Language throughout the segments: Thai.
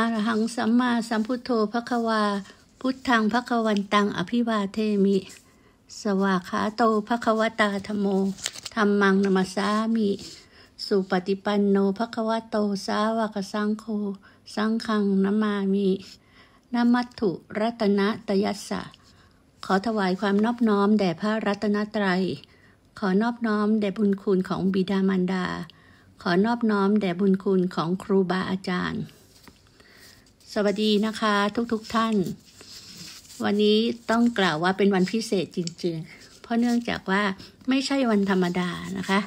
อรหังสัมมาสัมพุทโธพระควา พุทธังพระควันตังอภิวาเทมิ สวาขาโตพระควตาธโมธรรมังนมัสามิสุปฏิปันโนพระควโตสาวกสังโฆสังฆังนามามินามัตถุรัตนตยัสสะขอถวายความนอบน้อมแด่พระรัตนตรัย ขอนอบน้อมแด่บุญคุณของบิดามารดา ขอนอบน้อมแด่บุญคุณของครูบาอาจารย์สวัสดีนะคะ ทุกๆทท่าน วันนี้ต้องกล่าวว่าเป็นวันพิเศษจริง ๆ เพราะเนื่องจากว่าไม่ใช่วันธรรมดานะคะ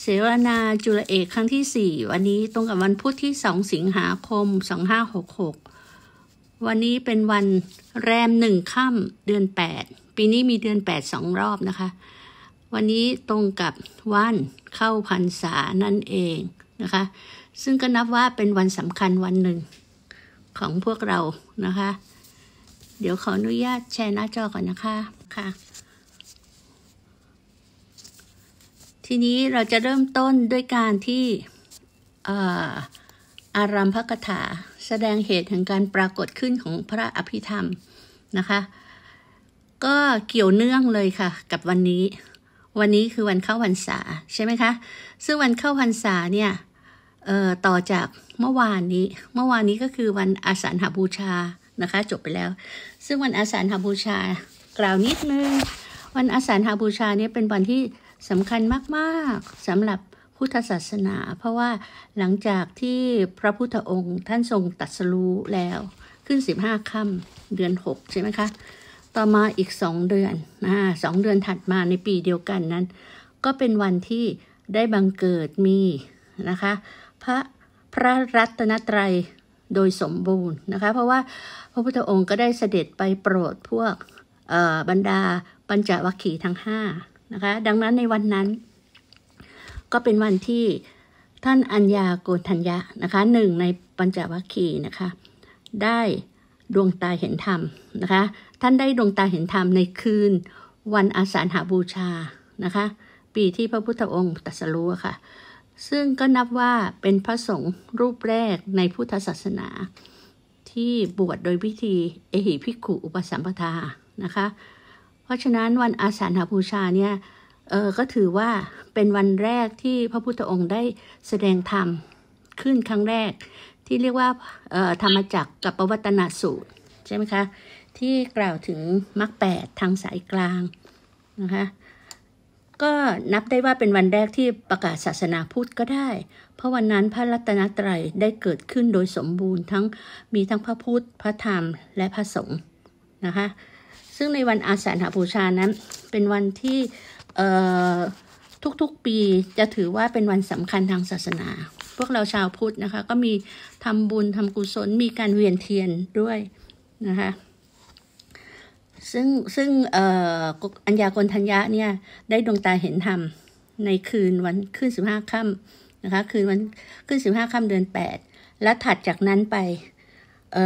เสวนาจุลเอกครั้งที่4 วันนี้ตรงกับวันพุธที่ 2 สิงหาคม 2566 วันนี้เป็นวันแรมหนึ่งค่ำเดือน8ปีนี้มีเดือน8งรอบนะคะ วันนี้ตรงกับวันเข้าพรรษานั่นเองนะคะ ซึ่งก็นับว่าเป็นวันสำคัญวันหนึ่งของพวกเรานะคะ เดี๋ยวขออนุญาตแชร์หน้าจอก่อนนะคะ ค่ะ ทีนี้เราจะเริ่มต้นด้วยการที่อารามพระคถาแสดงเหตุแห่งการปรากฏขึ้นของพระอภิธรรมนะคะ ก็เกี่ยวเนื่องเลยค่ะ กับวันนี้ วันนี้คือวันเข้าวันษาใช่ไหมคะ ซึ่งวันเข้าวันษาเนี่ยต่อจากเมื่อวานนี้ เมื่อวานนี้ก็คือวันอาสาฬหบูชา นะคะ จบไปแล้ว ซึ่งวันอาสาฬหบูชา กล่าวนิดนึง วันอาสาฬหบูชาเนี่ยเป็นวันที่สำคัญมาก ๆสำหรับพุทธศาสนา เพราะว่าหลังจากที่พระพุทธองค์ท่านทรงตัดสรู้แล้ว ขึ้น 15ค่ำเดือน 6 ใช่ไหมคะ ต่อมาอีกสองเดือนสองเดือนถัดมาในปีเดียวกันนั้น ก็เป็นวันที่ได้บังเกิดมี นะคะ พระพระรัตนตรัยโดยสมบูรณ์นะคะเพราะว่าพระพุทธองค์ก็ได้เสด็จไปโปรดพวกบรรดาปัญจวัคคีย์ทั้งห้านะคะดังนั้นในวันนั้น ก็เป็นวันที่ท่านอัญญาโกธัญญะนะคะหนึ่งในปัญจวัคคีย์นะคะได้ดวงตาเห็นธรรมนะคะท่านได้ดวงตาเห็นธรรมในคืนวันอาสาฬหาบูชานะคะปีที่พระพุทธองค์ตรัสรู้ค่ะซึ่งก็นับว่าเป็นพระสงฆ์รูปแรกในพุทธศาสนา ที่บวชโดยพิธีเอหิภิกขุอุปสัมปทา นะคะ เพราะฉะนั้นวันอาสาฬหบูชาเนี่ย เออก็ถือว่าเป็นวันแรกที่พระพุทธองค์ได้แสดงธรรมขึ้นครั้งแรก ที่เรียกว่าธรรมจักกับปวัตนาสูตร ใช่ไหมคะ ที่กล่าวถึงมรรคแปดทางสายกลางนะคะก็นับได้ว่าเป็นวันแรกที่ประกาศศาสนาพุทธก็ได้ เพราะวันนั้นพระรัตนตรัยได้เกิดขึ้นโดยสมบูรณ์ทั้งมีทั้งพระพุทธ พระธรรม และพระสงฆ์นะคะ ซึ่งในวันอาสาฬหบูชานั้นเป็นวันที่ทุกๆปีจะถือว่าเป็นวันสำคัญทางศาสนา พวกเราชาวพุทธนะคะก็มีทำบุญทำกุศลมีการเวียนเทียนด้วยนะคะซึ่งซึ่งอัญญากลทัญญะเนี่ยได้ดวงตาเห็นธรรมในคืนวันขึ้นสิบห้าค่ำนะคะคืนวันขึ้นสิบห้าค่ำเดือนแปดและถัดจากนั้นไปเ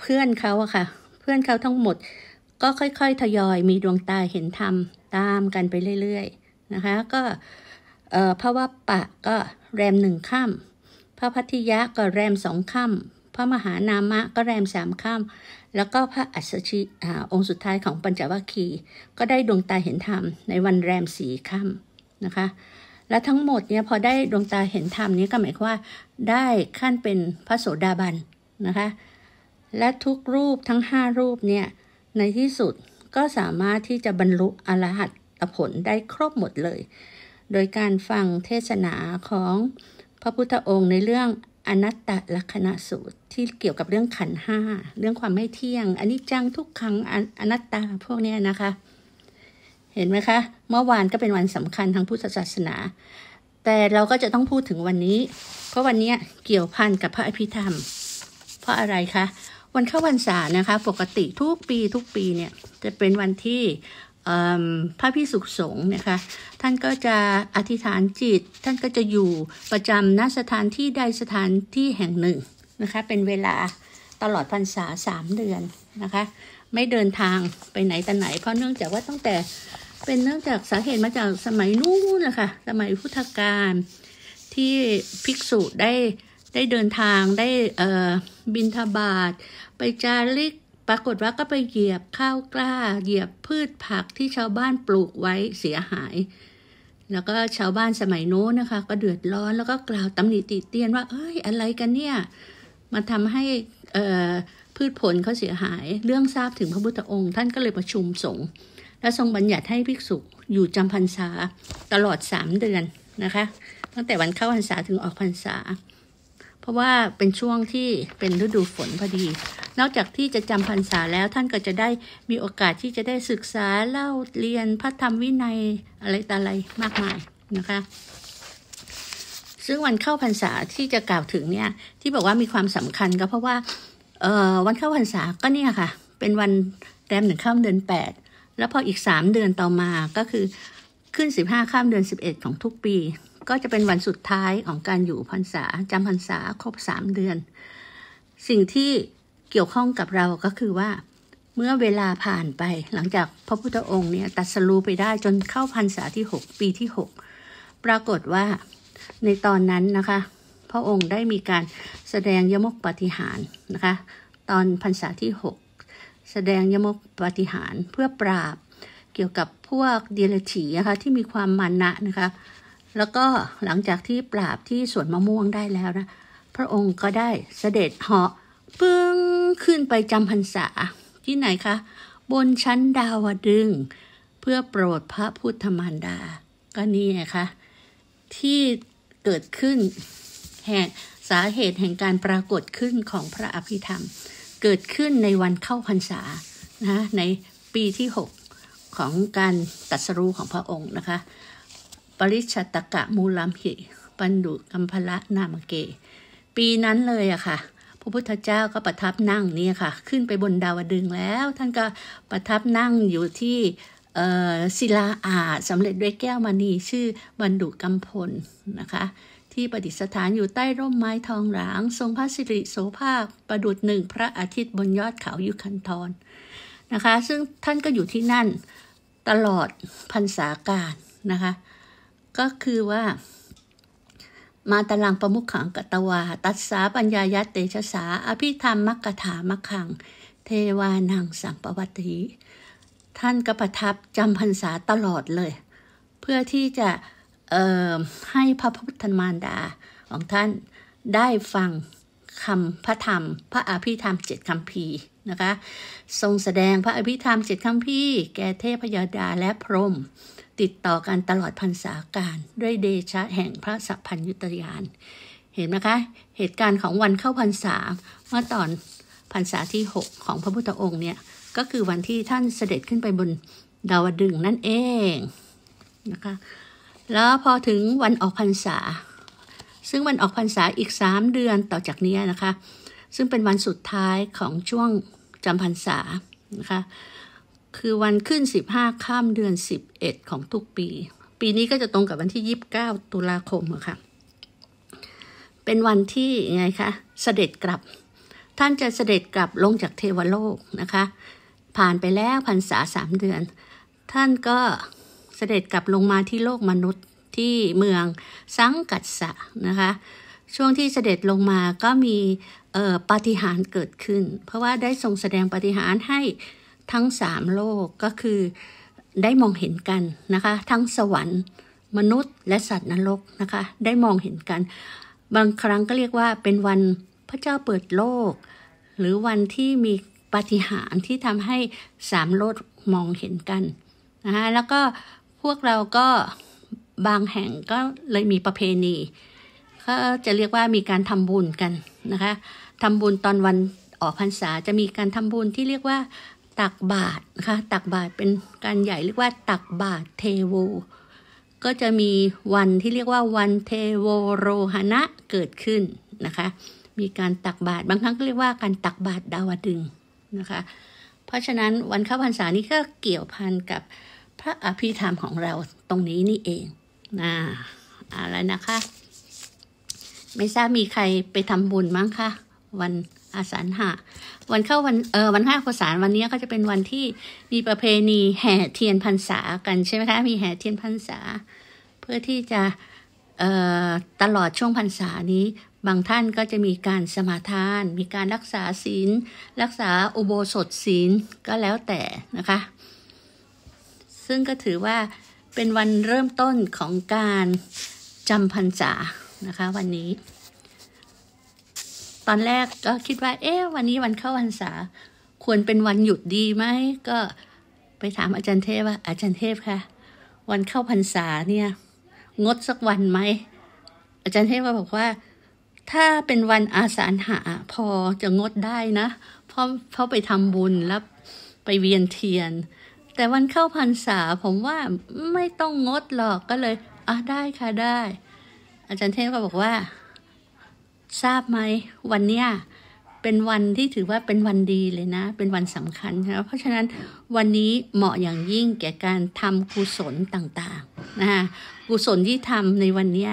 เพื่อนเขาอะค่ะเพื่อนเขาทั้งหมด ก็ค่อยๆทยอยมีดวงตาเห็นธรรมตามกันไปเรื่อยๆนะคะก็พระวัปปะก็แรมหนึ่งค่ำพระพัทยะก็แรมสองค่ำพระมหานามะก็แรมสามค่ำแล้วก็พระอัศชิอองค์สุดท้ายของปัญจวัคคีย์ ก็ได้ดวงตาเห็นธรรมในวันแรมสีค่ำนะคะ และทั้งหมดเนี่ยพอได้ดวงตาเห็นธรรมนี้ก็หมายความว่าได้ขั้นเป็นพระโสดาบันนะคะ และทุกรูปทั้ง 5 รูปเนี่ย ในที่สุดก็สามารถที่จะบรรลุ อรหัตผลได้ครบหมดเลย โดยการฟังเทศนาของพระพุทธองค์ในเรื่องอนัตตลกนสูตรที่เกี่ยวกับเรื่องขันห้า เรื่องความไม่เที่ยงอันนี้จังทุกครั้งอนัตตาพวกนี้นะคะ เห็นไหมคะ เมื่อวานก็เป็นวันสำคัญทางพุทธศาสนา แต่เราก็จะต้องพูดถึงวันนี้ เพราะวันนี้เกี่ยวพันกับพระอภิธรรม เพราะอะไรคะวันเข้าวันศานะคะ ปกติทุกปี ทุกปีเนี่ย จะเป็นวันที่พระพิสุขสงฆ์นะคะ ท่านก็จะอธิษฐานจิตท่านก็จะอยู่ประจำณสถานที่ใดสถานที่แห่งหนึ่งนะคะ เป็นเวลาตลอดพรรษาสามเดือนนะคะ ไม่เดินทางไปไหนแต่ไหนเพราะเนื่องจากว่าตั้งแต่เป็นเนื่องจากสาเหตุมาจากสมัยนู้นนะคะสมัยพุทธกาลที่ภิกษุได้ได้เดินทางได้บินทบาทไปจาริกปรากฏว่าก็ไปเหยียบข้าวกล้า เหยียบพืชผักที่ชาวบ้านปลูกไว้เสียหาย แล้วก็ชาวบ้านสมัยโน้นนะคะ ก็เดือดร้อนแล้วก็กล่าวตำหนิติเตียนว่าเอ้ยอะไรกันเนี่ยมาทำให้พืชผลเขาเสียหาย เรื่องทราบถึงพระพุทธองค์ ท่านก็เลยประชุมสงฆ์และทรงบัญญัติให้ภิกษุอยู่จำพรรษาตลอดสามเดือนนะคะตั้งแต่วันเข้าพรรษาถึงออกพรรษา เพราะว่าเป็นช่วงที่เป็นฤดูฝนพอดี นอกจากที่จะจำพรรษาแล้วท่านก็จะได้มีโอกาสที่จะได้ศึกษาเล่าเรียนพระธรรมวินัยอะไรต่ออะไรมากมายนะคะซึ่งวันเข้าพรรษาที่จะกล่าวถึงเนี่ยที่บอกว่ามีความสำคัญก็เพราะว่า เออวันเข้าพรรษาก็เนี่ยค่ะ เป็นวันแรมหนึ่งข้ามเดือนแปดแล้วพออีกสามเดือนต่อมาก็คือขึ้นสิบห้าข้ามเดือนสิบเอ็ดของทุกปี ก็จะเป็นวันสุดท้ายของการอยู่พรรษาจำพรรษาครบสามเดือน สิ่งที่เกี่ยวข้องกับเราก็คือว่า เมื่อเวลาผ่านไปหลังจากพระพุทธองค์เนี่ยตัดสรูไปได้จนเข้าพรรษาที่6ปีที่ 6 ปรากฏว่าในตอนนั้นนะคะพระองค์ได้มีการแสดงยมกปฏิหารนะคะตอนพรรษาที่ 6 แสดงยมกปฏิหารเพื่อปราบเกี่ยวกับพวกเดจฉีนะคะที่มีความมานะนะคะ แล้วก็หลังจากที่ปราบที่สวนมะม่วงได้แล้วนะพระองค์ก็ได้เสด็จเหาะปึ้งขึ้นไปจำพรรษาที่ไหนคะบนชั้นดาวดึงเพื่อโปรดพระพุทธมารดาก็นี่ไงคะที่เกิดขึ้น แห่งสาเหตุแห่งการปรากฏขึ้นของพระอภิธรรม เกิดขึ้นในวันเข้าพรรษานะในปีที่ 6 ของการตัดสรูของพระองค์นะคะปริชตกะมูลามหิปันดุกัมพละนามเก ปีนั้นเลยอะค่ะพระพุทธเจ้าก็ประทับนั่งนี่ค่ะขึ้นไปบนดาวดึงแล้ว ท่านก็ประทับนั่งอยู่ที่ศิลาอาจสำเร็จด้วยแก้วมณีชื่อบันดุกำมพลนะคะที่ประดิษฐานอยู่ใต้ร่มไม้ทองหลาง ทรงพระสิริโสภาคประดุดหนึ่งพระอาทิตย์บนยอดเขายุคันทรนะคะซึ่งท่านก็อยู่ที่นั่นตลอดพรรษาการนะคะก็คือว่ามาตลังประมุขขังกตวา ตัสสาปัญญายตเตชะสา อภิธรรมมักกถามักขัง เทวานังสัมปวัติท่านก็ประทับจำพรรษาตลอดเลย เพื่อที่จะให้พระพุทธมารดา ของท่านได้ฟังคำพระธรรมพระอภิธรรมเจ็ดคำพีนะคะทรงแสดงพระอภิธรรมเจ็ดคำพีแก่เทพยดาและพรหมติดต่อกันตลอดพรรษาการ ด้วยเดชะแห่งพระสัพพัญญุตยานเห็นไหมคะเหตุการณ์ของวันเข้าพรรษาเมื่อตอนพรรษาที่6ของพระพุทธองค์เนี่ยก็คือวันที่ท่านเสด็จขึ้นไปบนดาวดึงนั่นเองนะคะ แล้วพอถึงวันออกพรรษา ซึ่งวันออกพรรษาอีก 3 เดือนต่อจากนี้นะคะ ซึ่งเป็นวันสุดท้ายของช่วงจำพรรษานะคะ คือวันขึ้น 15ข้ามเดือน 11 ของทุกปี ปีนี้ก็จะตรงกับวันที่29 ตุลาคมะคะ่ะ เป็นวันที่ไงคะเสด็จกลับ ท่านจะเสด็จกลับลงจากเทวโลกนะคะผ่านไปแล้วพรรษาสามเดือน ท่านก็เสด็จกลับลงมาที่โลกมนุษย์ที่เมืองสังกัสะนะคะช่วงที่เสด็จลงมาก็มีปาฏิหารเกิดขึ้น เพราะว่าได้ทรงแสดงปาฏิหารให้ทั้งสามโลกก็คือได้มองเห็นกันนะคะทั้งสวรรค์มนุษย์ และสัตว์นรกนะคะได้มองเห็นกัน บางครั้งก็เรียกว่าเป็นวันพระเจ้าเปิดโลกหรือวันที่มีปาฏิหาริย์ที่ทำให้สามโลกมองเห็นกันนะคะแล้วก็พวกเราก็บางแห่งก็เลยมีประเพณีก็จะเรียกว่ามีการทำบุญกันนะคะทำบุญตอนวันออกพรรษาจะมีการทำบุญที่เรียกว่าตักบาตรนะคะตักบาตรเป็นการใหญ่เรียกว่าตักบาตรเทโวก็จะมีวันที่เรียกว่าวันเทโวโรหณะเกิดขึ้นนะคะมีการตักบาตรบางครั้งก็เรียกว่าการตักบาตรดาวดึงนะคะเพราะฉะนั้นวันเข้าพรรษานี้ก็เกี่ยวพันกับพระอภิธรรมของเราตรงนี้นี่เองนะอะไรนะคะ ไม่ทราบมีใครไปทำบุญมั้งคะวันอาสาฬหะวันเข้าวันเออวันห้าพรรษาวันนี้ก็จะเป็นวันที่มีประเพณีแห่เทียนพรรษา กันใช่ไหมคะมีแห่เทียนพรรษา เพื่อที่จะตลอดช่วงพรรษานี้บางท่านก็จะมีการสมาทาน มีการรักษาศีล รักษาอุโบสถศีล ก็แล้วแต่นะคะ ซึ่งก็ถือว่าเป็นวันเริ่มต้นของการจำพรรษานะคะวันนี้ ตอนแรกก็คิดว่า เอ๊ะ วันนี้วันเข้าพรรษาควรเป็นวันหยุดดีไหม ก็ไปถามอาจารย์เทพว่า อาจารย์เทพคะวันเข้าพรรษาเนี่ย งดสักวันไหม อาจารย์เทพก็บอกว่าถ้าเป็นวันอาสาฬหะพอจะงดได้นะเพราะเพราะไปทำบุญแล้ว ไปเวียนเทียน แต่วันเข้าพรรษาผมว่าไม่ต้องงดหรอกก็เลย อ่ะได้ค่ะได้ อาจารย์เทพก็บอกว่า ทราบไหมวันเนี้ยเป็นวันที่ถือว่าเป็นวันดีเลยนะเป็นวันสำคัญนะเพราะฉะนั้นวันนี้เหมาะอย่างยิ่งแก่การทำกุศลต่างๆนะกุศลที่ทำในวันนี้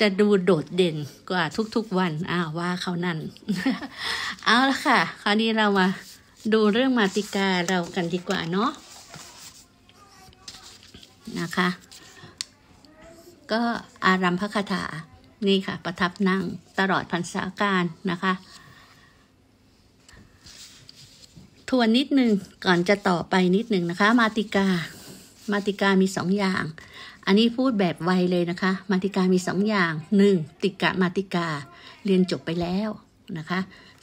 จะดูโดดเด่นกว่าทุกๆวันอ้าวว่าเขานั่นเอาละค่ะ คราวนี้เรามาดูเรื่องมาติกาเรากันดีกว่าเนาะนะคะ ก็อารัมพคาถานี่ค่ะ ประทับนั่งตลอดพรรษาการนะคะทวนนิดนึง ก่อนจะต่อไปนิดนึงนะคะ มาติกา มาติกามีสองอย่างอันนี้พูดแบบไวเลยนะคะมาติกา มี2ออย่าง 1. ติกะมาติกา เรียนจบไปแล้วนะคะ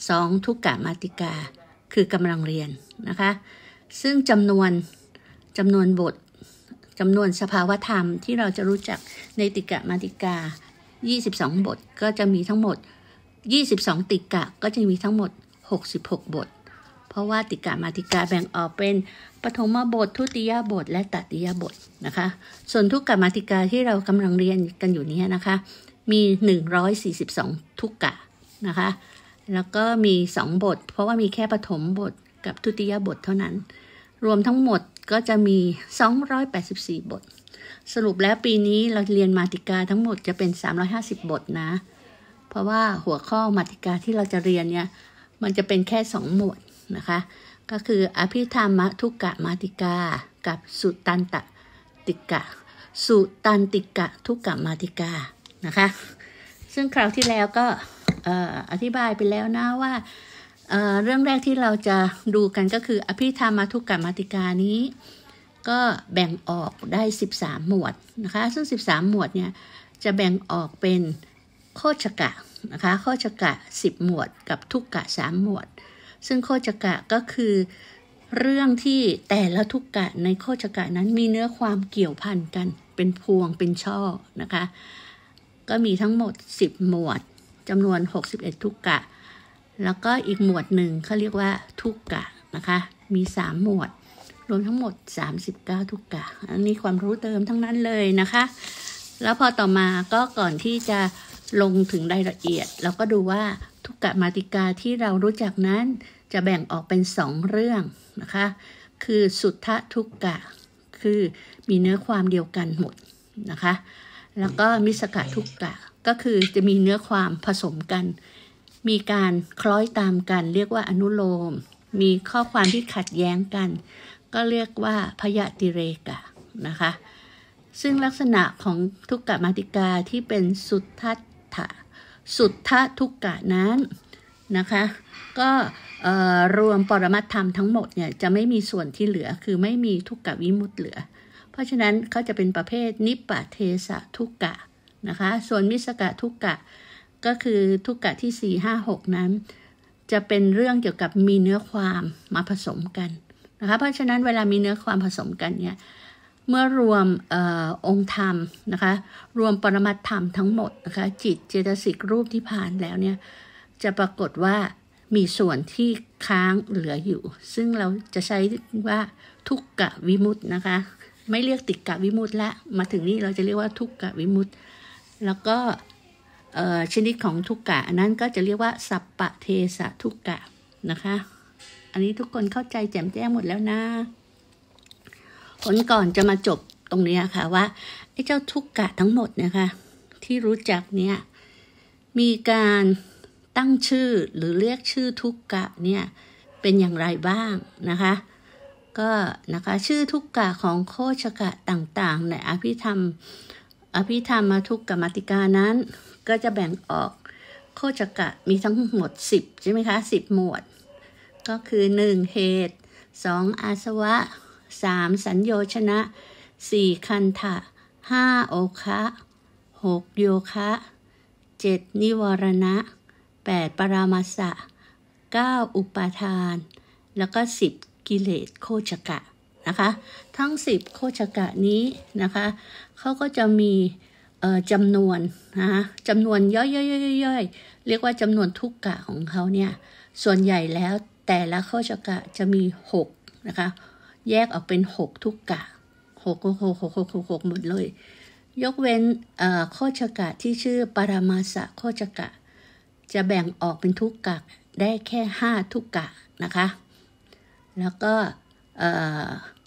สองทุกกะมาติกา คือกำลังเรียนนะคะ ซึ่งจำนวนจำนวนบทจำนวนสภาวธรรมที่เราจะรู้จักในติกะมาติกา 22 บท ก็จะมีทั้งหมด 22 ติกะก็จะมีทั้งหมด 66 บท เพราะว่าติกะมาติกาแบ่งออกเป็นปฐมบททุติยบทและตัติยบทนะคะ ส่วนทุกกรรมาติกาที่เรากำลังเรียนกันอยู่นี้นะคะ มี 142 ทุกกะนะคะ แล้วก็มี 2 บท เพราะว่ามีแค่ปฐมบทกับทุติยบทเท่านั้น รวมทั้งหมดก็จะมี 284 บท สรุปแล้วปีนี้เราเรียนมาติกาทั้งหมดจะเป็น 350 บทนะ เพราะว่าหัวข้อมาติกาที่เราจะเรียนเนี่ยมันจะเป็นแค่ 2 หมวดนะคะก็คืออภิธรรมทุกกะมาติกา กับสุตันตติกะ สุตันติกะทุกกะมาติกา นะคะ ซึ่งคราวที่แล้วก็อธิบายไปแล้วนะว่าเเรื่องแรกที่เราจะดูกันก็คืออภิธรรมทุกะมาติกานี้ ก็แบ่งออกได้ 13 หมวดนะคะ ซึ่ง 13 หมวดเนี่ยจะแบ่งออกเป็น โคชกะนะคะโคชกะ 10 หมวด กับทุกกะ3หมวดซึ่งโคจกะก็คือเรื่องที่แต่ละทุกกะในโคจกะนั้นมีเนื้อความเกี่ยวพันกันเป็นพวงเป็นช่อนะคะ ก็มีทั้งหมด 10 หมวดจำนวน 61 ทุกกะ แล้วก็อีกหมวดหนึ่งเขาเรียกว่าทุกกะนะคะมี 3 หมวดรวมทั้งหมด39 ทุกกะอันนี้ความรู้เติมทั้งนั้นเลยนะคะ แล้วพอต่อมาก็ก่อนที่จะลงถึงรายละเอียด เราก็ดูว่าทุกกะมาติกาที่เรารู้จักนั้นจะแบ่งออกเป็นสองเรื่องนะคะ คือสุทธทุกกะ คือมีเนื้อความเดียวกันหมดนะคะ แล้วก็มิสกะทุกกะ ก็คือจะมีเนื้อความผสมกัน มีการคล้อยตามกัน เรียกว่าอนุโลม มีข้อความที่ขัดแย้งกัน ก็เรียกว่าพยาติเรกะนะคะ ซึ่งลักษณะของทุกกะมาติกาที่เป็นสุทธัตถะสุทธทุกกะนั้นนะคะก็รวมปรมัตธรรมทั้งหมดเนี่ยจะไม่มีส่วนที่เหลือ คือไม่มีทุกกะวิมุตต์เหลือ เพราะฉะนั้นเขาจะเป็นประเภทนิปะเทสะทุกกะนะคะ ส่วนมิสกะทุกกะก็คือทุกกะที่4 5 6นั้นจะเป็นเรื่องเกี่ยวกับมีเนื้อความมาผสมกันนะคะเพราะฉะนั้นเวลามีเนื้อความผสมกันเนี่ยเมื่อรวมอองค์ธรรมนะคะรวมปรมัตธรรมทั้งหมดนะคะจิตเจตสิกรูปที่ผ่านแล้วเนี่ยจะปรากฏว่ามีส่วนที่ค้างเหลืออยู่ ซึ่งเราจะใช้ว่าทุกกะวิมุตนะคะ ไม่เรียกติกะวิมุตละ มาถึงนี่เราจะเรียกว่าทุกกะวิมุตแล้วก็ชนิดของทุกกะนั้นก็จะเรียกว่าสัปปะเทสะทุกกะนะคะ อันนี้ทุกคนเข้าใจแจ่มแจ้งหมดแล้วนะ ผลก่อนจะมาจบตรงนี้ค่ะว่าไอ้เจ้าทุกกะทั้งหมดนะคะที่รู้จักเนี่ยมีการตั้งชื่อหรือเรียกชื่อทุกกะเนี่ยเป็นอย่างไรบ้างนะคะก็นะคะชื่อทุกกะของโคชกะต่าง ๆ ในอภิธรรม อภิธรรมทุกกรรมติกานั้น ก็จะแบ่งออกโคชกะมีทั้งหมด 10 ใช่ไหมคะ10 หมวดก็คือ 1 เหตุ 2 อาสวะ 3 สัญโยชนะ4คันทะ5โอคะ6โยคะ 7 นิวรณะ 8. ปรามาสะ 9. อุปาทาน แล้วก็10 กิเลสโคจกะนะคะ ทั้ง 10 โคจกะนี้นะคะเขาก็จะมีจำนวนนะจำนวนย่อยๆๆ ๆ เรียกว่าจำนวนทุกกะของเขาเนี่ย ส่วนใหญ่แล้วแต่ละโคจกะจะมี 6 นะคะ แยกออกเป็น 6 ทุกกะ6กหกหกหมดเลย ยกเว้นโคจกะ ที่ชื่อปรามาสะโคจกะจะแบ่งออกเป็นทุกกะได้แค่ห้าทุกกะนะคะ แล้วก็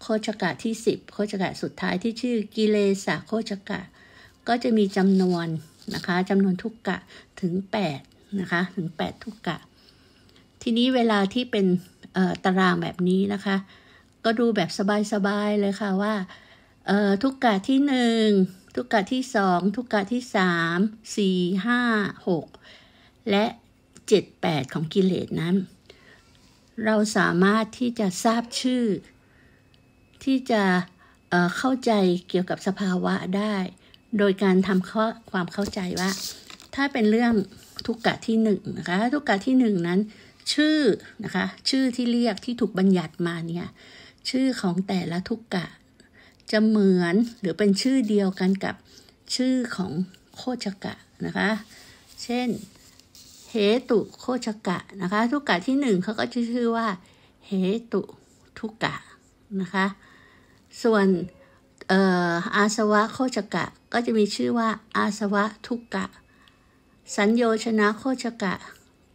โคชกะที่สิบโคชกะสุดท้ายที่ชื่อกิเลสะโคชกะก็จะมีจำนวนนะคะจำนวนทุกกะถึงแปดนะคะถึงแปดทุกกะทีนี้เวลาที่เป็นตารางแบบนี้นะคะก็ดูแบบสบายๆเลยค่ะว่าทุกกะที่หนึ่งทุกกะที่สองทุกกะที่สามสี่ห้าหกและ 78 ของกิเลสนั้น เราสามารถที่จะทราบชื่อ ที่จะเข้าใจเกี่ยวกับสภาวะได้ โดยการทำข้อความเข้าใจว่า ถ้าเป็นเรื่องทุกกะที่หนึ่งนะคะทุกกะที่หนึ่งนั้น ชื่อนะคะชื่อที่เรียกที่ถูกบัญญัติมาเนี่ยชื่อของแต่ละทุกกะจะเหมือนหรือเป็นชื่อเดียวกันกับชื่อของโคจกะนะคะ เช่นเหตุโคชกะนะคะทุกกะที่หนึ่งเขาก็ชื่อว่าเหตุทุกกะนะคะส่วนอาสวะโคชกะก็จะมีชื่อว่าอาสวะทุกกะสัญโยชนะโคชกะ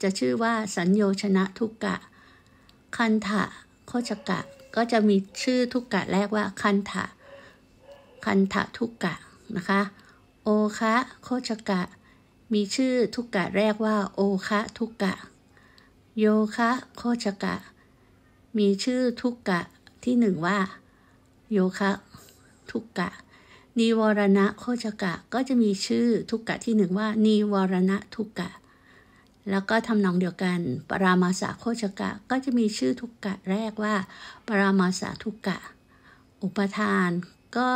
จะชื่อว่าสัญโยชนะทุกกะคันทะโคชกะก็จะมีชื่อทุกกะแรกว่าคันทะคันทะทุกกะนะคะโอคะโคชกะมีชื่อทุกกะแรกว่าโอคะทุกกะโยคะโคชกะ มีชื่อทุกกะที่หนึ่งว่า โยคะ ทุกกะนิวรณะโคชกะก็จะมีชื่อทุกกะที่หนึ่งว่านิวรณะทุกกะแล้วก็ทำนองเดียวกัน ปรามาสะโคชกะก็จะมีชื่อทุกกะแรกว่า ปรามาสะทุกกะอุปทานก็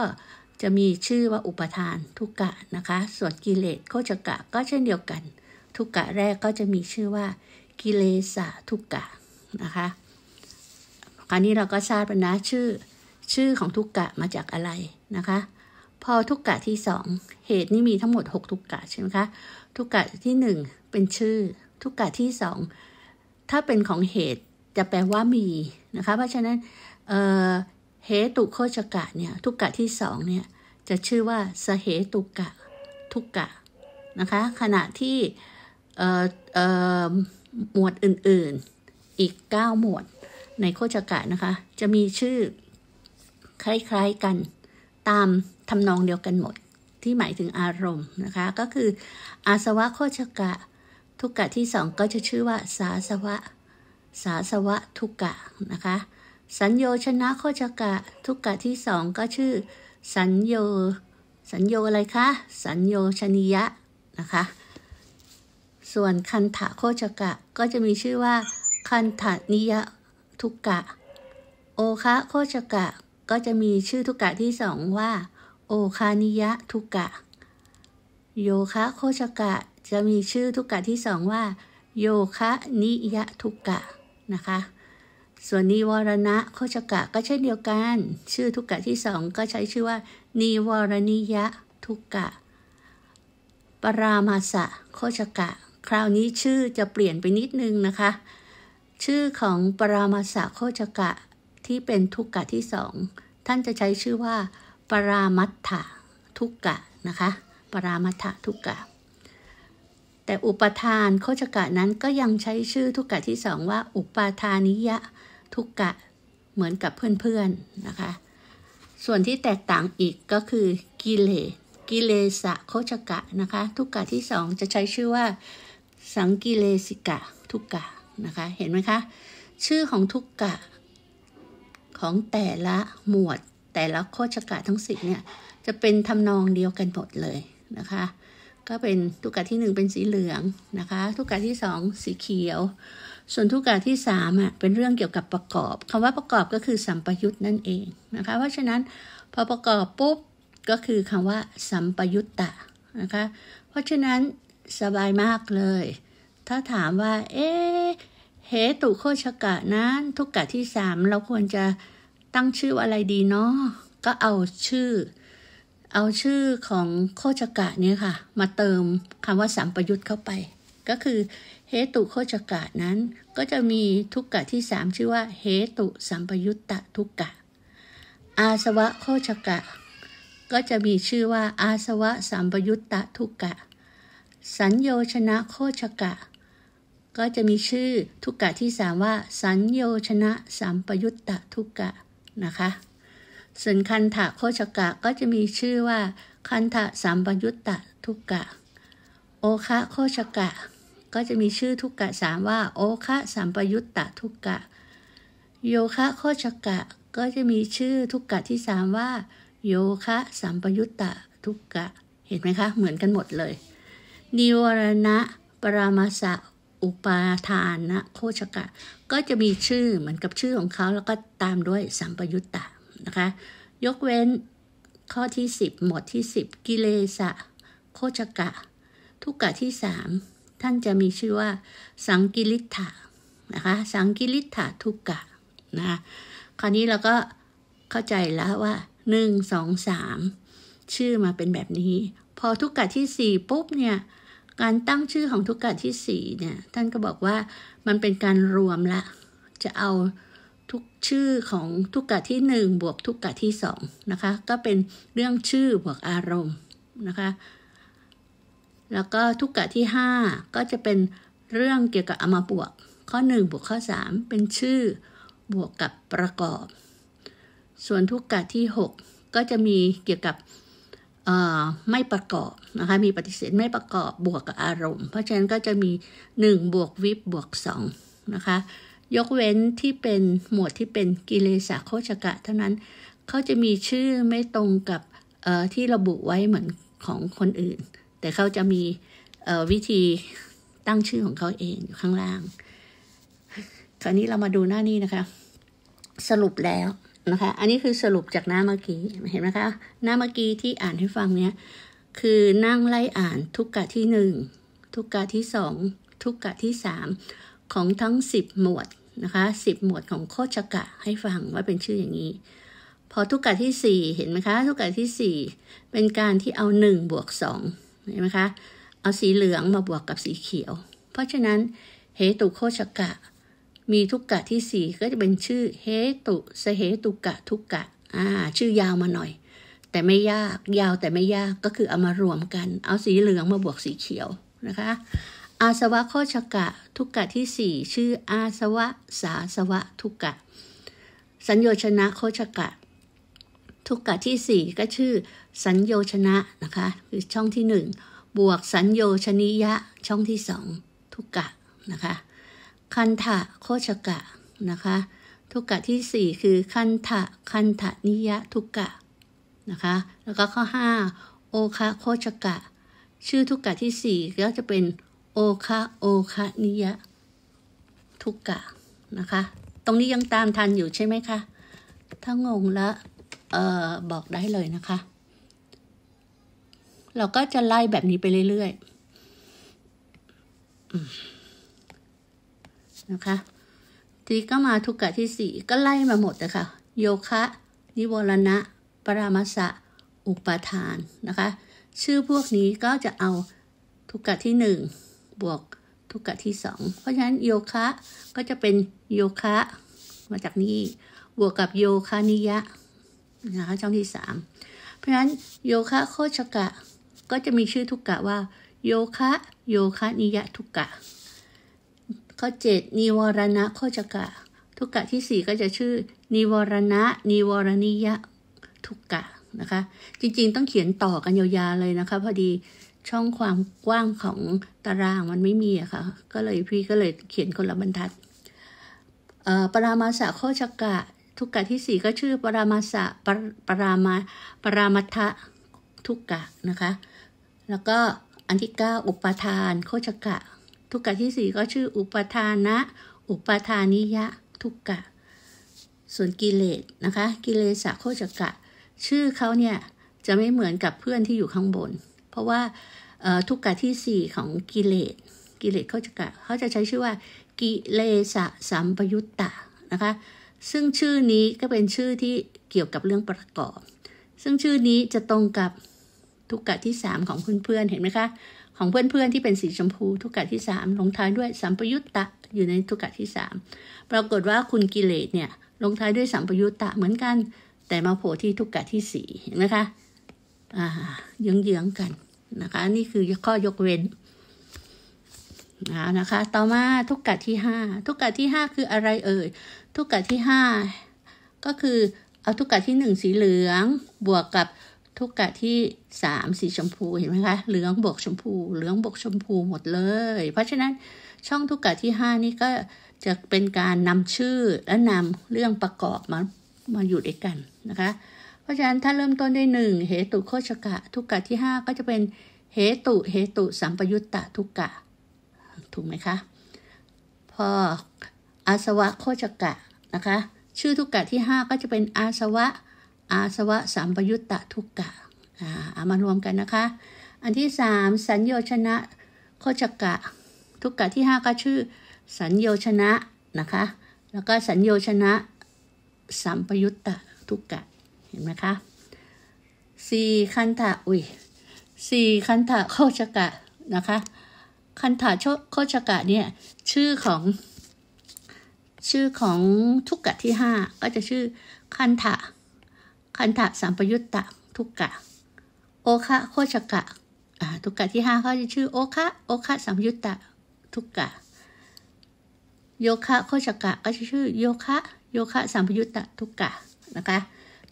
จะมีชื่อว่าอุปทานทุกกะนะคะส่วนกิเลสโคจกะก็เช่นเดียวกันทุกกะแรกก็จะมีชื่อว่ากิเลสะทุกกะนะคะคราวนี้เราก็ทราบแล้วนะชื่อ ชื่อของทุกกะมาจากอะไรนะคะพอทุกกะที่สองเหตุนี้มีทั้งหมด 6 ทุกกะใช่ไหมคะทุกกะที่ 1 เป็นชื่อทุกกะที่สองถ้าเป็นของเหตุจะแปลว่ามีนะคะเพราะฉะนั้นเหตุโคจกะเนี่ยทุกกะที่สองเนี่ยจะชื่อว่าสเหตุกะทุกกะนะคะขณะที่หมวดอื่นๆอีก 9หมวดในโคจกะนะคะ จะมีชื่อคล้ายๆกันตามทำนองเดียวกันหมดที่หมายถึงอารมณ์นะคะ ก็คือ อาสวะโคจกะ ทุกกะที่สองก็จะชื่อว่าสาสวะสาสวะทุกกะนะคะสัญโยชนะโคจกะ ทุกกะที่สองก็ชื่อสัญโยสัญโยอะไรคะ สัญโยชนิยะนะคะ ส่วนคันถะโคจกะก็จะมีชื่อว่า คันถานิยะทุกกะ โอคะโคจกะ ก็จะมีชื่อทุกกะที่สอง ว่า โอคานิยะทุกกะ โยคะโคจกะจะมีชื่อทุกกะที่สองว่า โยคะนิยะทุกกะนะคะส่วนนิวรณะโคชกะก็เช่นเดียวกัน ชื่อทุกกะที่สองก็ใช้ชื่อว่า นิวรณิยะทุกกะ ปรามาสะโคชกะ คราวนี้ชื่อจะเปลี่ยนไปนิดนึงนะคะ ชื่อของปรามาสะโคชกะ ที่เป็นทุกกะที่สองท่านจะใช้ชื่อว่าปรามัตถะทุกกะนะคะปรามัตถะทุกกะแต่อุปทานโคชกะนั้นก็ยังใช้ชื่อทุกกะที่สองว่า อุปาทานิยะทุกกะเหมือนกับเพื่อนๆนะคะ ส่วนที่แตกต่างอีกก็คือกิเลสกิเลสะโคชกะนะคะทุกกะที่สองจะใช้ชื่อว่าสังกิเลสิกะทุกกะนะคะ เห็นไหมคะชื่อของทุกกะของแต่ละหมวดแต่ละโคชกะทั้งสิบเนี่ย จะเป็นทำนองเดียวกันหมดเลยนะคะก็เป็นทุกกะที่หนึ่งเป็นสีเหลืองนะคะทุกกะที่สองสีเขียวส่วนทุกกาที่สามอ่ะเป็นเรื่องเกี่ยวกับประกอบคำว่าประกอบก็คือสัมปยุตนั่นเองนะคะเพราะฉะนั้นพอประกอบปุ๊บก็คือคำว่าสัมปยุตตะนะคะเพราะฉะนั้นสบายมากเลย ถ้าถามว่าเอ๊เหตุโคชกะนั้น ทุกกะที่สามเราควรจะตั้งชื่ออะไรดีเนาะก็เอาชื่อเอาชื่อของโคชกะเนี่ยค่ะมาเติมคำว่าสัมปยุตเข้าไป ก็คือเหตุโคจกะนั้นก็จะมีทุกกะที่สามชื่อว่าเหตุสัมปยุตตะทุกกะอาสวะโคจกะ ก็จะมีชื่อว่า อาสวะสัมปยุตตะทุกกะสัญโยชนะโคจกะ ก็จะมีชื่อทุกกะที่สามว่า สัญโยชนะสัมปยุตตะทุกกะนะคะส่วนคันทะโคจกะก็จะมีชื่อว่า คันทะสัมปยุตตะทุกกะโอคะโคจกะก็จะมีชื่อทุกกะสามว่าโอคะสัมปยุตตะทุกกะโยคะโคชกะ ก็จะมีชื่อทุกกะที่สามว่า โยคะสัมปยุตตะทุกกะเห็นไหมคะ เหมือนกันหมดเลย นิวรณะปรามาสะอุปาทานะโคชกะ ก็จะมีชื่อเหมือนกับชื่อของเขาแล้วก็ตามด้วยสัมปยุตตะนะคะยกเว้นข้อที่ 10 หมวดที่ 10 กิเลสะโคชกะ ทุกกะที่3ท่านจะมีชื่อว่า สังกิริธานะคะ สังกิริธาทุกกะนะ คราวนี้เราก็เข้าใจแล้วว่าหนึ่งสอสามชื่อมาเป็นแบบนี้ พอทุกกะที่สี่ปุ๊บเนี่ย การตั้งชื่อของทุกกะที่สี่เนี่ย ท่านก็บอกว่ามันเป็นการรวมละ จะเอาทุกชื่อของทุกกะที่หนึ่งบวกทุกกะที่สองนะคะ ก็เป็นเรื่องชื่อบวกอารมณ์นะคะแล้วก็ทุกกะที่ 5 ก็จะเป็นเรื่องเกี่ยวกับเอามาบวกข้อ 1 บวกข้อ 3 เป็นชื่อบวกกับประกอบ ส่วนทุกกะที่ 6 ก็จะมีเกี่ยวกับไม่ประกอบนะคะมีปฏิเสธไม่ประกอบบวกกับอารมณ์ เพราะฉะนั้นก็จะมี1บวกวิบบวก2นะคะยกเว้นที่เป็นหมวดที่เป็นกิเลสโคชกะเท่านั้นเขาจะมีชื่อไม่ตรงกับที่ระบุไว้เหมือนของคนอื่นแต่เขาจะมีวิธีตั้งชื่อของเขาเองอยู่ข้างล่าง คราวนี้เรามาดูหน้านี้นะคะ สรุปแล้วนะคะ อันนี้คือสรุปจากหน้าเมื่อกี้ เห็นไหมคะ หน้าเมื่อกี้ที่อ่านให้ฟังเนี้ยคือนั่งไล่อ่านทุกกะที่หนึ่งทุกกะที่สอง ทุกกะที่สามของทั้งสิบหมวดนะคะสิบหมวดของโคชกะให้ฟังว่าเป็นชื่ออย่างนี้ พอทุกกะที่สี่เห็นไหมคะ ทุกกะที่สี่เป็นการที่เอาหนึ่งบวกสองเห็นไหมคะ เอาสีเหลืองมาบวกกับสีเขียว เพราะฉะนั้นเหตุโคชกะ มีทุกกะที่สี่ก็จะเป็นชื่อเหตุสเหตุกะทุกกะอ่าชื่อยาวมาหน่อยแต่ไม่ยากยาวแต่ไม่ยากก็คือเอามารวมกัน เอาสีเหลืองมาบวกสีเขียวนะคะอาสวะโคชกะทุกกะที่สี่ชื่ออาสวะสาสวะทุกกะสัญญชนะโคชกะ ทุกกะที่สี่ก็ชื่อสัญโยชนะนะคะ คือช่องที่ 1 บวกสัญโยชนิยะช่องที่ 2 ทุกกะนะคะคันทะโคชกะนะคะ ทุกกะที่ 4 คือคันทะคันทะนิยะทุกกะนะคะ แล้วก็ข้อ5โอคะโคชกะ ชื่อทุกกะที่4ก็จะเป็นโอคะโอคะนิยะทุกกะนะคะ ตรงนี้ยังตามทันอยู่ใช่ไหมคะ ถ้างงแล้วบอกได้เลยนะคะเราก็จะไล่แบบนี้ไปเรื่อยๆ นะคะ ทีก็มาทุกกะที่สี่ ก็ไล่มาหมดลยค่ะโยคะ นิวรณะ ปรามาสะอุปทานนะคะ ชื่อพวกนี้ก็จะเอาทุกกะที่หนึ่ง บวกทุกกะที่สอง เพราะฉะนั้นโยคะก็จะเป็นโยคะ มาจากนี้บวกกับโยคะนิยะนะคะช่องที่สาม เพราะฉะนั้นโยคะโคชกะก็จะมีชื่อทุกกะว่าโยคะโยคะนิยะทุกกะข้อ7นิวรณะข้อจกะทุกกะที่ 4 ก็จะชื่อนิวรณะนิวรณิยะทุกกะนะคะจริงๆต้องเขียนต่อกันยาวๆเลยนะคะพอดีช่องความกว้างของตารางมันไม่มีอะคะ่ะ ก็เลยพี่ก็เลยเขียนคนละบรรทัดปรามาสะข้อจกะทุกกะที่ 4 ก็ชื่อปรามาสะปรามาปรามัทะทุกกะนะคะแล้วก็อันที่9อุปทานโคจกะ ทุกกะที่4ก็ชื่ออุปทานะ อุปทานิยะทุกกะส่วนกิเลสนะคะกิเลสะโคจกะ ชื่อเขาเนี่ยจะไม่เหมือนกับเพื่อนที่อยู่ข้างบน เพราะว่าทุกกะที่4ของกิเลสกิเลสโคจกะเขาจะใช้ชื่อว่ากิเลสะสัมปยุตตะนะคะซึ่งชื่อนี้ก็เป็นชื่อที่เกี่ยวกับเรื่องประกอบ ซึ่งชื่อนี้จะตรงกับทุกกะที่ 3 ของเพื่อนๆเห็นไหมคะของเพื่อนๆที่เป็นสีชมพู ทุกกะที่ 3 ลงท้ายด้วยสัมปยุตตะ อยู่ในทุกกะที่3 ปรากฏว่าคุณกิเลสเนี่ยลงท้ายด้วยสัมปยุตตะเหมือนกันแต่มาโผล่ที่ทุกกะที่4เห็นไหมคะอ่าเยื้องๆกันนะคะนี่คือข้อยกเว้นนะนะคะต่อมาทุกกะที่ห้าทุกกะที่ห้าคืออะไรเอ่ยทุกกะที่ห้าก็คือเอาทุกกะที่หนึ่งสีเหลืองบวกกับทุกกะที่สามสีชมพูเห็นไหมคะเหลืองบวกชมพูเหลืองบวกชมพูหมดเลย เพราะฉะนั้นช่องทุกกะที่ห้านี่ก็จะเป็นการนำชื่อและนำเรื่องประกอบมามาอยู่ด้วยกันนะคะเพราะฉะนั้นถ้าเริ่มต้นด้วยหนึ่งเหตุโคชกะ ทุกกะที่ห้าก็จะเป็นเหตุเหตุสัมปยุตตะทุกกะถูกไหมคะพออาสวะโคชกะนะคะชื่อทุกกะที่ห้าก็จะเป็นอาสวะอาสวะสามประยุตตะทุกกะเอามารวมกันนะคะ อันที่สามสัญโยชนะโคจกะ ทุกกะที่ห้าก็ชื่อสัญโยชนะนะคะ แล้วก็สัญโยชนะสามประยุตตะทุกกะเห็นไหมคะสี่คันธะอุ้ยสี่คันธะโคจกะนะคะ คันถะโคชกะเนี่ยชื่อของชื่อของทุกกะที่ห้าก็จะชื่อคันถะคันธะสามปยุตตะทุกกะโอคะโคชกะทุกกะที่ห้าเขาจะชื่อโอคะโอคะสามยุตตะทุกกะโยคะโคชกะก็จะชื่อโยคะโยคะสามปยุตตะทุกกะนะคะ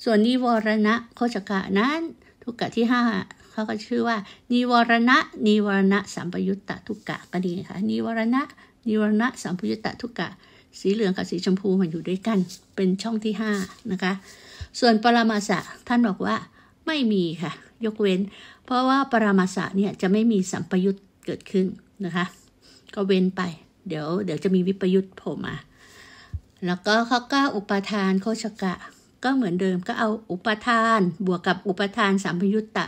ส่วนนิวรณะโคชกะนั้น ทุกกะที่ห้าเขาก็ชื่อว่านิวรณะนิวรณะสามปยุตตะทุกกะก็ดีค่ะนิวรณะนิวรณะสามปยุตตะทุกกะสีเหลืองกับสีชมพูมันอยู่ด้วยกัน เป็นช่องที่ห้านะคะส่วนปรามาสะท่านบอกว่าไม่มีค่ะยกเว้น เพราะว่าปรามาสะเนี่ยจะไม่มีสัมปยุตเกิดขึ้นนะคะก็เว้นไปเดี๋ยวเดี๋ยวจะมีวิปยุตโผล่มา แล้วก็ข้อก้าอุปทานโคชกะก็เหมือนเดิมก็เอาอุปทานบวกกับอุปทานสัมปยุตตะ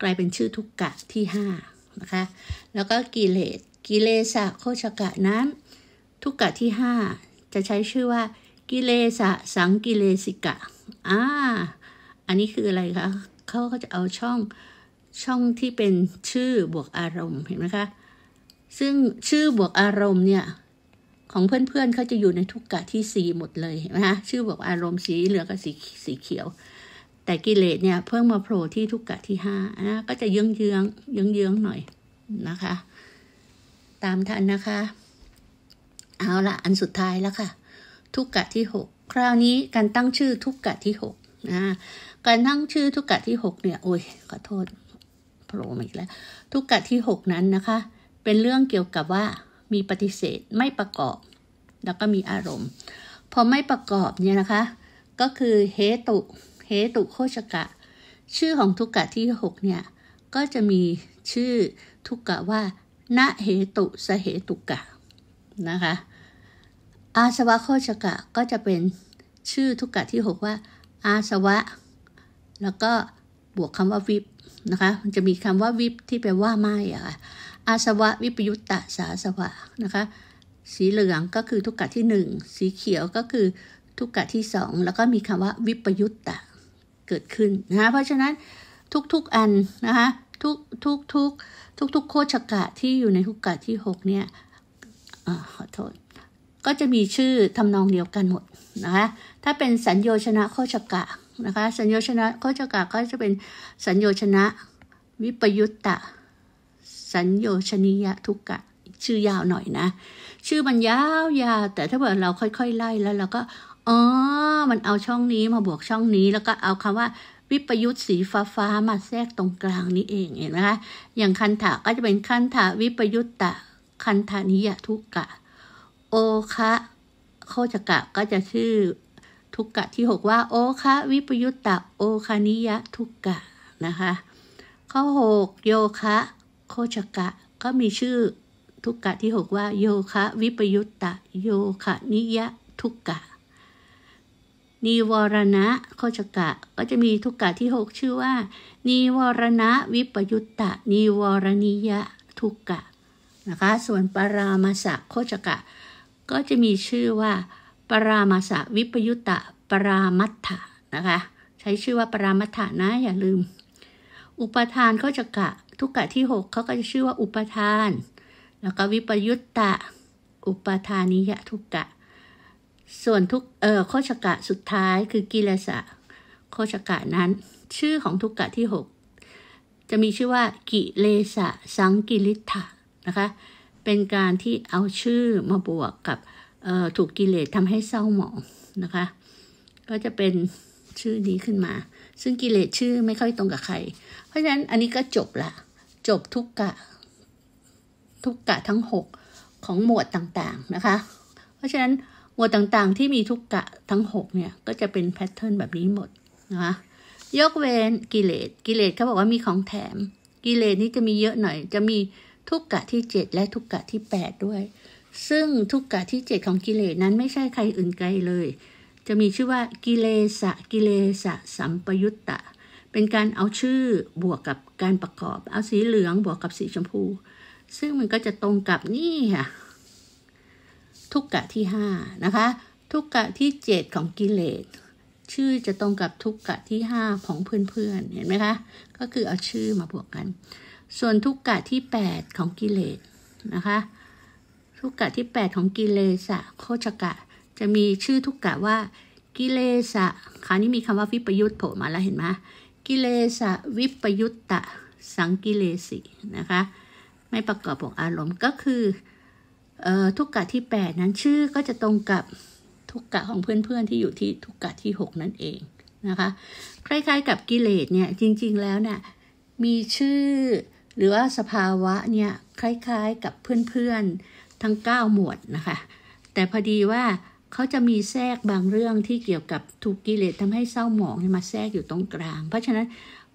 กลายเป็นชื่อทุกกะที่ห้านะคะแล้วก็กิเลสกิเลสะโคชกะนั้น ทุกกะที่ห้าจะใช้ชื่อว่ากิเลสะสังกิเลสิกะอ่า อันนี้คืออะไรคะ เขาก็จะเอาช่องช่องที่เป็นชื่อบวกอารมณ์เห็นไหมคะ ซึ่งชื่อบวกอารมณ์เนี่ยของเพื่อนๆเขาจะอยู่ในทุกกะที่สีหมดเลยเห็นไหมคะ ชื่อบวกอารมณ์สีเหลืองกับสีสีเขียว แต่กิเลสเนี่ยเพิ่งมาโผล่ที่ทุกกะที่ห้านะก็จะเยื้องเยื้องเยื้องเยื้องหน่อยนะคะ ตามทันนะคะ เอาละอันสุดท้ายแล้วค่ะ ทุกกะที่หกคราวนี้การตั้งชื่อทุกกะที่หกนะ การตั้งชื่อทุกกะที่หกเนี่ย โอ้ยขอโทษโผล่มาอีกแล้ว ทุกกะที่หกนั้นนะคะ เป็นเรื่องเกี่ยวกับว่ามีปฏิเสธไม่ประกอบ แล้วก็มีอารมณ์ พอไม่ประกอบเนี่ยนะคะ ก็คือเหตุเหตุโคชกะ ชื่อของทุกกะที่หกเนี่ย ก็จะมีชื่อทุกกะว่า ณ เหตุสเหตุกะ นะคะอาสวะโคชกะก็จะเป็นชื่อทุกกะที่6 ว่าอาสวะแล้วก็บวกคำว่าวิบนะคะมันจะมีคำว่าวิบที่แปลว่าไม่อะ่ะอาสวะวิปยุตตะสาสวะนะคะสีเหลืองก็คือทุกกะที่ 1 สีเขียวก็คือทุกกะที่ 2 แล้วก็มีคำว่าวิปยุตตะเกิดขึ้นนะคะเพราะฉะนั้นทุกๆอันนะคะทุกทุกทุกทุกทุกโคชกะที่อยู่ในทุกกะที่6เนี่ยอขอโทษก็จะมีชื่อทำนองเดียวกันหมดนะคะ ถ้าเป็นสัญโยชนะโคจกะนะคะ สัญโยชนะโคจกะก็จะเป็นสัญโยชนะวิปยุตตะ สัญโยชนิยทุกกะชื่อยาวหน่อยนะ ชื่อมันยาวยาวแต่ถ้าเกิดเราค่อย ๆไล่แล้วเราก็ อ๋อ มันเอาช่องนี้มาบวกช่องนี้แล้วก็เอาคำว่าวิปยุตสีฟ้าฟ้ามาแทรกตรงกลางนี้เองเห็นไหมคะ อย่างคันถะก็จะเป็นคันถะวิปยุตตะคันธานิยทุกกะโอคะโคจกะก็จะชื่อทุกกะที่หกว่าโอคะวิปยุตตะโอคานิยะทุกกะนะคะข้อหกโยคะโคจกะก็มีชื่อทุกกะที่หกว่า โยคะ วิปยุตตะโยคานิยะทุกกะนิวรณะโคจกะก็จะมีทุกกะที่หกชื่อว่านิวรณะวิปยุตตะนิวรณิยะทุกกะนะคะส่วนปรามาสะโคจกะก็จะมีชื่อว่าปรามาสวิปยุตตะปรามัตถะ นะคะ ใช้ชื่อว่าปรามัตถะนะอย่าลืม อุปทานก็จะกะทุกกะที่ 6เขาก็จะชื่อว่าอุปทาน แล้วก็วิปยุตตะ อุปทานิยะทุกกะ ส่วนทุก เออข้อชกะสุดท้าย คือกิเลสะข้อชกะนั้น ชื่อของทุกกะที่ 6 จะมีชื่อว่ากิเลสะสังกิริทะนะคะเป็นการที่เอาชื่อมาบวกกับถูกกิเลสทำให้เศร้าหมองนะคะ ก็จะเป็นชื่อนี้ขึ้นมา ซึ่งกิเลสชื่อไม่ค่อยตรงกับใคร เพราะฉะนั้นอันนี้ก็จบละจบทุกกะทุกกะทั้ง6ของหมวดต่างๆนะคะ เพราะฉะนั้นหมวดต่างๆที่มีทุกกะทั้ง6เนี่ยก็จะเป็นแพทเทิร์นแบบนี้หมดนะคะยกเว้นกิเลสกิเลสเขาบอกว่ามีของแถมกิเลสนี้จะมีเยอะหน่อยจะมีทุกกะที่ 7 และทุกกะที่ 8 ด้วย ซึ่งทุกกะที่7ของกิเลสนั้นไม่ใช่ใครอื่นไกลเลย จะมีชื่อว่ากิเลสะกิเลสะสัมปยุตตะ เป็นการเอาชื่อบวกกับการประกอบเอาสีเหลืองบวกกับสีชมพู ซึ่งมันก็จะตรงกับนี่ค่ะทุกกะที่ 5 นะคะ ทุกกะที่ 7 ของกิเลส ชื่อจะตรงกับทุกกะที่ 5 ของเพื่อนๆเห็นไหมคะก็คือเอาชื่อมาบวกกันส่วนทุกกะที่ 8 ของกิเลสนะคะทุกกะที่8ของกิเลสะโคชกะจะมีชื่อทุกกะว่ากิเลสะคราวนี้มีคำว่าวิปยุตโผล่มาแล้วเห็นไหมกิเลสะวิปยุตตะสังกิเลสินะคะไม่ประกอบของอารมณ์ก็คืออทุกกะที่ 8 นั้นชื่อก็จะตรงกับทุกกะของเพื่อนๆที่อยู่ที่ทุกกะที่ 6 นั่นเองนะคะคล้ายๆกับกิเลสเนี่ยจริงๆแล้วเนี่ยมีชื่อหรือว่าสภาวะเนี่ยคล้ายๆ กับเพื่อนๆทั้ง9หมวดนะคะแต่พอดีว่าเขาจะมีแทรกบางเรื่องที่เกี่ยวกับทุกกิเลสทำให้เศร้าหมองมาแทรกอยู่ตรงกลาง เพราะฉะนั้น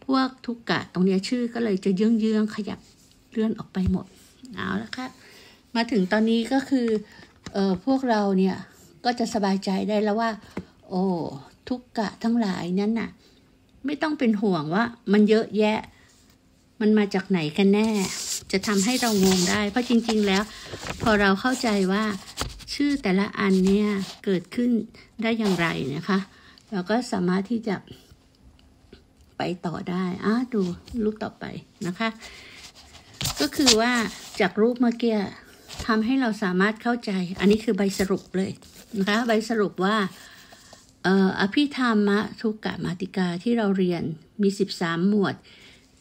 พวกทุกกะตรงนี้ชื่อก็เลยจะเยื้องๆขยับเลื่อนออกไปหมด เอาละค่ะ มาถึงตอนนี้ก็คือ เออพวกเราเนี่ยก็จะสบายใจได้แล้วว่า โอ้ทุกกะทั้งหลายนั้นน่ะไม่ต้องเป็นห่วงว่ามันเยอะแยะมันมาจากไหนกันแน่ จะทำให้เรางงได้ เพราะจริง ๆ แล้ว พอเราเข้าใจว่าชื่อแต่ละอันเนี่ยเกิดขึ้นได้อย่างไรนะคะ เราก็สามารถที่จะไปต่อได้อ้าดูรูปต่อไปนะคะ ก็คือว่าจากรูปเมื่อกี้ทำให้เราสามารถเข้าใจ อันนี้คือใบสรุปเลยนะคะ ใบสรุปว่า อภิธรรมะทุกกะมาติกาที่เราเรียนมี13หมวด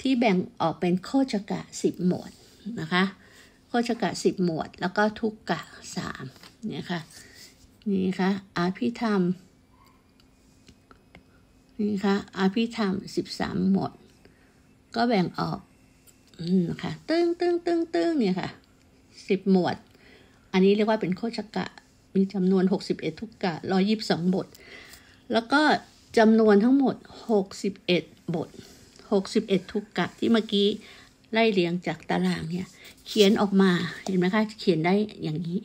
ที่แบ่งออกเป็นโคจกะสิบหมวดนะคะ โคจกะสิบหมวด แล้วก็ทุกกะสามเนี่ยค่ะ นี่ค่ะอาภิธรรมนี่ค่ะอาภิธรรมสิบสามหมวด ก็แบ่งออกนะคะตึ้งตึ้งตึ้งตึ้งเนี่ยค่ะสิบหมวด อันนี้เรียกว่าเป็นโคจกะ มีจำนวนหกสิบเอ็ดทุกกะร้อยิบสองบท แล้วก็จำนวนทั้งหมดหกสิบเอ็ดบท61ทุกกะที่เมื่อกี้ไล่เลียงจากตารางเนี่ยเขียนออกมาเห็นไหมคะเขียนได้อย่างนี้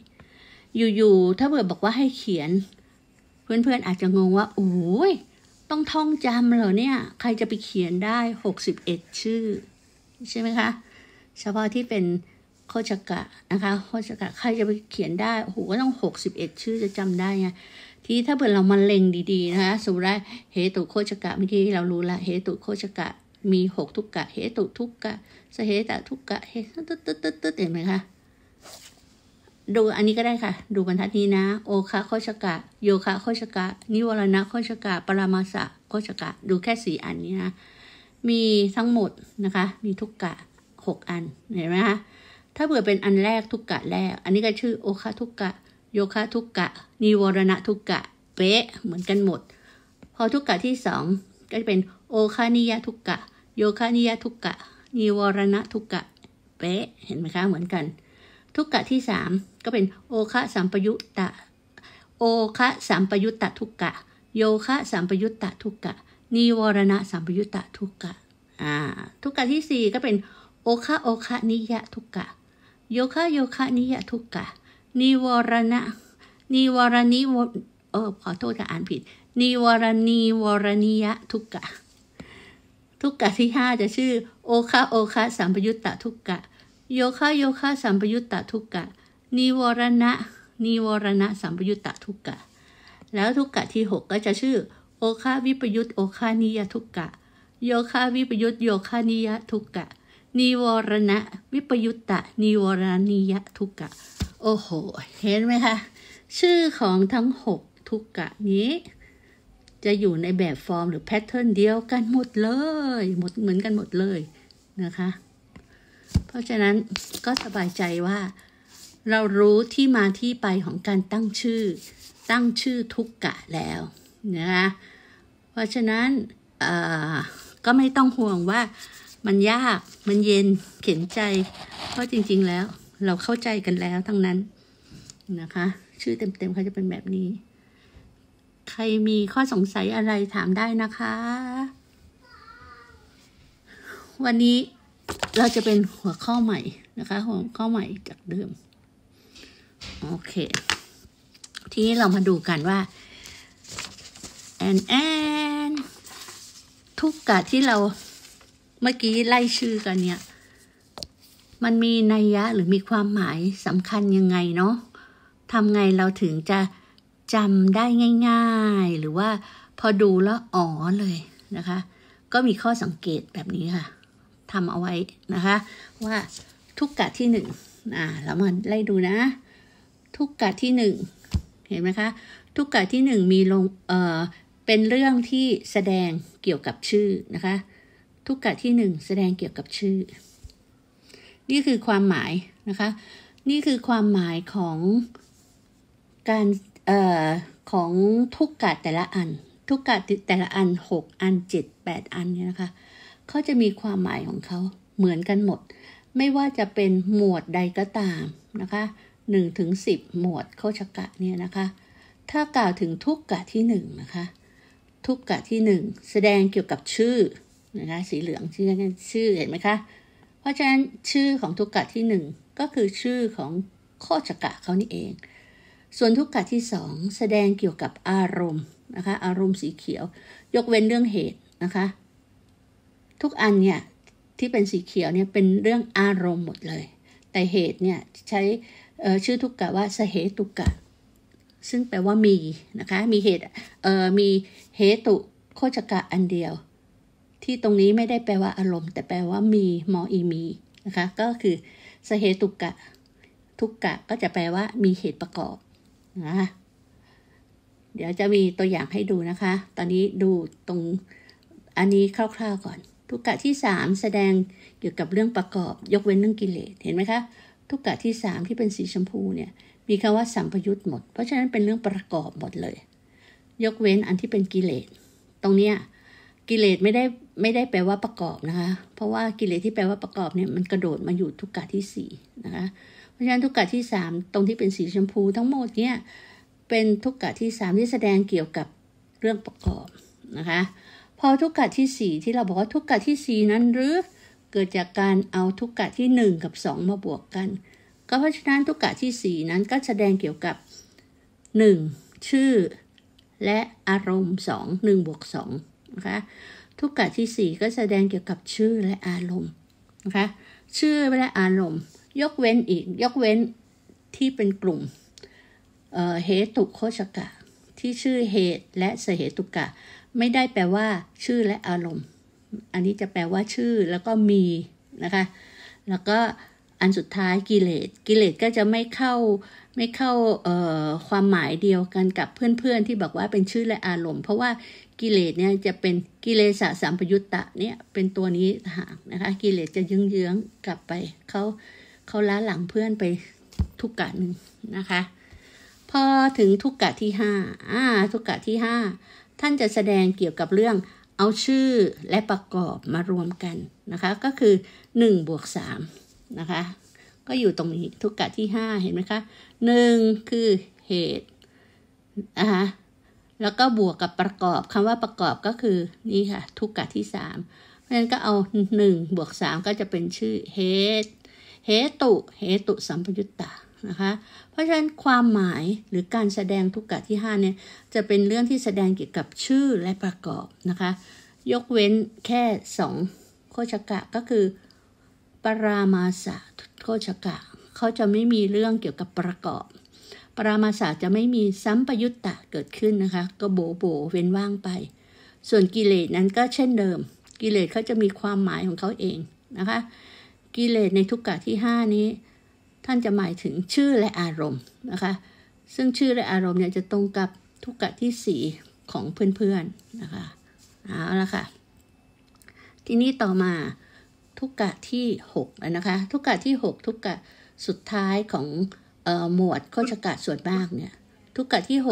อยู่ๆถ้าเบื่อบอกว่าให้เขียนเพื่อนๆอาจจะงงว่าโอ้ยต้องท่องจำเหรอเนี่ยใครจะไปเขียนได้ 61 ชื่อใช่ไหมคะเฉพาะที่เป็นโคชกะนะคะโคชกะใครจะไปเขียนได้โอ้โหก็ต้อง 61 ชื่อจะจำได้ไงที่ถ้าเื่อเรามาเล็งดีๆนะคะสมมติว่าเหตุโคชกะเมื่อกี้เรารู้ละเหตุโคชกะมีหกทุกกะเหตุทุกกะสเหตุทุกกะเหตุตึ๊ดตึ๊ดตึ๊ดต๊ดเห็นไหมคะ ดูอันนี้ก็ได้ค่ะ ดูบรรทัดนี้นะ โอคะโคชกะ โยคะโคชกะ นิวรณะโคชกะปรามาสะโคชกะ ดูแค่สี่อันนี้นะ มีทั้งหมดนะคะ มีทุกกะหกอัน เห็นไหมคะ ถ้าเผื่อเป็นอันแรกทุกกะแรก อันนี้ก็ชื่อโอคะทุกกะโยคะทุกกะนิวรณะทุกกะ เป๊ะเหมือนกันหมด พอทุกกะที่สองก็จะเป็นโอคานิยะทุกกะโยคะนิยทุกกะนิวรณะทุกกะเป๊ะเห็นไหมคะ เหมือนกัน ทุกกะที่สามก็เป็นโอคะสัมปยุตตะ โอคะสัมปยุตตะทุกกะโยคะสัมปยุตตะทุกกะนิวรณะสัมปยุตตะทุกกะอ่า ทุกกะที่สี่ก็เป็นโอคะโอคะนิยทุกกะโยคะโยคะนิยทุกกะนิวรณะ นิวรณีวเออขอโทษจะอ่านผิด นิวรณีวรณียทุกกะทุกกะที่5จะชื่อโอคะโอคะสัมปยุตตะทุกกะโยคะโยคะสัมปยุตตะทุกกะนิวรณะนิวรณะสัมปยุตตะทุกกะแล้วทุกกะที่ 6 ก็จะชื่อโอคะวิปยุตโอคะนิยทุกกะโยคะวิปยุตโยคะนิยทุกกะนิวรณะวิปยุตตะนิวรณิยทุกกะโอ้โหเห็นไหมคะชื่อของทั้ง 6 ทุกกะนี้จะอยู่ในแบบฟอร์มหรือแพทเทิร์นเดียวกันหมดเลยหมดเหมือนกันหมดเลยนะคะ เพราะฉะนั้นก็สบายใจว่า เรารู้ที่มาที่ไปของการตั้งชื่อตั้งชื่อทุกกะแล้วนะคะเพราะฉะนั้นก็ไม่ต้องห่วงว่ามันยากมันเย็นเข็นใจ เพราะจริงๆแล้วเราเข้าใจกันแล้วทั้งนั้น นะคะชื่อเต็มๆเขาจะเป็นแบบนี้ใครมีข้อสงสัยอะไรถามได้นะคะ วันนี้เราจะเป็นหัวข้อใหม่นะคะ หัวข้อใหม่จากเดิม โอเค ทีนี้เรามาดูกันว่าแอนแอนทุกกะที่เราเมื่อกี้ไล่ชื่อกันเนี่ย มันมีนัยยะหรือมีความหมายสำคัญยังไงเนาะทำไงเราถึงจะจำได้ง่ายๆหรือว่าพอดูแล้วอ๋อเลยนะคะ ก็มีข้อสังเกตแบบนี้ค่ะทำเอาไว้นะคะ ว่าทุกกะที่หนึ่งอ่า เรามาไล่ดูนะทุกกะที่หนึ่งเห็นไหมคะทุกกะที่หนึ่งมีลง เอ่อ เป็นเรื่องที่แสดงเกี่ยวกับชื่อ นะคะ ทุกกะที่หนึ่งแสดงเกี่ยวกับชื่อ นี่คือความหมายนะคะ นี่คือความหมายของการออของทุกกะแต่ละอัน ทุกกะแต่ละอันหกอันเจ็ดแปดอันเนี่ยนะคะเขาจะมีความหมายของเขาเหมือนกันหมด ไม่ว่าจะเป็นหมวดใดก็ตามนะคะหนึ่งถึงสิบหมวดโคชกะเนี่ยนะคะถ้ากล่าวถึงทุกกะที่หนึ่งนะคะทุกกะที่หนึ่งแสดงเกี่ยวกับชื่อนะคะสีเหลืองชื่อชื่อเห็นไหมคะเพราะฉะนั้นชื่อของทุกกะที่หนึ่งก็คือชื่อของโคชกะเขานี่เองส่วนทุกขะที่สองแสดงเกี่ยวกับอารมณ์นะคะ อารมณ์สีเขียว ยกเว้นเรื่องเหตุนะคะ ทุกอันเนี่ยที่เป็นสีเขียวเนี่ยเป็นเรื่องอารมณ์หมดเลย แต่เหตุเนี่ยใช้ชื่อทุกกะว่า สเหตุกะ ซึ่งแปลว่ามีนะคะ มีเหตุมีเหตุโคจกะอันเดียว ที่ตรงนี้ไม่ได้แปลว่าอารมณ์ แต่แปลว่ามี มออีมีนะคะ ก็คือสเหตุกะทุกกะก็จะแปลว่ามีเหตุประกอบนะเดี๋ยวจะมีตัวอย่างให้ดูนะคะ ตอนนี้ดูตรงอันนี้คร่าว ๆก่อน ทุกกะที่สามแสดงเกี่ยวกับเรื่องประกอบ ยกเว้นเรื่องกิเลส เห็นไหมคะ ทุกกะที่สามที่เป็นสีชมพูเนี่ยมีคำว่าสัมพยุตหมด เพราะฉะนั้นเป็นเรื่องประกอบหมดเลย ยกเว้นอันที่เป็นกิเลส ตรงเนี้ยกิเลสไม่ได้ไม่ได้แปลว่าประกอบนะคะ เพราะว่ากิเลสที่แปลว่าประกอบเนี่ยมันกระโดดมาอยู่ทุกกะที่สี่นะคะเพราะฉะนั้นทุกกะที่ 3 ตรงที่เป็นสีชมพูทั้งหมดเนี่ยเป็นทุกกะที่ 3 ที่แสดงเกี่ยวกับเรื่องประกอบนะคะพอทุกกะที่ 4 ที่เราบอกว่าทุกกะที่ 4 นั้นหรือเกิดจากการเอาทุกกะที่ 1 กับ 2 มาบวกกันก็เพราะฉะนั้นทุกกะที่ 4 นั้นก็แสดงเกี่ยวกับ 1 ชื่อ และอารมณ์ 2 1บวก2นะคะทุกกะที่ 4 ก็แสดงเกี่ยวกับชื่อและอารมณ์นะคะชื่อและอารมณ์ยกเว้นอีกยกเว้นที่เป็นกลุ่มเหตุโคชกะ ที่ชื่อเหตุและเสเหตุกะไม่ได้แปลว่าชื่อและอารมณ์ อันนี้จะแปลว่าชื่อแล้วก็มีนะคะแล้วก็อันสุดท้ายกิเลสกิเลสก็จะไม่เข้าไม่เข้าความหมายเดียวกันกับเพื่อนๆที่บอกว่าเป็นชื่อและอารมณ์เพราะว่ากิเลสเนี่ยจะเป็นกิเลสสะสามปยุตตะเนี่ยเป็นตัวนี้หางนะคะกิเลสจะยื้องๆกลับไปเขาเขาล้าหลังเพื่อนไปทุกกะหนึ่งนะคะพอถึงทุกกะที่ห้าอ่าทุกกะที่ห้าท่านจะแสดงเกี่ยวกับเรื่องเอาชื่อและประกอบมารวมกันนะคะก็คือ1บวก3นะคะก็อยู่ตรงนี้ทุกกะที่5เห็นไหมคะ1คือเหตุนะคะแล้วก็บวกกับประกอบคำว่าประกอบก็คือนี่ค่ะทุกกะที่ 3 เพราะฉะนั้นก็เอา1บวก3ก็จะเป็นชื่อเหตุเหตุ เหตุสัมปยุตตานะคะ เพราะฉะนั้นความหมายหรือการแสดงทุกกะที่5เนี่ยจะเป็นเรื่องที่แสดงเกี่ยวกับชื่อและประกอบนะคะ ยกเว้นแค่สองโคชกะก็คือปรามาสะโคชกะเขาจะไม่มีเรื่องเกี่ยวกับประกอบปรามาสะจะไม่มีสัมปยุตตะเกิดขึ้นนะคะ ก็โบโบเว้นว่างไป ส่วนกิเลสนั้นก็เช่นเดิม กิเลสเขาจะมีความหมายของเขาเองนะคะกิเลสในทุกกะที่5นี้ ท่านจะหมายถึงชื่อและอารมณ์นะคะ ซึ่งชื่อและอารมณ์เนี่ยจะตรงกับทุกกะที่4ของเพื่อนๆนนะคะเอาละค่ะทีนี้ต่อมาทุกกะที่6นะคะ ทุกกะที่6ทุกกะสุดท้ายของหมวดโคจกะส่วนมากเนี่ยทุกกะที่6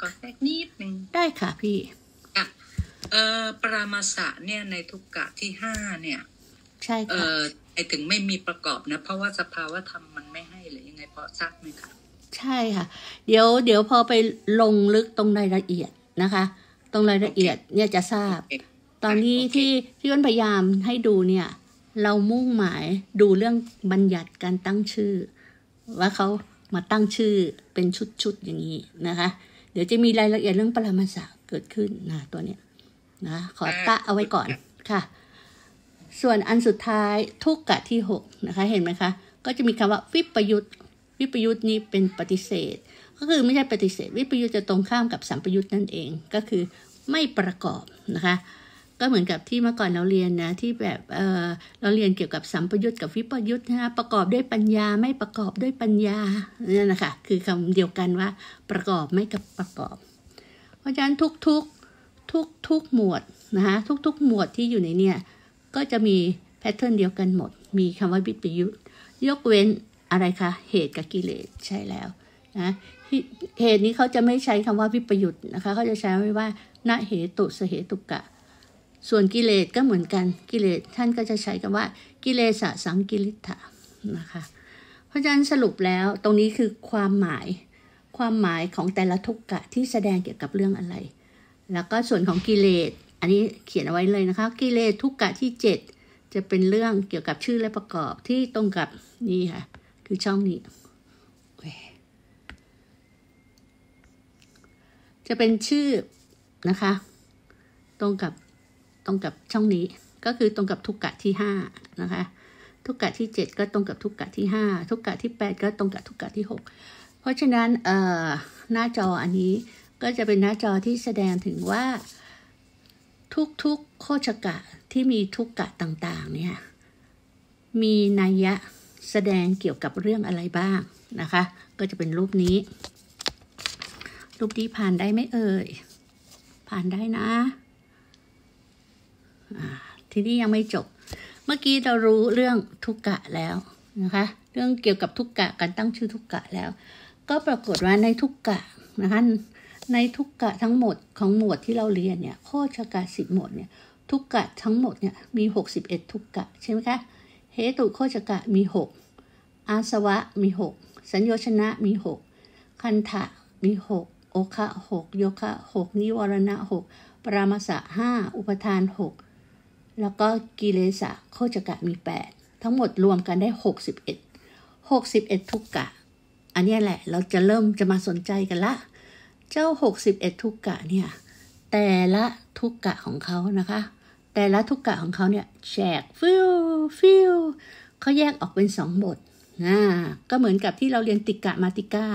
ขอแทรกนิดนึงได้ค่ะพี่เออปรามาสะเนี่ยในทุกกะที่ห้าเนี่ยใช่ค่ะไอถึงไม่มีประกอบนะ เพราะว่าสภาวะธรรมมันไม่ให้หรือยังไงเพราะทราบไหมคะใช่ค่ะ เดี๋ยว เดี๋ยวพอไปลงลึกตรงรายละเอียดนะคะ ตรงรายละเอียดเนี่ยจะทราบ ตอนนี้ที่ที่วันพยายามให้ดูเนี่ย เรามุ่งหมายดูเรื่องบัญญัติการตั้งชื่อ ว่าเขามาตั้งชื่อเป็นชุดๆอย่างนี้นะคะ เดี๋ยวจะมีรายละเอียดเรื่องปรมาสาเกิดขึ้นนะตัวเนี้ยนะ ขอตะเอาไว้ก่อนค่ะส่วนอันสุดท้ายทุกกะที่6นะคะเห็นไหมคะก็จะมีคำว่าวิปยุทธวิปยุทธนี้เป็นปฏิเสธ ก็คือไม่ใช่ปฏิเสธ วิปยุทธจะตรงข้ามกับสัมปยุทธนั่นเอง ก็คือไม่ประกอบนะคะก็เหมือนกับที่เมื่อก่อนเราเรียนนะที่แบบเเราเรียนเกี่ยวกับสัมปยุทธกับวิปยุทธนะประกอบด้วยปัญญาไม่ประกอบด้วยปัญญาเนี่ยนะคะคือคำเดียวกันว่าประกอบไม่กับประกอบเพราะฉะนั้นทุกๆทุกๆหมวดนะคะทุกๆหมวดที่อยู่ในเนี่ยก็จะมีแพทเทิร์นเดียวกันหมด มีคำว่าวิปยุทธยกเว้นอะไรคะ เหตุกับกิเลสใช่แล้วนะเหตุนี้เขาจะไม่ใช้คำว่าวิปยุทธนะคะเขาจะใช้ว่าณเหตุสเหตุกะ ส่วนกิเลสก็เหมือนกัน กิเลสท่านก็จะใช้คำว่ากิเลสสังกิริธะนะคะ เพราะฉะนั้นสรุปแล้วตรงนี้คือความหมายความหมายของแต่ละทุกกะที่แสดงเกี่ยวกับเรื่องอะไร แล้วก็ส่วนของกิเลสอันนี้เขียนเอาไว้เลยนะคะกิเลสทุกกะที่ 7 จะเป็นเรื่องเกี่ยวกับชื่อและประกอบที่ตรงกับนี่ค่ะคือช่องนี้ จะเป็นชื่อนะคะตรงกับตรงกับช่องนี้ ก็คือตรงกับทุกกะที่5นะคะทุกกะที่ 7 ก็ตรงกับทุกกะที่ 5 ทุกกะที่ 8 ก็ตรงกับทุกกะที่ 6 เพราะฉะนั้นหน้าจออันนี้ก็จะเป็นหน้าจอที่แสดงถึงว่าทุกๆโคชกะที่มีทุกกะต่างๆ เนี่ย มีนัยยะแสดงเกี่ยวกับเรื่องอะไรบ้างนะคะ ก็จะเป็นรูปนี้ รูปนี้ผ่านได้ไหมเอ่ย ผ่านได้นะทีนี้ยังไม่จบ เมื่อกี้เรารู้เรื่องทุกกะแล้วนะคะ เรื่องเกี่ยวกับทุกกะการตั้งชื่อทุกกะแล้ว ก็ปรากฏว่าในทุกกะนะคะในทุกกะทั้งหมดของหมวดที่เราเรียนเนี่ยข้อชกาสิบหมวดเนี่ย ทุกกะทั้งหมดเนี่ยมี 61 ทุกกะใช่ไหมคะ เหตุโคชกะมี 6 อาสวะมี 6 สัญญชนะมี 6 คันทะมี 6 โอคะ6โยคะ6 นิวรณะ6ปรามาสะ5อุปทาน 6 แล้วก็กิเลสะโคจกะมี 8 ทั้งหมดรวมกันได้ 61 61 ทุกกะอันนี้แหละ เราจะเริ่มจะมาสนใจกันละเจ้า 61 ทุกกะเนี่ยแต่ละทุกกะของเขานะคะ แต่ละทุกกะ ของเขาเนี่ยแจกฟิวฟิวเขาแยกออกเป็นสองบทนะก็เหมือนกับที่เราเรียนติกะมาติกา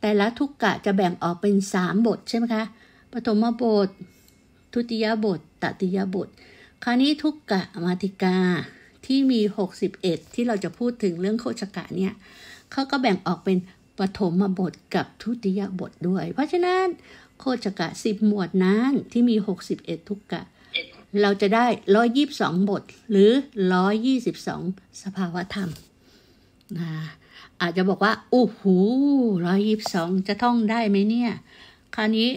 แต่ละทุกกะจะแบ่งออกเป็นสามบทใช่ไหมคะปฐมบท ทุติยบทตติยบทคราวนี้ทุกกะมาติกาที่มี 61 ที่เราจะพูดถึงเรื่องโคชกะเนี่ยเขาก็แบ่งออกเป็นปฐมบทกับ ทุติยบทด้วย เพราะฉะนั้นโคจกะสิบหมวดนั้นที่มีหกสิบเอ็ดทุกกะ เราจะได้ร้อย2ิบสองบทหรือร้อยี่สิบสสองภาวธรรมนะอาจจะบอกว่าโอ้โหร้อยยิบสองจะท่องได้ไหมเนี่ยคราวนี้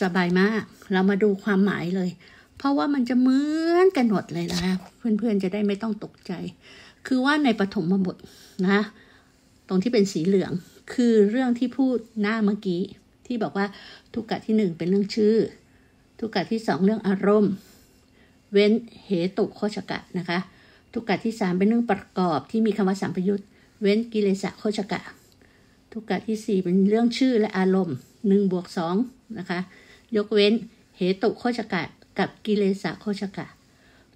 สบายมาก เรามาดูความหมายเลย เพราะว่ามันจะเหมือนกันหมดเลยนะอะเพื่อนๆจะได้ไม่ต้องตกใจ คือว่าในปฐมบทนะตรงที่เป็นสีเหลืองคือเรื่องที่พูดหน้าเมื่อกี้ ที่บอกว่าทุกกะที่หนึ่งเป็นเรื่องชื่อ ทุกกะที่สอง เรื่องอารมณ์ เว้นเหตุโคชกะนะคะทุกกะที่สามเป็นเรื่องประกอบที่มีคำว่าสัมพยุตเว้นกิเลสโคชกะทุกกะที่สี่เป็นเรื่องชื่อและอารมณ์หนึ่งบวกสองนะคะยกเว้นเหตุโคชกะกับกิเลสโคชกะ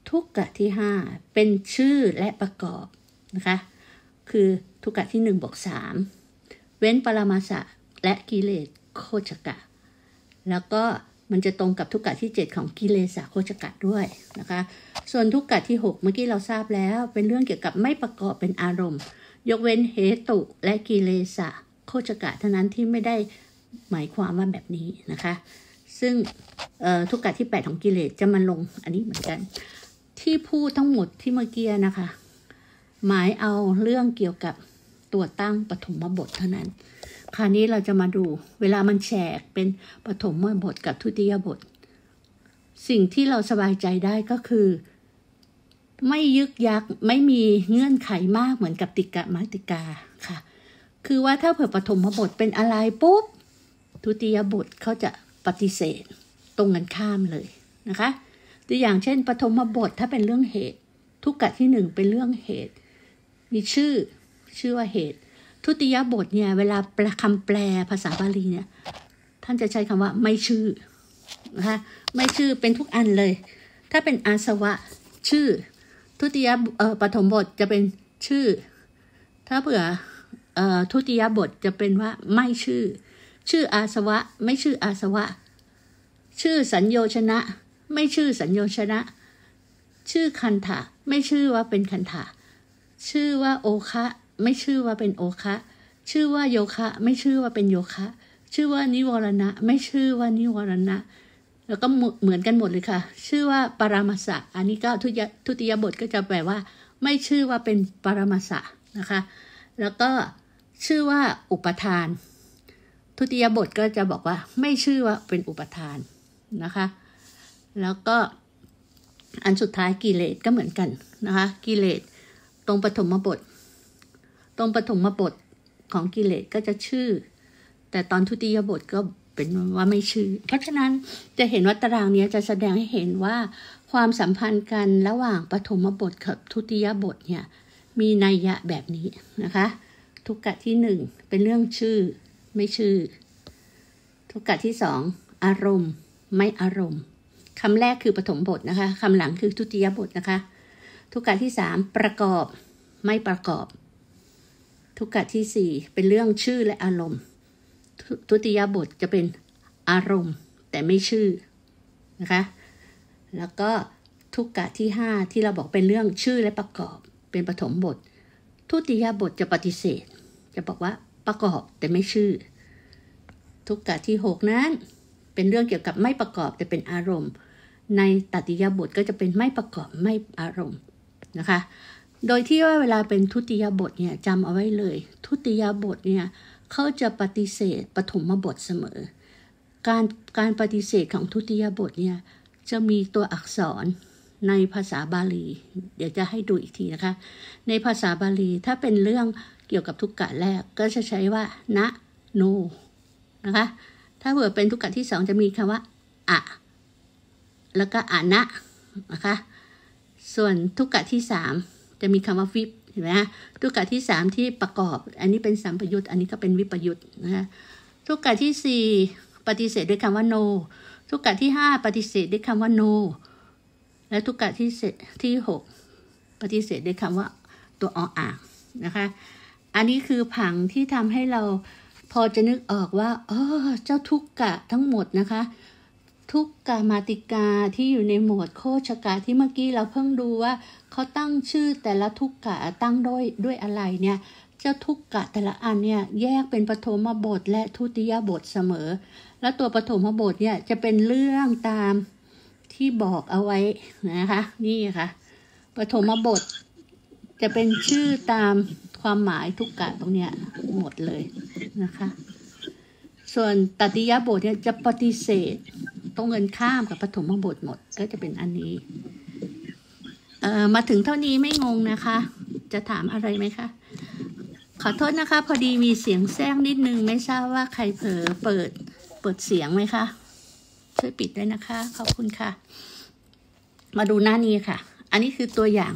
ทุกกะที่ห้าเป็นชื่อและประกอบนะคะคือทุกกะที่หนึ่งบวกสามเว้นปรมาสะและกิเลส โคจกะ แล้วก็มันจะตรงกับทุกกะที่ 7 ของ กิเลส โคจกะด้วยนะคะ ส่วนทุกกะที่ 6 เมื่อกี้เราทราบแล้ว เป็นเรื่องเกี่ยวกับไม่ประกอบเป็นอารมณ์ ยกเว้นเหตุและกิเลสโคจกะเท่านั้นที่ไม่ได้หมายความว่าแบบนี้นะคะ ซึ่งทุกกะที่ 8 ของกิเลสจะมาลงอันนี้เหมือนกัน ที่พูดทั้งหมดที่เมื่อกี้นะคะหมายเอาเรื่องเกี่ยวกับตัวตั้งปฐมบทเท่านั้น คราวนี้เราจะมาดูเวลามันแฉกเป็นปฐมบทกับทุติยบท สิ่งที่เราสบายใจได้ก็คือ ไม่ยึกยักไม่มีเงื่อนไขมากเหมือนกับติกะมาติกาค่ะ คือว่าถ้าเผื่อปฐมบทเป็นอะไรปุ๊บทุติยบทเขาจะปฏิเสธตรงกันข้ามเลยนะคะ ตัวอย่างเช่น ปฐมบทถ้าเป็นเรื่องเหตุทุกกะที่หนึ่งเป็นเรื่องเหตุ มีชื่อชื่อว่าเหตุทุติยบทเนี่ยเวลาแปลคำแปลภาษาบาลีเนี่ยท่านจะใช้คำว่าไม่ชื่อนะคะไม่ชื่อเป็นทุกอันเลย ถ้าเป็นอาสวะชื่อ ทุติยเออปฐมบทจะเป็นชื่อ ถ้าเผื่อออทุติยบทจะเป็นว่า ไม่ชื่อ ชื่ออาสวะ ไม่ชื่ออาสวะ ชื่อสัญโยชนะ ไม่ชื่อสัญโยชนะ ชื่อคันถะไม่ชื่อว่าเป็นคันถะชื่อว่าโอคะไม่ชื่อว่าเป็นโอคะ ชื่อว่าโยคะ ไม่ชื่อว่าเป็นโยคะ ชื่อว่านิวรณะ ไม่ชื่อว่านิวรณะ แล้วก็เหมือนกันหมดเลยค่ะ ชื่อว่าปรามาสะ อันนี้ก็ทุทุติยบทก็จะแปลว่า ไม่ชื่อว่าเป็นปรามาสะนะคะ แล้วก็ชื่อว่าอุปทาน ทุติยบทก็จะบอกว่าไม่ชื่อว่าเป็นอุปทานนะคะ แล้วก็อันสุดท้ายกิเลสก็เหมือนกันนะคะ กิเลส ตรงปฐมบทตรงปฐมบทของกิเลสก็จะชื่อ แต่ตอนทุติยบทก็เป็นว่าไม่ชื่อ เพราะฉะนั้นจะเห็นว่าตารางนี้จะแสดงให้เห็นว่า ความสัมพันธ์กันระหว่างปฐมบทกับทุติยบทเนี่ยมีนัยยะแบบนี้นะคะ ทุกกะที่หนึ่งเป็นเรื่องชื่อไม่ชื่อ ทุกกะที่สองอารมณ์ไม่อารมณ์คำแรกคือปฐมบทนะคะคำหลังคือทุติยบทนะคะ ทุกกะที่สามประกอบไม่ประกอบทุกกะที่สี่เป็นเรื่องชื่อและอารมณ์ ทุติยบทจะเป็นอารมณ์ แต่ไม่ชื่อนะคะแล้วก็ทุกกะที่ห้าที่เราบอกเป็นเรื่องชื่อและประกอบเป็นปฐมบท ทุติยบทจะปฏิเสธ จะบอกว่าประกอบแต่ไม่ชื่อ ทุกกะที่หกนั้นเป็นเรื่องเกี่ยวกับไม่ประกอบแต่เป็นอารมณ์ ในตติยบทก็จะเป็นไม่ประกอบไม่อารมณ์นะคะโดยที่ว่าเวลาเป็นทุติยบทเนี่ยจำเอาไว้เลย ทุติยบทเนี่ยเขาจะปฏิเสธปฐมบทเสมอการการปฏิเสธของทุติยบทเนี่ยจะมีตัวอักษรในภาษาบาลี เดี๋ยวจะให้ดูอีกทีนะคะ ในภาษาบาลีถ้าเป็นเรื่องเกี่ยวกับทุกกะแรกก็จะใช้ว่าณโน นะคะ ถ้าเผื่อเป็นทุกกะที่สองจะมีคำว่าอะแล้วก็อะนะนะคะ ส่วนทุกกะที่สามจะมีคำว่าวิปเห็นไหมทุกกะที่สามที่ประกอบ อันนี้เป็นสัมปยุตอันนี้ก็เป็นวิปยุตนะฮะทุกกะที่สี่ปฏิเสธด้วยคำว่า no ทุกกะที่ห้าปฏิเสธด้วยคำว่า no และทุกกะที่ที่หกปฏิเสธด้วยคำว่า ตัวออ่างนะคะ อันนี้คือผังที่ทำให้เราพอจะนึกออกว่าออเจ้าทุกกะทั้งหมดนะคะ ทุกกามาติกาที่อยู่ในหมวด โคชกาที่เมื่อกี้เราเพิ่งดูว่าเขาตั้งชื่อแต่ละทุกกะตั้งด้วยด้วยอะไรเนี่ยเจ้าทุกกะแต่ละอันเนี่ย แยกเป็นปฐมบท และทุติยบทเสมอ แล้วตัวปฐมบทเนี่ยจะเป็นเรื่องตามที่บอกเอาไว้นะคะ นี่ค่ะปฐมบท จะเป็นชื่อตามความหมายทุกกะตรงเนี้ย หมดเลยนะคะ ส่วนตติยบทเนี่ยจะปฏิเสธตรงเงินข้ามกับปฐมบทหมด ก็จะเป็นอันนี้มาถึงเท่านี้ไม่งงนะคะ จะถามอะไรไหมคะ ขอโทษนะคะพอดีมีเสียงแซงนิดนึงไม่ทราบว่าใครเผลอเปิดเปิดเสียงไหมคะช่วยปิดด้วยนะคะขอบคุณค่ะ มาดูหน้านี้ค่ะ อันนี้คือตัวอย่าง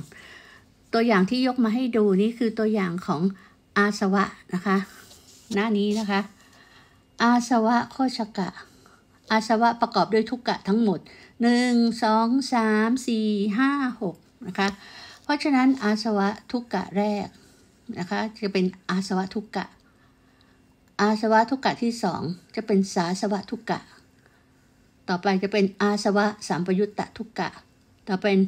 ตัวอย่างที่ยกมาให้ดูนี่คือตัวอย่างของอาสวะนะคะ หน้านี้นะคะ อาสวะโคชกะ อาสวะประกอบด้วยทุกกะทั้งหมดหนึ่งสองสามสี่ห้าหกนะคะเพราะฉะนั้นอาสวะทุกกะแรกนะคะจะเป็นอาสวะทุกกะอาสวะทุกกะที่สองจะเป็นสาสวะทุกกะต่อไปจะเป็นอาสวะสามประยุตตะทุกกะต่อเป็น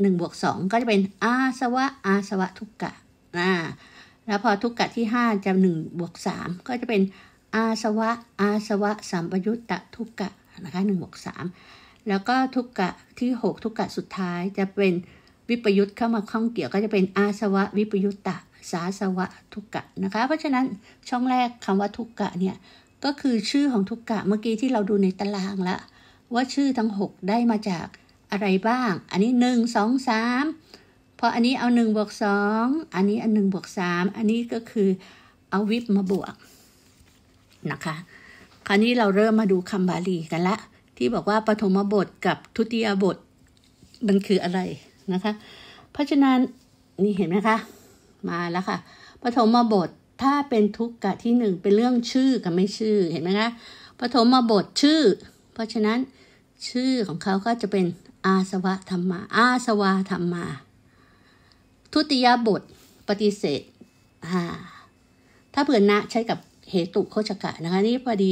หนึ่งบวกสองก็จะเป็นอาสวะอาสวะทุกกะนะแล้วพอทุกกะที่ห้าจะหนึ่งบวกสามก็จะเป็นอาสวะอาสวะสามประยุตตะทุกกะนะคะหนึ่งบวกสามแล้วก็ทุกกะที่ 6 ทุกกะสุดท้ายจะเป็นวิปยุทธเข้ามาข้องเกี่ยวก็จะเป็นอาสวะวิปยุตตะสาสวะทุกกะนะคะ เพราะฉะนั้นช่องแรกคำว่าทุกกะเนี่ยก็คือชื่อของทุกกะเมื่อกี้ที่เราดูในตารางละ ว่าชื่อทั้ง 6 ได้มาจากอะไรบ้าง อันนี้ 1 2 3พออันนี้เอา1บวก 2 อันนี้อัน1บวก3 อันนี้ก็คือเอาวิปมาบวกนะคะ คราวนี้เราเริ่มมาดูคำบาลีกันละที่บอกว่าปฐมบทกับทุติยบทมันคืออะไรนะคะ เพราะฉะนั้นนี่เห็นไหมคะมาแล้วค่ะปฐมบทถ้าเป็นทุกกะที่หนึ่งเป็นเรื่องชื่อกับไม่ชื่อเห็นไหมคะปฐมบทชื่อ เพราะฉะนั้นชื่อของเขาก็จะเป็นอาสวะธรรมา อาสวะธรรมา ทุติยบทปฏิเสธถ้าเผื่อนะใช้กับเหตุโคชกะนะคะนี่พอดี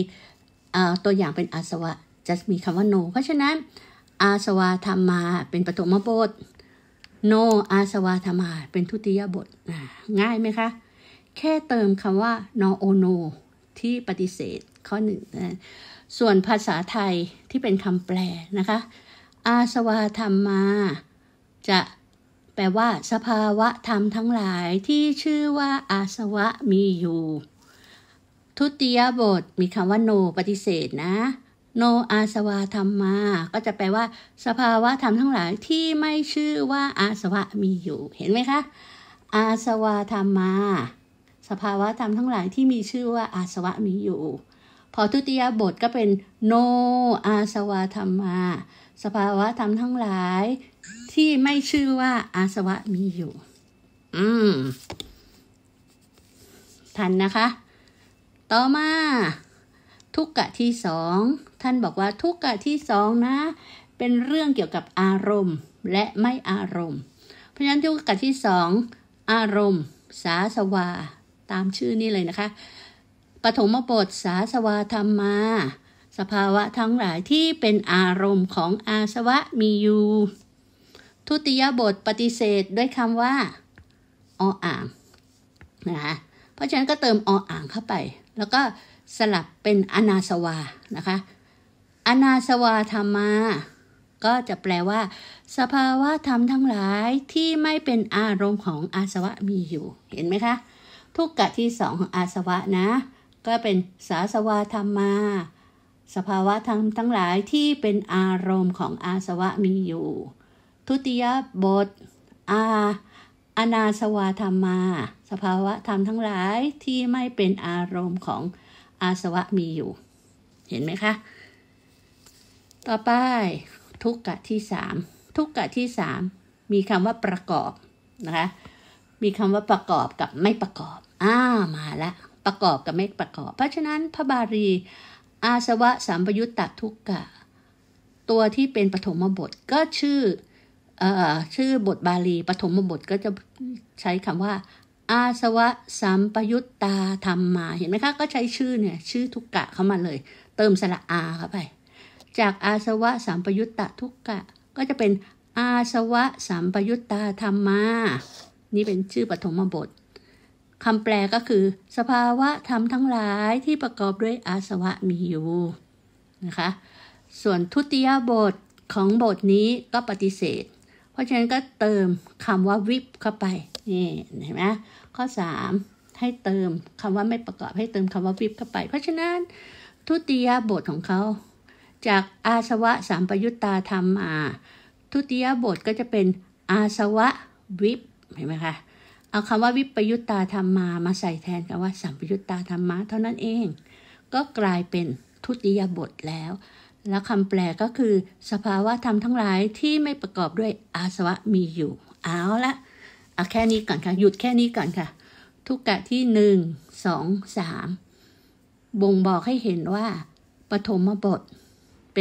ตัวอย่างเป็นอาสวะจะมีคำว่า no เพราะฉะนั้น อาสวาธรรมา เป็นปฐมบท no อาสวาธรรมาเป็นทุติยบทง่ายไหมคะแค่เติมคำว่า no o no ที่ปฏิเสธ ข้อหนึ่งนะส่วนภาษาไทยที่เป็นคำแปลนะคะอาสวาธรรมา จะแปลว่า สภาวะธรรมทั้งหลายที่ชื่อว่า อาสวะมีอยู่ ทุติยบท มีคำว่าโน ปฏิเสธนะโนอาสวาธรรมา ก็จะแปลว่า สภาวะธรรมทั้งหลาย ที่ไม่ชื่อว่า อาสวะมีอยู่ เห็นไหมคะอาสวาธรรมาสภาวะธรรมทั้งหลายที่มีชื่อว่า อาสวะมีอยู่ พอทุติยบทก็เป็น โนอาสวาธรรมา สภาวะธรรมทั้งหลาย ที่ไม่ชื่อว่า อาสวะมีอยู่ อืมทันนะคะ ต่อมา ทุกกะที่สองท่านบอกว่าทุกกะที่สองนะ เป็นเรื่องเกี่ยวกับอารมณ์และไม่อารมณ์ เพราะฉะนั้นทุกกะที่สองอารมณ์สาสวา ตามชื่อนี่เลยนะคะปฐมบทสาสวาธรรมา สภาวะทั้งหลายที่เป็นอารมณ์ของอาสวะมีอยู่ทุติยบทปฏิเสธด้วยคำว่าออ่างนะคะเพราะฉะนั้นก็เติมออ่างเข้าไปแล้วก็สลับเป็นอนาสวานะคะอนาสวาธรรมา ก็จะแปลว่า สภาวะธรรมทั้งหลายที่ไม่เป็นอารมณ์ของอาสวะมีอยู่ เห็นไหมคะ ทุกกะที่สองของอาสวะนะ ก็เป็นสาสวาธรรมาสภาวะธรรมทั้งหลายที่เป็นอารมณ์ของอาสวะมีอยู่ ทุติยบทอาอนาสวาธรรมา สภาวะธรรมทั้งหลายที่ไม่เป็นอารมณ์ของอาสวะมีอยู่ เห็นไหมคะต่อไปทุกกะที่สามทุกกะที่สามมีคำว่าประกอบนะคะมีคำว่าประกอบกับไม่ประกอบอ่ามาละประกอบกับ ไม่ประกอบ เพราะฉะนั้นพระบาลีอาสวะสามประยุตตทุกกะตัวที่เป็นปฐมบทก็ชื่ออชื่อบทบาลีปฐมบทก็จะใช้คำว่า อาสวะสัมปยุตตาธรรมมาเห็นไหมคะก็ใช้ชื่อเนี่ยชื่อทุกกะเข้ามาเลย เติมสระอาเข้าไปจากอาสวะสามปยุตตะทุกกะก็จะเป็นอาสวะสามปยุตตาธรรมา นี่เป็นชื่อปฐมบท คำแปลก็คือ สภาวะธรรมทั้งหลายที่ประกอบด้วยอาสวะมีอยู่นะคะ ส่วนทุติยบทของบทนี้ก็ปฏิเสธ เพราะฉะนั้นก็เติมคำว่าวิบเข้าไป นี่เห็นไหมข้อ 3ให้เติมคำว่าไม่ประกอบให้เติมคำว่าวิบเข้าไป เพราะฉะนั้น ทุติยบทของเขาจากอาสวะสามปยุตตาธรรมมาทุติยบทก็จะเป็นอาสวะวิปเห็นไหมคะเอาคำว่าวิปยุตตาธรรมมามาใส่แทนกับว่าสามปยุตตาธรรมะเท่านั้นเอง ก็กลายเป็นทุติยบทแล้ว แล้วคำแปลก็คือสภาวะธรรมทั้งหลายที่ไม่ประกอบด้วยอาสวะมีอยู่ เอาละเอาแค่นี้ก่อนค่ะหยุดแค่นี้ก่อนค่ะ ทุกกะที่หนึ่งสองสามบ่งบอกให้เห็นว่าปฐมบท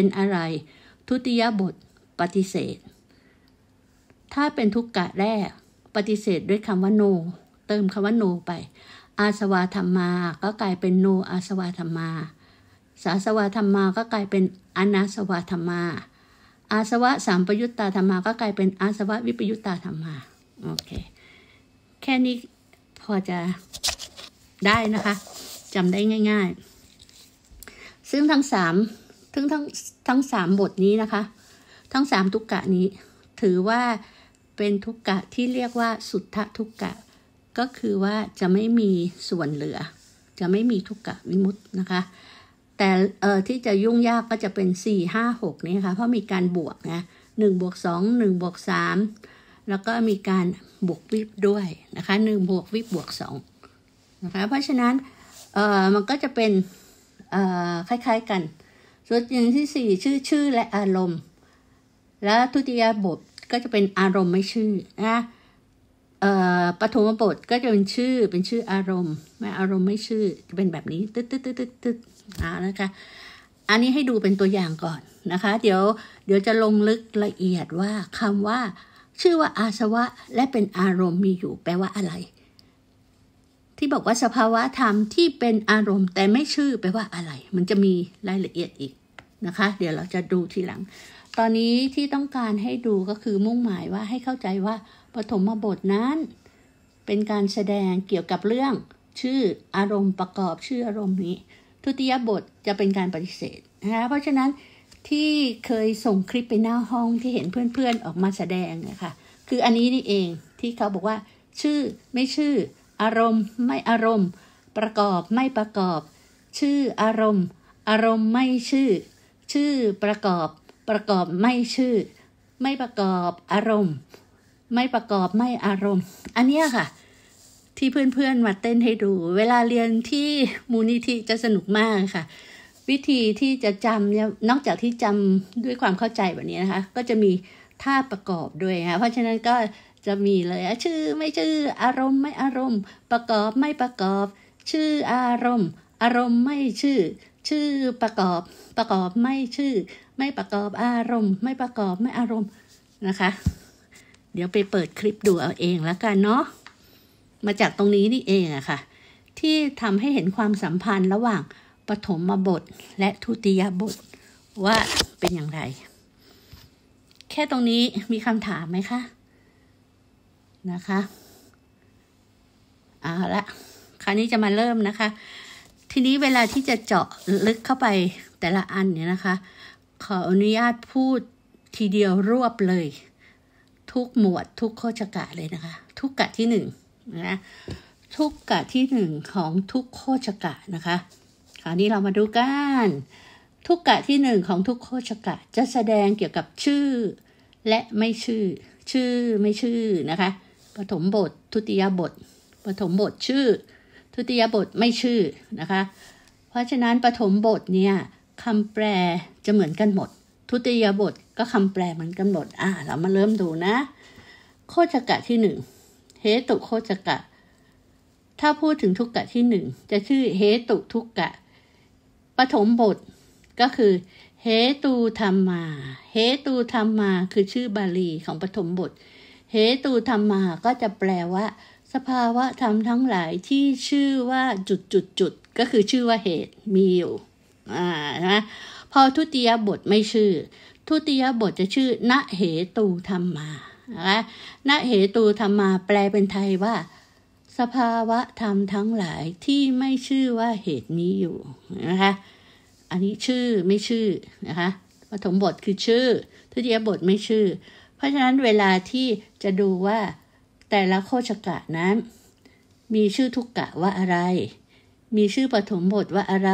เป็นอะไรทุติยบทปฏิเสธ ถ้าเป็นทุกกะแรกปฏิเสธด้วยคำว่าโน เติมคำว่าโนไป อาสวาธรรมาก็กลายเป็นโนอาสวาธรรมาสาสวาธรรมาก็กลายเป็นอนาสวาธรรมา อาสวะสามประยุตตาธรรมา ก็กลายเป็นอาสวะวิปยุตตาธรรมาโอเคแค่นี้พอจะได้นะคะจำได้ง่ายๆ ซึ่งทั้งสามทั้งทั้งทั้งสามบทนี้นะคะ ทั้งสามทุกกะนี้ถือว่าเป็นทุกกะที่เรียกว่าสุทธทุกกะก็คือว่าจะไม่มีส่วนเหลือ จะไม่มีทุกกะวิมุตนะคะแต่เออที่จะยุ่งยากก็จะเป็น 4 5 6นี่ค่ะเพราะมีการบวกนะหนึ่งบวกสองหนึ่งบวกสามแล้วก็มีการบวกวิบด้วยนะคะหนึ่งบวกวิบบวกสองนะคะเพราะฉะนั้นเออมันก็จะเป็นคล้ายๆกันส่วนอย่างที่สี่ชื่อชื่อและอารมณ์ แล้วทุติยบทก็จะเป็นอารมณ์ไม่ชื่อนะเออปฐมบทก็จะเป็นชื่อเป็นชื่ออารมณ์ไม่อารมณ์ไม่ชื่อจะเป็นแบบนี้ตึ๊ดตึ๊ดตึ๊ดตึ๊ดตึ๊ดอ่านะคะอันนี้ให้ดูเป็นตัวอย่างก่อนนะคะเดี๋ยวเดี๋ยวจะลงลึกละเอียดว่าคำว่า ชื่อว่าอาสวะ และเป็นอารมณ์มีอยู่แปลว่าอะไร ที่บอกว่าสภาวะธรรมที่เป็นอารมณ์แต่ไม่ชื่อแปลว่าอะไร มันจะมีรายละเอียดอีกนะคะเดี๋ยวเราจะดูทีหลัง ตอนนี้ที่ต้องการให้ดูก็คือมุ่งหมายว่าให้เข้าใจว่าปฐมบทนั้น เป็นการแสดงเกี่ยวกับเรื่อง ชื่ออารมณ์ประกอบชื่ออารมณ์นี้ ทุติยบทจะเป็นการปฏิเสธนะคะเพราะฉะนั้นที่เคยส่งคลิปไปหน้าห้องที่เห็นเพื่อนๆ ออกมาแสดงนะคะคืออันนี้นี่เองที่เขาบอกว่า ชื่อไม่ชื่อ อารมณ์ไม่อารมณ์ประกอบไม่ประกอบ ชื่ออารมณ์ อารมณ์ไม่ชื่อชื่อประกอบประกอบไม่ชื่อ ไม่ประกอบอารมณ์ ไม่ประกอบไม่อารมณ์ อันนี้ค่ะ ที่เพื่อน ๆ มาเต้นให้ดู เวลาเรียนที่มูนิธิจะสนุกมากค่ะ วิธีที่จะจำเนี่ยนอกจากที่จำด้วยความเข้าใจแบบนี้นะคะ ก็จะมีท่าประกอบด้วยค่ะเพราะฉะนั้นก็จะมีเลย ชื่อไม่ชื่ออารมณ์ไม่อารมณ์ ประกอบไม่ประกอบ ชื่ออารมณ์ อารมณ์ไม่ชื่อชื่อประกอบประกอบไม่ชื่อ ไม่ประกอบอารมณ์ ไม่ประกอบไม่อารมณ์นะคะ เดี๋ยวไปเปิดคลิปดูเอาเอง แล้วกันเนาะมาจากตรงนี้นี่เองอะค่ะ ที่ทำให้เห็นความสัมพันธ์ระหว่างปฐมบท และทุติยบทว่าเป็นอย่างไร แค่ตรงนี้มีคำถามไหมคะนะคะเอาละคราวนี้จะมาเริ่มนะคะทีนี้เวลาที่จะเจาะลึกเข้าไปแต่ละอันเนี่ยนะคะ ขออนุญาตพูดทีเดียวรวบเลย ทุกหมวดทุกโคจกะเลยนะคะ ทุกกะที่หนึ่งนะทุกกะที่หนึ่งของทุกโคจกะนะคะคราวนี้เรามาดูกัน ทุกกะที่หนึ่งของทุกโคจกะจะแสดงเกี่ยวกับชื่อและไม่ชื่อ ชื่อไม่ชื่อนะคะปฐมบททุติยบทปฐมบทชื่อทุติยบทไม่ชื่อนะคะ เพราะฉะนั้นปฐมบทเนี่ยคำแปลจะเหมือนกันหมด ทุติยบทก็คำแปลเหมือนกันหมด อ่าเรามาเริ่มดูนะ โคจกะที่หนึ่งเหตุโคจกะ ถ้าพูดถึงทุกกะที่หนึ่งจะชื่อเหตุทุกกะปฐมบทก็คือเฮตูธรรมมาเฮตูธรรมมาคือชื่อบาลีของปฐมบทเฮตูธรรมมาก็จะแปลว่าสภาวะธรรมทั้งหลายที่ชื่อว่าจุดจุดจุดก็คือชื่อว่าเหตุมีอยู่อ่านะพอทุติยบทไม่ชื่อ ทุติยบทจะชื่อ ณเหตูธรรมานะณเหตูธรรมา แปลเป็นไทยว่า สภาวะธรรมทั้งหลายที่ไม่ชื่อว่าเหตุนี้อยู่นะคะอันนี้ชื่อไม่ชื่อนะคะปฐมบทคือชื่อ ทุติยบทไม่ชื่อ เพราะฉะนั้นเวลาที่จะดูว่าแต่ละโคชกะ นั้นมีชื่อทุกกะว่าอะไร มีชื่อปฐมบทว่าอะไร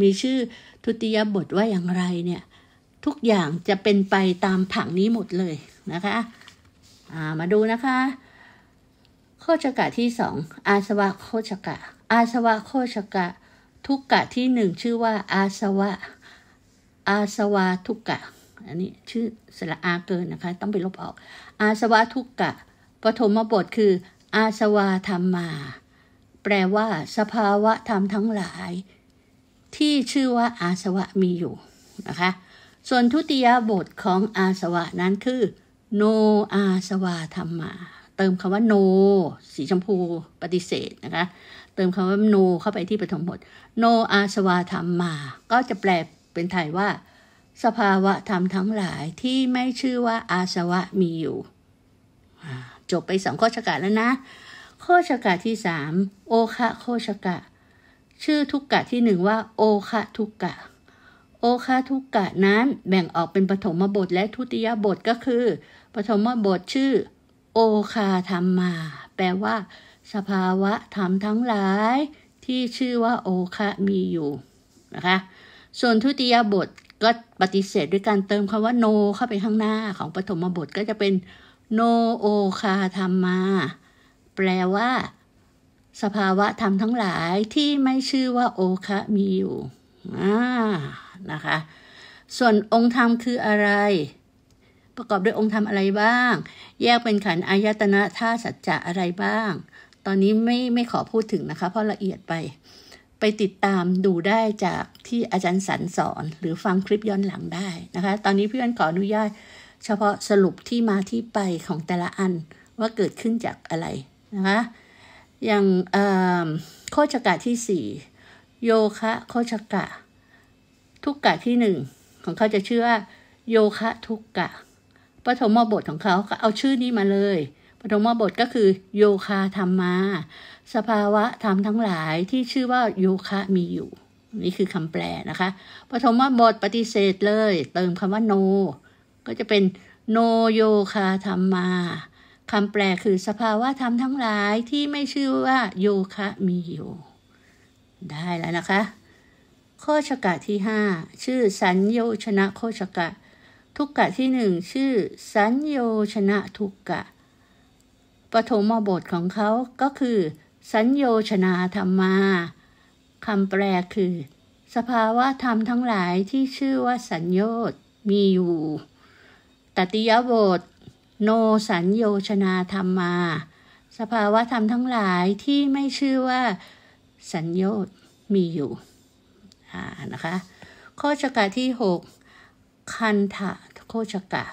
มีชื่อทุติยบทว่าอย่างไรเนี่ย ทุกอย่างจะเป็นไปตามผังนี้หมดเลยนะคะามาดูนะคะ โคชกะที่สอง อาสวะโคชกะ อาสวะโคชกะ ทุกกะที่หนึ่งชื่อว่าอาสวะ อาสวะทุกกะ อันนี้ชื่อสระอาเกินนะคะต้องไปลบออก อาสวะทุกกะปฐมบทคือ อาสวาธรรมมา แปลว่า สภาวะธรรมทั้งหลาย ที่ชื่อว่า อาสวะมีอยู่นะคะส่วนทุติยบทของอาสวะนั้นคือ โนอาสวาธรรมา เติมคำว่า โน สีชมพูปฏิเสธนะคะ เติมคำว่าโนเข้าไปที่ปฐมบท โนอาสวาธรรมมา ก็จะแปลเป็นไทยว่า สภาวะธรรมทั้งหลายที่ไม่ชื่อว่า อาสวะมีอยู่จบไปสองข้อชกะแล้วนะข้อชกะที่สามโอคะโคชกะ ชื่อทุกกะที่หนึ่งว่าโอคะทุกกะโอคะทุกกะนั้นแบ่งออกเป็นปฐมบทและทุติยบทก็คือ ปฐมบทชื่อโอคาธรรมาแปลว่า สภาวะธรรมทั้งหลาย ที่ชื่อว่าโอคะมีอยู่นะคะส่วนทุติยบทก็ปฏิเสธด้วยการเติมคำว่าโน เข้าไปข้างหน้าของปฐมบทก็จะเป็นโนโอคาธรรมา แปลว่า สภาวะธรรมทั้งหลายที่ไม่ชื่อว่าโอคะมีอยู่นะคะ ส่วนองค์ธรรมคืออะไร ประกอบด้วยองค์ธรรมอะไรบ้าง แยกเป็นขันอายตนะท่าสัจจะอะไรบ้าง ตอนนี้ไม่ไม่ขอพูดถึงนะคะ เพราะละเอียดไป ไปติดตามดูได้จากที่อาจารย์สันสอน หรือฟังคลิปย้อนหลังได้นะคะ ตอนนี้เพื่อนขออนุญาตเฉพาะสรุปที่มาที่ไปของแต่ละอันว่าเกิดขึ้นจากอะไรนะคะอย่างโคชกะที่สี่โยคะโคชกะ ทุกกะที่หนึ่งของเขาจะชื่อว่าโยคะทุกกะปฐมบทของเขาก็เอาชื่อนี้มาเลยปฐมบทก็คือ โยคะธรรมาสภาวะธรรมทั้งหลายที่ชื่อว่าโยคะมีอยู่นี่คือคำแปลนะคะปฐมบทปฏิเสธเลย เติมคำว่าโนก็จะเป็น โนโยคาธรรมมา คำแปลคือสภาวะธรรมทั้งหลายที่ไม่ชื่อว่าโยคะมีอยู่ ได้แล้วนะคะ โคชกะที่ 5 ชื่อสัญโยชนะโคชกะ ทุกกะที่1ชื่อสัญโยชนะทุกกะปะฐมบทของเขาก็คือ สัญโยชนาธรรมาคำแปลคือ สภาวะธรรมทั้งหลายที่ชื่อว่าสัญโยชมีอยู่ตติยบทโนสัญโยชนาธรรมมา สภาวะธรรมทั้งหลายที่ไม่ชื่อว่าสัญญนมีอยู่นะคะข้อจกะที่ 6 คันทะโคจกะ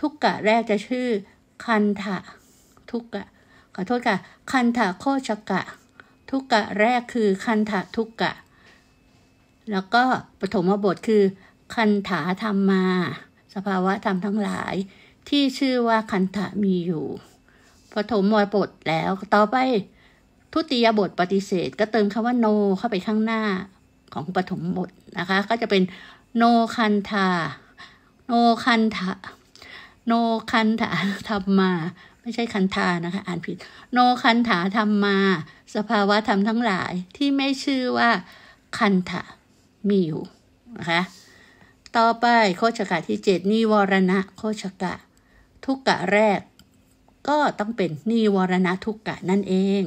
ทุกกะแรกจะชื่อคันทะทุกกะขอโทษค่ะคันทะโคจกะ ทุกกะแรกคือคันทะทุกกะแล้วก็ปฐมบทคือคันถาธรรมมาสภาวะธรรมทั้งหลาย ที่ชื่อว่าคันธะมีอยู่ปฐมมรบทแล้วต่อไป ทุติยบท ปฏิเสธ ก็เติมคำว่าโนเข้าไปข้างหน้าของปฐมบทนะคะ ก็จะเป็นโนคันธาโนคันธะโนคันธะธรรมมา ไม่ใช่คันธานะคะ อ่านผิด โนคันธาธรรมมา สภาวะธรรมทั้งหลายที่ไม่ชื่อว่าคันธะมีอยู่ นะคะต่อไปโคชกะที่เจ็ดนิวรณะโคชกะ ทุกกะแรก ก็ต้องเป็นนิวรณะทุกกะนั่นเอง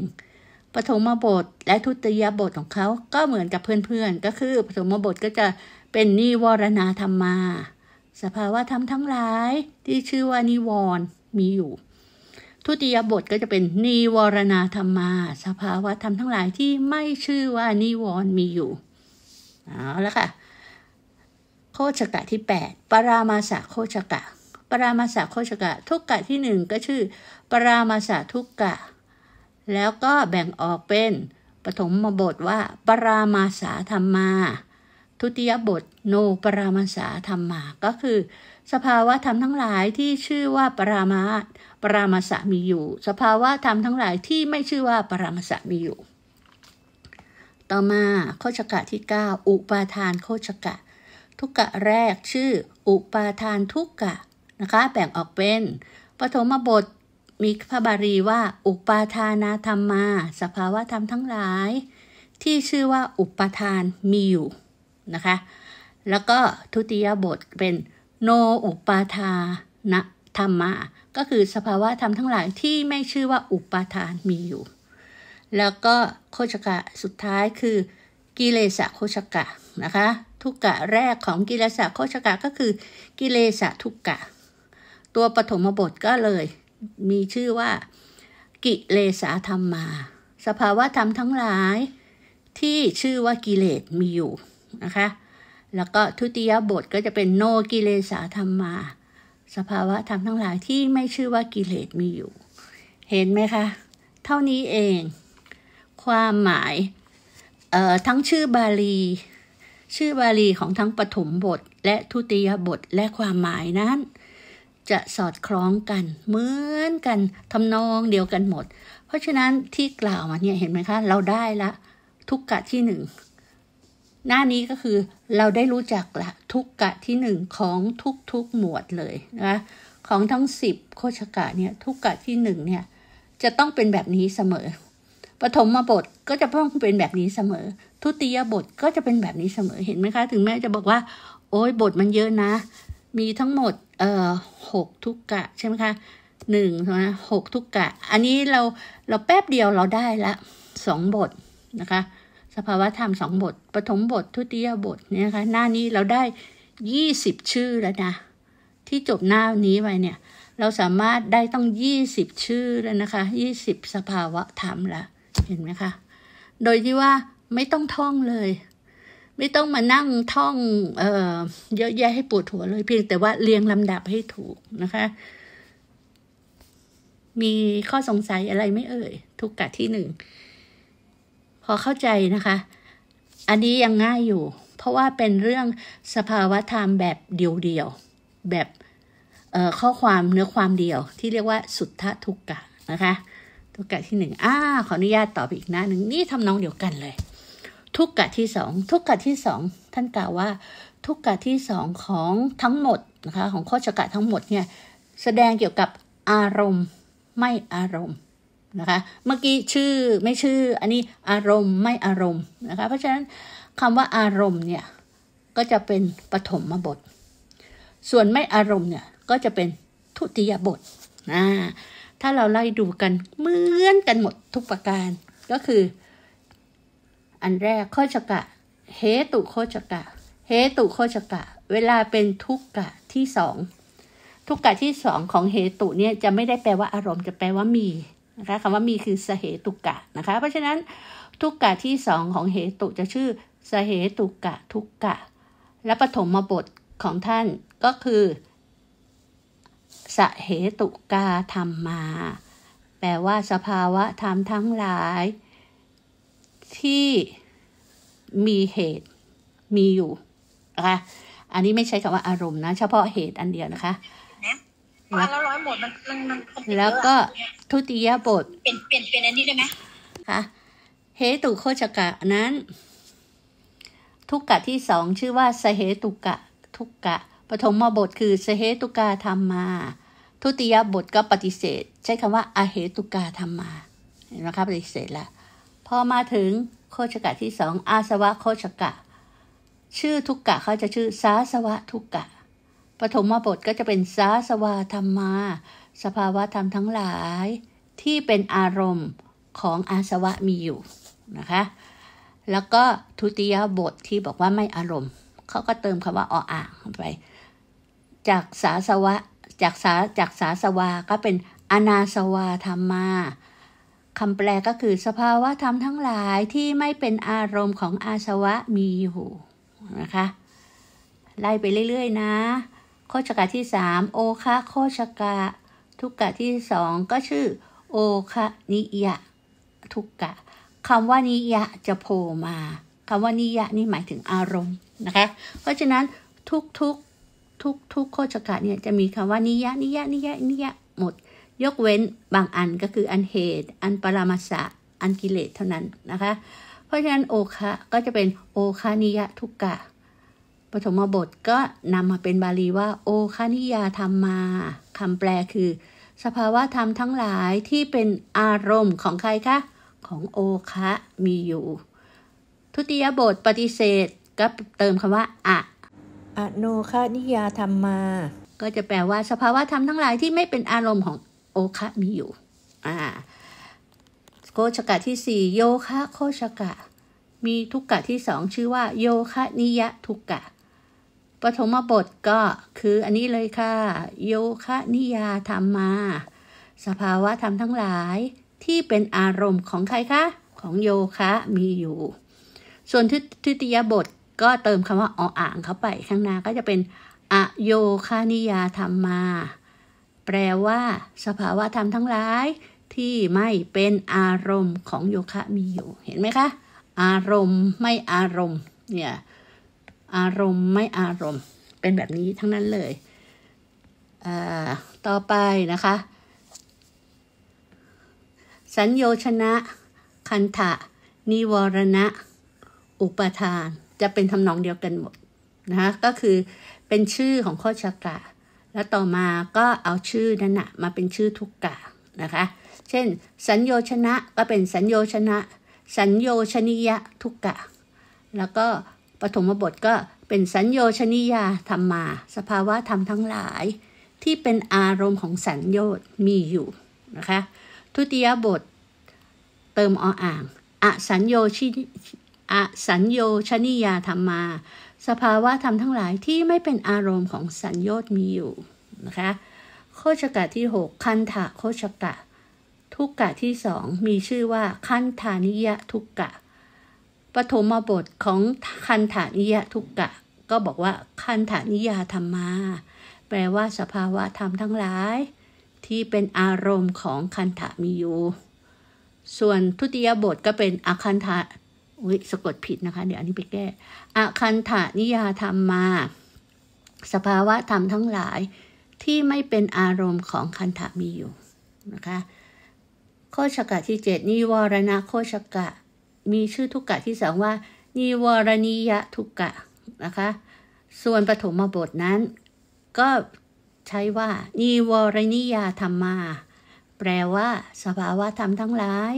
ปฐมบทและทุติยบทของเขาก็เหมือนกับเพื่อนๆก็คือปฐมบทก็จะเป็นนิวรณธรรมา สภาวะธรรมทั้งหลายที่ชื่อว่านิวร มีอยู่ ทุติยบทก็จะเป็นนิวรณธรรมา สภาวะธรรมทั้งหลายที่ไม่ชื่อว่านิวร มีอยู่เอาละค่ะคชกะที่8ปรามาสะโคชกะ ปรามาสะโคชกะทุกกะที่ 1 ก็ชื่อปรามาสะทุกกะ แล้วก็แบ่งออกเป็นปฐมบทว่าปรามาสาธรรมาทุติยบทโนปรามาสาธรรมา ก็คือ สภาวะธรรมทั้งหลายที่ชื่อว่าปรามาปรามาสะมีอยู่ สภาวะธรรมทั้งหลายที่ไม่ชื่อว่าปรามาสะมีอยู่ ต่อมา โคชกะที่ 9 อุปาทานโคชกะทุกกะแรกชื่ออุปาทานทุกกะนะคะ แบ่งออกเป็นปฐมบทมีพระบาลีว่า อุปาทานาธรรมา สภาวะธรรมทั้งหลาย ที่ชื่อว่าอุปทานมีอยู่นะคะ แล้วก็ทุติยบทเป็น โนอุปาทานะธรรมา ก็คือสภาวะธรรมทั้งหลายที่ไม่ชื่อว่าอุปาทานมีอยู่ แล้วก็โคชกะสุดท้ายคือกิเลสโคชกะนะคะทุกกะแรกของกิเลสะโคชกะก็คือกิเลสะทุกกะตัวปฐมบทก็เลยมีชื่อว่ากิเลสาธรรมมา สภาวะธรรมทั้งหลายที่ชื่อว่ากิเลสมีอยู่นะคะแล้วก็ทุติยบทก็จะเป็นโนกิเลสาธรรมมา สภาวะธรรมทั้งหลายที่ไม่ชื่อว่ากิเลสมีอยู่ เห็นไหมคะ เท่านี้เอง ความหมายทั้งชื่อบาลีชื่อบาลีของทั้งปฐมบท และทุติยบทและความหมายนั้น จะสอดคล้องกันเหมือนกันทำนองเดียวกันหมด เพราะฉะนั้นที่กล่าวมาเนี่ยเห็นไหมคะเราได้ละ ทุกกะที่หนึ่งหน้านี้ก็คือเราได้รู้จักละทุกกะที่หนึ่งของทุกทุกหมวดเลยนะะของทั้งสิบโคชกะเนี่ยทุกกะที่หนึ่งเนี่ยจะต้องเป็นแบบนี้เสมอปฐมมาบทก็จะต้องเป็นแบบนี้เสมอ ทุติยบทก็จะเป็นแบบนี้เสมอ เห็นไหมคะ ถึงแม้จะบอกว่า โอ้ยบทมันเยอะนะ มีทั้งหมด เอ่อหกทุกกะใช่ไหมคะหนึ่งนะหกทุกกะ อันนี้เรา เราแป๊บเดียวเราได้ละสองบทนะคะ สภาวะธรรมสองบท ปฐมบท ทุติยบทเนี่ยนะคะหน้านี้เราได้ยี่สิบชื่อแล้วนะ ที่จบหน้านี้ไปเนี่ย เราสามารถได้ต้องยี่สิบชื่อแล้วนะคะ ยี่สิบสภาวะธรรมละเห็นไหมคะ โดยที่ว่าไม่ต้องท่องเลย ไม่ต้องมานั่งท่อง เออเยอะแยะให้ปวดหัวเลยเพียงแต่ว่าเรียงลำดับให้ถูกนะคะ มีข้อสงสัยอะไรไม่เอ่ย ทุกกะที่หนึ่งพอเข้าใจนะคะ อันนี้ยังง่ายอยู่ เพราะว่าเป็นเรื่องสภาวะธรรมแบบเดียวๆแบบข้อความเนื้อความเดียว ที่เรียกว่าสุทธทุกกะนะคะทุกกะที่หนึ่งอ่า ขออนุญาตต่อไปอีกหน้าหนึ่งนี่ทำนองเดียวกันเลย ทุกกะที่สอง ทุกกะที่สองท่านกล่าวว่า ทุกกะที่สองของทั้งหมดนะคะ ของข้อชกะทั้งหมดเนี่ย แสดงเกี่ยวกับอารมณ์ไม่อารมณ์นะคะ เมื่อกี้ชื่อไม่ชื่อ อันนี้อารมณ์ไม่อารมณ์นะคะ เพราะฉะนั้นคำว่าอารมณ์เนี่ยก็จะเป็นปฐมบท ส่วนไม่อารมณ์เนี่ยก็จะเป็นทุติยบท อ่าถ้าเราไล่ดูกันเหมือนกันหมดทุกประการก็คือ อันแรกโคจกะ เหตุโคจกะ เหตุโคจกะ เวลาเป็นทุกกะที่สองทุกกะที่สองของเหตุเนี่ยจะไม่ได้แปลว่าอารมณ์จะแปลว่ามีนะคะคำว่ามีคือสเหตุกะนะคะเพราะฉะนั้นทุกกะที่สองของเหตุจะชื่อสเหตุกะ ทุกกะและปฐมบทของท่านก็คือสเหตุกาธรรมมา แปลว่าสภาวะธรรมทั้งหลาย ที่มีเหตุ มีอยู่นะคะอันนี้ไม่ใช่คำว่าอารมณ์นะเฉพาะเหตุอันเดียวนะคะแล้วร้อยหมดมันมันมันแล้วก็ทุติยบทเปลี่ยนเปลี่ยนเป็นอันนี้ได้ไหมคะเหตุโคชกะ นั้น ทุกกะที่สอง ชื่อว่าสเหตุกะ ทุกกะปฐมบทคือสเหตุกาธรรมมา ทุติยบทก็ปฏิเสธ ใช้คำว่าอาเหตุกาธรรมมาเห็นไหมครับปฏิเสธละพอมาถึงโคชกะที่สองอาสวะโคชกะ ชื่อทุกกะเขาจะชื่อสาสวะทุกกะปฐมบทก็จะเป็นสาสวะธรรมมา สภาวะธรรมทั้งหลาย ที่เป็นอารมณ์ของอาสวะมีอยู่นะคะ แล้วก็ทุติยบทที่บอกว่าไม่อารมณ์ เขาก็เติมคำว่าออ่างไปจากสาสวะจากสาจากสาสวาก็เป็น อนาสวาธรรมา คำแปลก็คือสภาวะธรรมทั้งหลายที่ไม่เป็นอารมณ์ของอาสวะมีอยู่นะคะไล่ไปเรื่อยๆนะโคชกะที่สามโอคะโคชกะทุกกะที่สองก็ชื่อโอคะนิยะทุกกะคำว่า นิยะจะโผล่มาคำว่า นิยะนี่หมายถึงอารมณ์นะคะเพราะฉะนั้นทุกๆทุกทุกโคจกะเนี่ยจะมีคำว่านิยะนิยะนิยะนิยะหมด ยกเว้นบางอันก็คืออันเหตุ อันปรามาสะอันกิเลสเท่านั้นนะคะ เพราะฉะนั้นโอคะก็จะเป็นโอคานิยะทุกกะปฐมบทก็นำมาเป็นบาลีว่า โอคานิยาธรรมมาคำแปลคือ สภาวะธรรมทั้งหลายที่เป็นอารมณ์ของใครคะของโอคะมีอยู่ ทุติยบท ปฏิเสธก็เติมคำว่าอะอโนคานิยาธรรมมา ก็จะแปลว่าสภาวะธรรมทั้งหลายที่ไม่เป็นอารมณ์ของโอคะมีอยู่อ่าโคชกะที่สี่โยคะโคชกะ มีทุกกะที่สองชื่อว่า โยคะนิยะทุกกะปฐมบทก็คืออันนี้เลยค่ะ โยคะนิยาธรรมมา สภาวะธรรมทั้งหลาย ที่เป็นอารมณ์ของใครคะของโยคะมีอยู่ ส่วนทติยบทก็เติมคำว่าออ่างเข้าไปข้างหน้าก็จะเป็น อโยคานิยาธรรมมา แปลว่าสภาวะธรรมทั้งหลายที่ไม่เป็นอารมณ์ของโยคะมีอยู่เห็นไหมคะ อารมณ์ไม่อารมณ์เนี่ยอารมณ์ไม่อารมณ์ เป็นแบบนี้ทั้งนั้นเลย ต่อไปนะคะ สัญโยชนะ คันทะนิวรณะอุปทานจะเป็นทำนองเดียวกันหมดนะคะก็คือเป็นชื่อของโคชกะแล้วต่อมาก็เอาชื่อนั้นนะมาเป็นชื่อทุกกะนะคะเช่น สัญโยชนะก็เป็นสัญโยชนะ สัญโยชนิยะทุกกะแล้วก็ปฐมบทก็เป็นสัญโยชนิยาธรรมมา สภาวะธรรมทั้งหลายที่เป็นอารมณ์ของสัญโยชนมีอยู่นะคะทุติยบท เติมออ่างอสัญโยชิอสัญโยชนิยาธรรมา สภาวะธรรมทั้งหลายที่ไม่เป็นอารมณ์ของสัญโยมีอยู่นะคะ โคชกะที่ 6 คันธะโคชกะทุกกะที่สองมีชื่อว่าคันธานิยะทุกกะปฐมบทของคันธานิยะทุกกะ ก็บอกว่า คันธานิยาธรรมา แปลว่าสภาวะธรรมทั้งหลาย ที่เป็นอารมณ์ของคันธามีอยู่ ส่วนทุติยบทก็เป็นอคันธาอุ้ยสะกดผิดนะคะเดี๋ยวอันนี้ไปแก้ อคันถานิยาธรรมมา สภาวะธรรมทั้งหลาย ที่ไม่เป็นอารมณ์ของคันถามีอยู่นะคะ โคชกะที่เจ็ดนิวรณะโคชกะ มีชื่อทุกกะที่สองว่านิวรณียะทุกกะนะคะ ส่วนปฐมบทนั้น ก็ใช้ว่านิวรณิยาธรรมมา แปลว่า สภาวะธรรมทั้งหลาย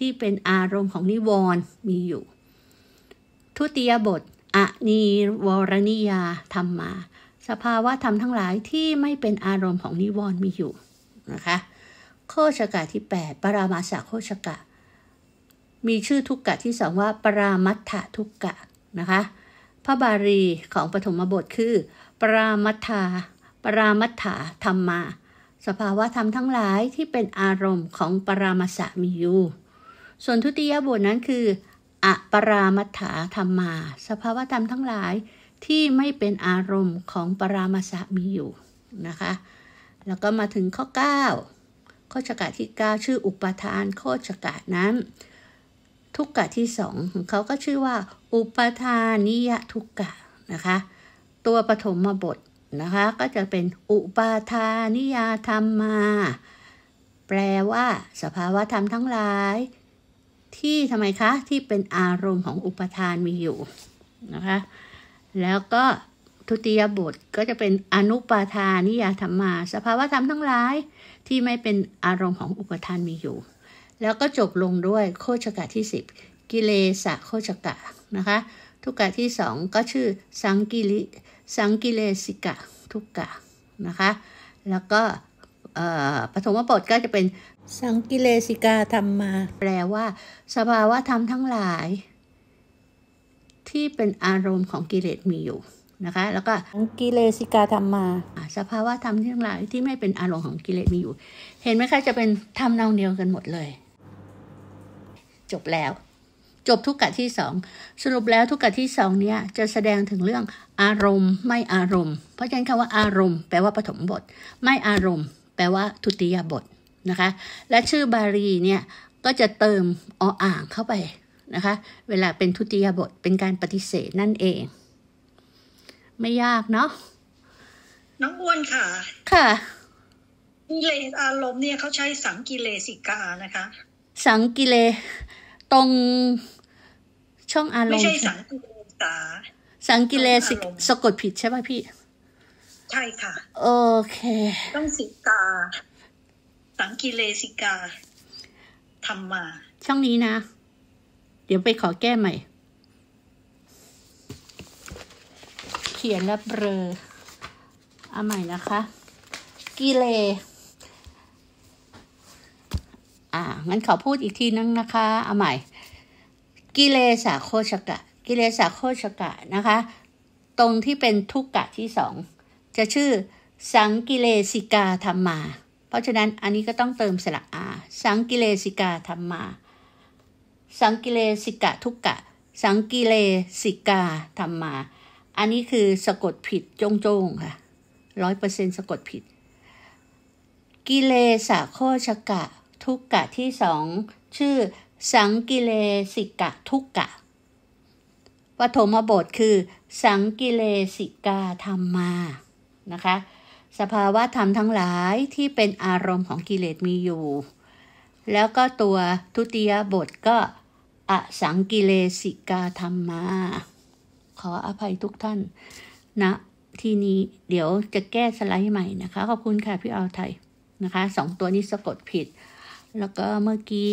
ที่เป็นอารมณ์ของนิวรณ์มีอยู่ ทุติยบทอะนีวรณิยาธรรมมา สภาวะธรรมทั้งหลายที่ไม่เป็นอารมณ์ของนิวรณ์มีอยู่นะคะ โคชกะที่ 8ปรามาสาโคชกะ มีชื่อทุกกะที่สองว่า ปรามัตถทุกกะนะคะ พระบาลีของปฐมบทคือ ปรามัทธาปรามัทธาธรรมมา สภาวะธรรมทั้งหลายที่เป็นอารมณ์ของปรามาสะมีอยู่ส่วนทุติยบทนั้นคือ อปรามัถาธรรมา สภาวธรรมทั้งหลาย ที่ไม่เป็นอารมณ์ของปรามาสะมีอยู่นะคะแล้วก็มาถึงข้อ 9 ข้อจกะที่ 9 ชื่ออุปทานโอจกะนั้น ทุกกะที่สองเขาก็ชื่อว่า อุปทานนิยทุกกะนะคะตัวปฐมบทนะคะก็จะเป็น อุปาทานิยธรรมมาแปลว่า สภาวธรรมทั้งหลายที่ทำไมคะที่เป็นอารมณ์ของอุปทานมีอยู่นะคะแล้วก็ทุติยบทก็จะเป็นอนุปาทานิยธรรมาสภาวะธรรมทั้งหลาย ที่ไม่เป็นอารมณ์ของอุปทานมีอยู่ แล้วก็จบลงด้วยโคชกะที่ 10 กิเลสะโคชกะนะคะทุกกะที่สองก็ชื่อสังกิลิสังกิเลสิกะทุกกะนะคะแล้วก็ปฐมบทก็จะเป็น สังกิเลสิกาธรรมมา แปลว่า สภาวะธรรมทั้งหลาย ที่เป็นอารมณ์ของกิเลสมีอยู่นะคะแล้วก็สังกิเลสิกาธรรมมา สภาวะธรรมทั้งหลายที่ไม่เป็นอารมณ์ของกิเลสมีอยู่ เห็นไหมคะจะเป็นธรรมนองเดียวกันหมดเลย จบแล้ว จบทุกกะที่สองสรุปแล้วทุกกะที่สองเนี้ยจะแสดงถึงเรื่องอารมณ์ไม่อารมณ์ เพราะฉะนั้นคำว่าอารมณ์ แปลว่าปฐมบทไม่อารมณ์แปลว่าทุติยบท นะคะ และชื่อบาลีเนี่ยก็จะเติมออ่างเข้าไปนะคะ เวลาเป็นทุติยบทเป็นการปฏิเสธนั่นเอง ไม่ยากเนาะน้องอ้วนค่ะ ค่ะกิเลสอารมณ์เนี่ยเขาใช้สังกิเลสิกานะคะ สังกิเลตรงช่องอารมณ์ไม่ใช่สังกิเลสา สังกิเลสสะกดผิดใช่ไหมพี่ใช่ค่ะโอเค ต้องสิกา สังกิเลสิกาทำมา ช่องนี้นะ เดี๋ยวไปขอแก้ใหม่ เขียนแล้วเบลอเอาใหม่นะคะ กิเลอ่างั้นขอพูดอีกทีนึงนะคะเอาใหม่กิเลสาโคชกะกิเลสาโคชกะนะคะ ตรงที่เป็นทุกกะที่สองจะชื่อสังกิเลสิกาธรรมา เพราะฉะนั้นอันนี้ก็ต้องเติมสระอา สังกิเลสิกาธรรมา สังกิเลสิกะทุกกะ สังกิเลสิกาธรรมา อันนี้คือสะกดผิดจงจงค่ะร้อยเปอร์เซ็นสะกดผิด กิเลสะโคชกะ ทุกกะที่สองชื่อ สังกิเลสิกะทุกกะปฐมบทคือ สังกิเลสิกาธรรมานะคะ สภาวะธรรมทั้งหลายที่เป็นอารมณ์ของกิเลสมีอยู่ แล้วก็ตัวทุติยบทก็อสังกิเลสิกาธรรมา ขออภัยทุกท่าน นะ ที่นี้เดี๋ยวจะแก้สไลด์ใหม่นะคะขอบคุณค่ะพี่เอาไทยนะคะสองตัวนี้สะกดผิด แล้วก็เมื่อกี้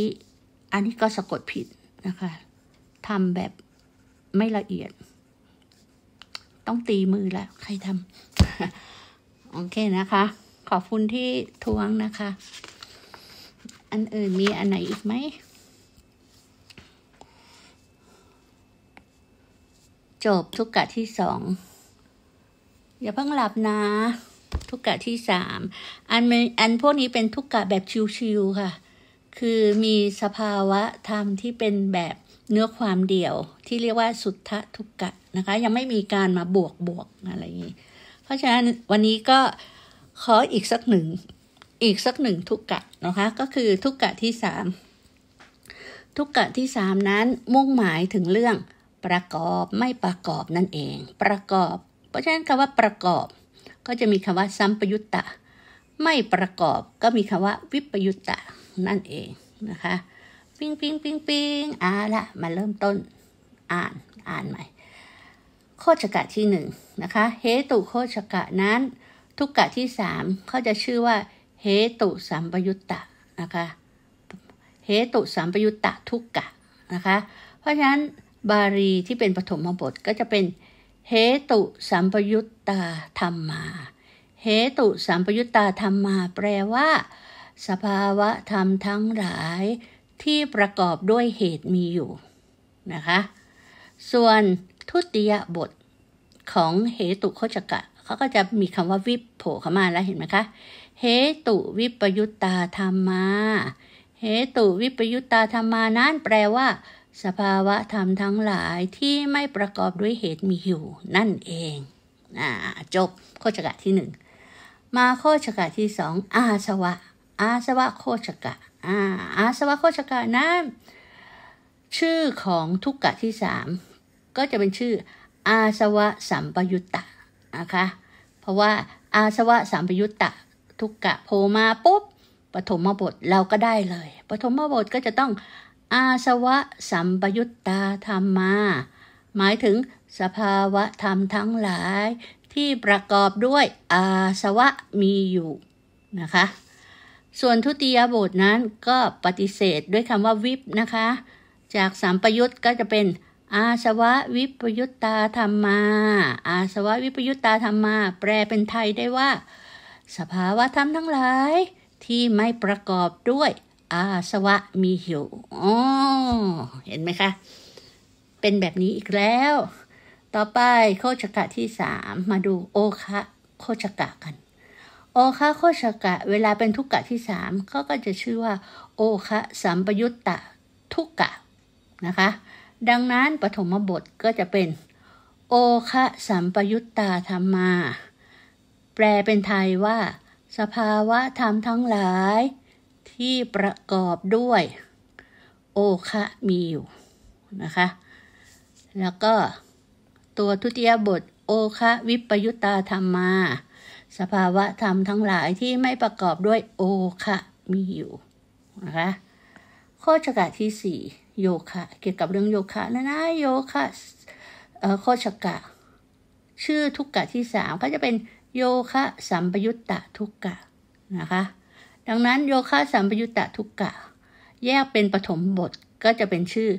อันนี้ก็สะกดผิดนะคะทำแบบไม่ละเอียด ต้องตีมือละใครทำโอเคนะคะ ขอบคุณที่ทวงนะคะ อันอื่นมีอันไหนอีกไหม จบทุกกะที่สองอย่าเพิ่งหลับนะ ทุกกะที่สามอันอันพวกนี้เป็นทุกกะแบบชิวๆค่ะ คือมีสภาวะธรรมที่เป็นแบบเนื้อความเดี่ยว ที่เรียกว่าสุทธทุกกะนะคะ ยังไม่มีการมาบวกบวกอะไรอย่างนี้เพราะฉะนั้นวันนี้ก็ ขออีกสักหนึ่งอีกสักหนึ่งทุกกะนะคะก็คือทุกกะที่สามทุกกะที่สามนั้นมุ่งหมายถึงเรื่องประกอบไม่ประกอบนั่นเองประกอบ เพราะฉะนั้นคำว่าประกอบก็จะมีคำว่าซ้ำประยุตตะไม่ประกอบก็มีคำว่าวิปยุตตะ นั่นเองนะคะปิ้งปิ้งปิ้งปิ้งอ่าละมาเริ่มต้นอ่านอ่านใหม่โคชกะที่1นนะคะ เหตุโคชกะนั้น ทุกกะที่3เขาจะชื่อว่า เหตุสัมปยุตตะนะคะ เหตุสัมปยุตตะทุกกะนะคะ เพราะฉะนั้นบาลีที่เป็นปฐมบทก็จะเป็น เหตุสัมปยุตตาธรรมมาเหตุสัมปยุตตาธรรมมา แปลว่า สภาวะธรรมทั้งหลายที่ประกอบด้วยเหตุมีอยู่นะคะ ส่วนทุติยบทของเหตุโคจกะ เขาก็จะมีคำว่า วิปโผล่เข้ามาแล้วเห็นไหมคะ เหตุวิปยุตตาธรรมาเหตุวิปยุตตาธรรมานั้นแปลว่า สภาวะธรรมทั้งหลายที่ไม่ประกอบด้วยเหตุมีอยู่ นั่นเองอจบโคจกะที่หนึ่ง มาโคจกะที่สองอาสวะ อาสวะโคจกะอาอาสวะโคจกะนั้น ชื่อของทุกกะที่สามก็จะเป็นชื่ออาสวะสัมปยุตตะนะคะ เพราะว่าอาสวะสัมปยุตตะทุกกะโผมาปุ๊บ ปฐมบทเราก็ได้เลย ปฐมบทก็จะต้องอาสวะสัมปยุตตาธรรมา หมายถึงสภาวะธรรมทั้งหลาย ที่ประกอบด้วยอาสวะมีอยู่นะคะ ส่วนทุติยบทนั้นก็ปฏิเสธด้วยคำว่าวิบนะคะ จากสัมปยุตก็จะเป็นอาสวะวิปยุตตาธรรมา อาสวะวิปยุตตาธรรมา แปลเป็นไทยได้ว่า สภาวะธรรมทั้งหลาย ที่ไม่ประกอบด้วย อาสวะมีหยวอ๋อเห็นไหมคะ เป็นแบบนี้อีกแล้ว ต่อไปโคชกะที่สามมาดูโอคะโคชกะกัน โอคะโคชกะเวลาเป็นทุกกะที่สาม ก็ก็จะชื่อว่า โอคะสัมปยุตตะทุกกะนะคะดังนั้นปฐมบทก็จะเป็นโอคะสัมปยุตตาธรรมาแปลเป็นไทยว่า สภาวะธรรมทั้งหลาย ที่ประกอบด้วย โอคะมีอยู่นะคะแล้วก็ ตัวทุติยบทโอคะวิปยุตตาธรรมา สภาวะธรรมทั้งหลายที่ไม่ประกอบด้วย โอคะมีอยู่นะคะข้อจักรที่สี่โยคะเกี่ยวกับเรื่องโยคะนะนะโยคะโคชกะ ชื่อทุกกะที่สามก็จะเป็นโยคะสัมปยุตตะทุกกะนะคะดังนั้นโยคะสัมปยุตตะทุกกะแยกเป็นปฐมบทก็จะเป็นชื่อ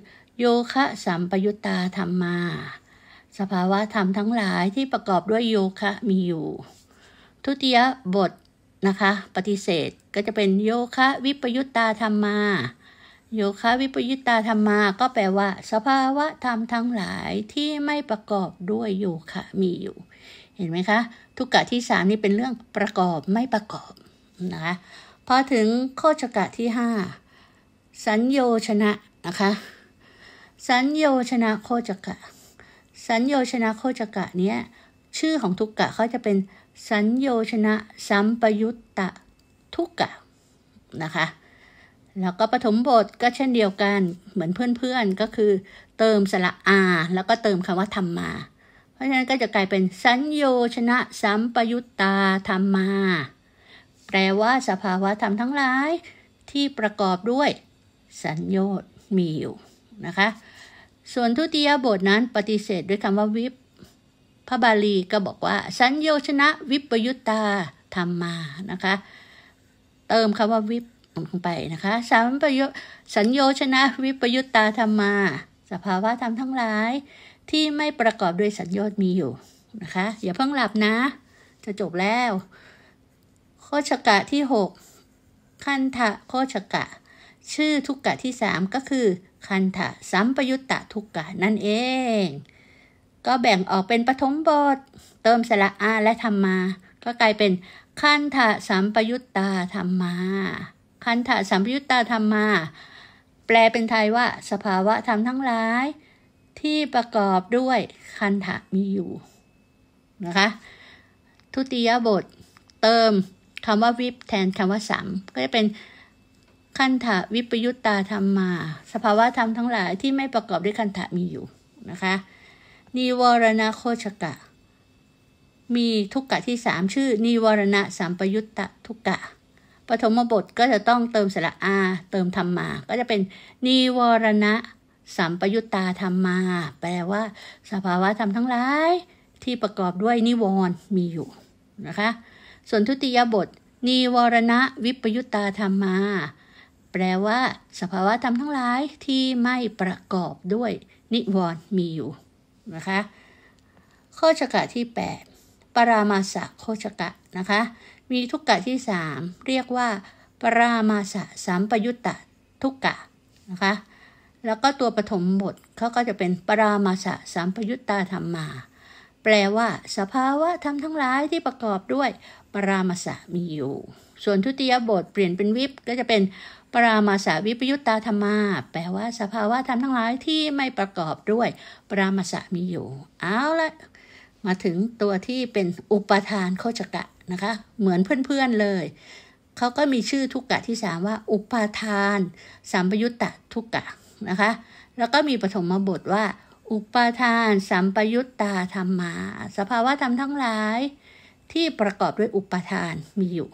โยคะสัมปยุตตาธรรมา สภาวะธรรมทั้งหลายที่ประกอบด้วยโยคะมีอยู่ทุติยบทนะคะปฏิเสธก็จะเป็นโยคะวิปยุตตาธรรมาโยคะวิปยุตตาธรรมาก็แปลว่า สภาวะธรรมทั้งหลายที่ไม่ประกอบด้วยโยคะมีอยู่ เห็นไหมคะทุกกะที่สามนี่เป็นเรื่องประกอบไม่ประกอบนะคะพอถึงข้อจกะที่ห้าสัญโยชนะนะคะสัญโยชนะโคจกะสัญโยชนะโคจกะเนี้ยชื่อของทุกกะเขาจะเป็น สัญโยชนะ สัมปยุตตะทุกกะนะคะแล้วก็ปฐมบทก็เช่นเดียวกันเหมือนเพื่อนๆก็คือ เติมสระอาแล้วก็เติมคำว่าธรรมมา เพราะฉะนั้นก็จะกลายเป็น สัญโยชนะสัมปยุตตาธรรมมา แปลว่า สภาวะธรรมทั้งหลาย ที่ประกอบด้วย สัญญนมีอยู่นะคะส่วนทุติยบทนั้น ปฏิเสธด้วยคำว่าวิปพระบาลีก็บอกว่า สัญโยชนะวิปยุตตาธรรมมานะคะเติมคำว่าวิปลงไปนะคะสามประโยสัญโยชนะวิปยุตตาธรรมา สภาวะธรรมทั้งหลายที่ไม่ประกอบด้วยสัญญา์มีอยู่นะคะอย่าเพิ่งหลับนะ จะจบแล้วโคชกะที่ 6 คันทะโคชกะ ชื่อทุกกะที่3ก็คือคันทะสัมปยุตตะทุกกะนั่นเอง ก็แบ่งออกเป็นปฐมบทเติมสระอาและธรรมา ก็กลายเป็นคันทะสัมปยุตตาธรรมาพันธะสัมปยุตตาธรรมมา แปลเป็นไทยว่าสภาวะธรรมทั้งหลาย ที่ประกอบด้วยคันธะมีอยู่นะคะทุติยบท เติมคำว่าวิปแทนคำว่าสัมก็จะเป็นคันธะวิปยุตตาธรรมมา สภาวะธรรมทั้งหลายที่ไม่ประกอบด้วยคันธะมีอยู่นะคะนิวรณโคชกะ มีทุกกะที่สามชื่อนิวรณะสัมปยุตตะทุกกะปฐมบทก็จะต้องเติมสระอา เติมธรรมา ก็จะเป็นนิวรณะสัมปยุตตาธรรมา แปลว่า สภาวะธรรมทั้งหลาย ที่ประกอบด้วยนิวรณ์มีอยู่นะคะส่วนทุติยบทนิวรณะวิปยุตตาธรรมา แปลว่า สภาวะธรรมทั้งหลายที่ไม่ประกอบด้วย นิวรณ์มีอยู่นะคะข้อชกะที่ 8ปรามาสะโคชกะนะคะมีทุกกะที่สามเรียกว่า ปรามาสะสามปยุตตะทุกกะนะคะ แล้วก็ตัวปฐมบทเขาก็จะเป็นปรามาสะสามปยุตตาธรรมมา แปลว่า สภาวะธรรมทั้งหลายที่ประกอบด้วย ปรามาสะมีอยู่ ส่วนทุติยบทเปลี่ยนเป็นวิปก็จะเป็น ปรามาสะวิปยุตตาธรรมา แปลว่าสภาวะธรรมทั้งหลายที่ไม่ประกอบด้วย ปรามาสะมีอยู่ เอาละมาถึงตัวที่เป็นอุปทานโคจกะนะคะเหมือนเพื่อนๆเลยเขาก็มีชื่อทุกกะที่สามว่าอุปทาน สัมปยุตตะทุกกะนะคะ แล้วก็มีปฐมบทว่า อุปทาน สัมปยุตตาธรรมาสภาวะธรรมทั้งหลาย ที่ประกอบด้วยอุปทานมีอยู่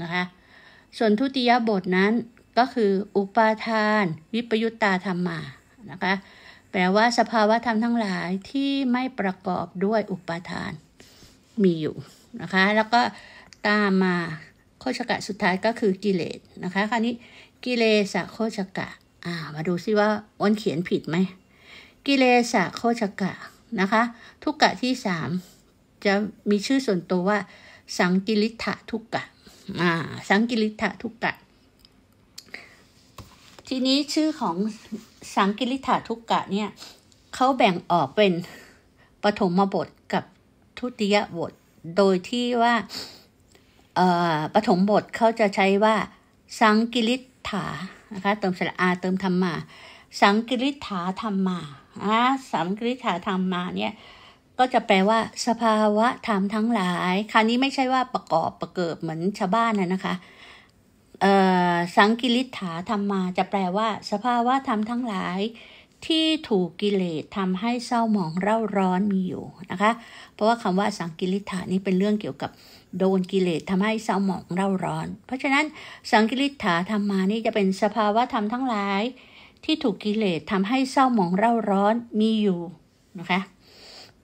นะคะ ส่วนทุติยบทนั้นก็คือ อุปทานวิปยุตตาธรรมานะคะแปลว่าสภาวะธรรมทั้งหลายที่ไม่ประกอบด้วยอุปาทานมีอยู่นะคะ แล้วก็ตามมาโคชกะสุดท้ายก็คือกิเลสนะคะ คราวนี้ กิเลสโคชกะอ่า มาดูซิว่าอ้นเขียนผิดไหม กิเลสโคชกะนะคะ ทุกกะที่สามจะมีชื่อส่วนตัวว่า สังกิริทะทุกกะอ่าสังกิริทะทุกกะทีนี้ชื่อของสังกิริธาทุกกะเนี่ยเขาแบ่งออกเป็นปฐมบทกับทุติยบทโดยที่ว่าปฐมบทเขาจะใช้ว่า สังกิริธานะคะเติมสระอา เติมธรรมา สังกิริธาธรรมาอ่ะสังกิริธาธรรมาเนี่ยก็จะแปลว่า สภาวะธรรมทั้งหลาย คราวนี้ไม่ใช่ว่าประกอบประเกิบเหมือนชาวบ้านนะนะคะสังกิริฐาธรรมมาจะแปลว่า สภาวะธรรมทั้งหลาย ที่ถูกกิเลสทำให้เศร้าหมองเร่าร้อนมีอยู่นะคะเพราะว่าคำว่าสังกิริฐานี้เป็นเรื่องเกี่ยวกับโดนกิเลสทำให้เศร้าหมองเร่าร้อน เพราะฉะนั้นสังกิริฐาธรรมมานี่จะเป็นสภาวะธรรมทั้งหลาย ที่ถูกกิเลสทำให้เศร้าหมองเร่าร้อนมีอยู่นะคะ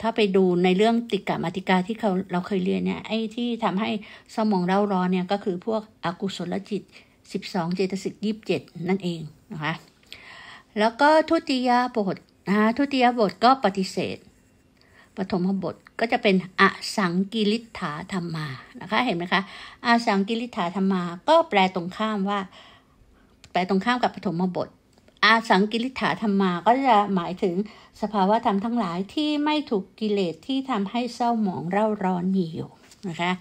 ถ้าไปดูในเรื่องติกะมาติกาที่เขาเราเคยเรียนเนี่ยไอ้ที่ทำให้สมองเราร้อนเนี่ยก็คือพวกอกุศลจิต 12 เจตสิก27 นั่นเองนะคะแล้วก็ทุติยาบทนะคะทุติยาบทก็ปฏิเสธ ปฐมบทก็จะเป็น อสังกิริธาธรรมานะคะเห็นไหมคะ อสังกิริธาธรรมาก็แปลตรงข้ามว่า แปลตรงข้ามกับปฐมบทอาสังกิริฐาธรรมาก็จะหมายถึงสภาวะธรรมทั้งหลายที่ไม่ถูกกิเลสที่ทำให้เศร้าหมองเร่าร้อนมีอยู่นะคะ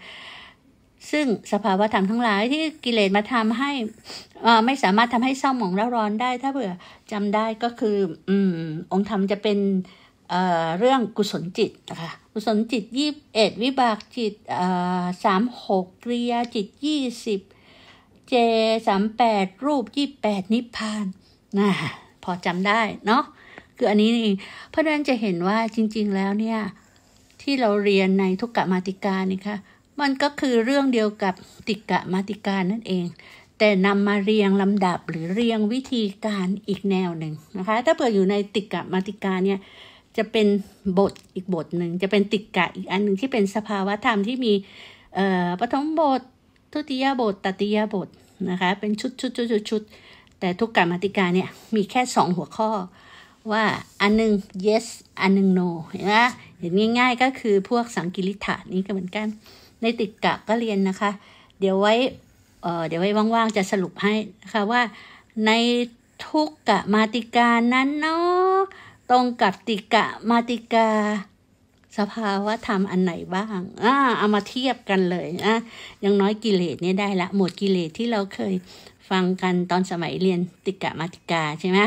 ซึ่งสภาวะธรรมทั้งหลายที่กิเลสมาทำให้ไม่สามารถทำให้เศร้าหมองเร่าร้อนได้ ถ้าเผื่อจำได้ก็คืออืมองค์ธรรมจะเป็นเเรื่องกุศลจิตนะคะ กุศลจิตยี่บเอ็ดวิบากจิตสามหกกริยาจิตยี่สิบเจสามแปดรูปยี่แปดนิพพานนะพอจำได้เนาะคืออันนี้นี่เพราะนั้นจะเห็นว่าจริง ๆแล้วเนี่ยที่เราเรียนในทุกกะมาติกานี่ค่ะมันก็คือเรื่องเดียวกับติกะมาติกานั่นเอง แต่นำมาเรียงลำดับหรือเรียงวิธีการอีกแนวหนึ่งนะคะถ้าเปิดอยู่ในติกะมาติกาเนี่ยจะเป็นบทอีกบทหนึ่งจะเป็นติกะอีกอันหนึ่งที่เป็นสภาวะธรรมที่มีปฐมบททุติยบทตติยบทนะคะเป็นชุดชุดชุดชุดชดแต่ทุกการมาติกาเนี่ยมีแค่สองหัวข้อว่า อันนึง yes อันนึง no เห็นไหมเห็นง่าย ๆ ก็คือพวกสังกิริฐานี้ก็เหมือนกัน ในติกะก็เรียนนะคะ เดี๋ยวไว้เเดี๋ยวไว้ว่างๆ จะสรุปให้นะคะว่าในทุกกะมาติกา นั้นเนาะตรงกับติกะมาติกา สภาวะธรรมอันไหนบ้างอ่าเอามาเทียบกันเลยอ่ะยังน้อยกิเลสเนี่ยได้ละหมดกิเลสที่เราเคยฟังกันตอนสมัยเรียนติกะมาติกาใช่ไหม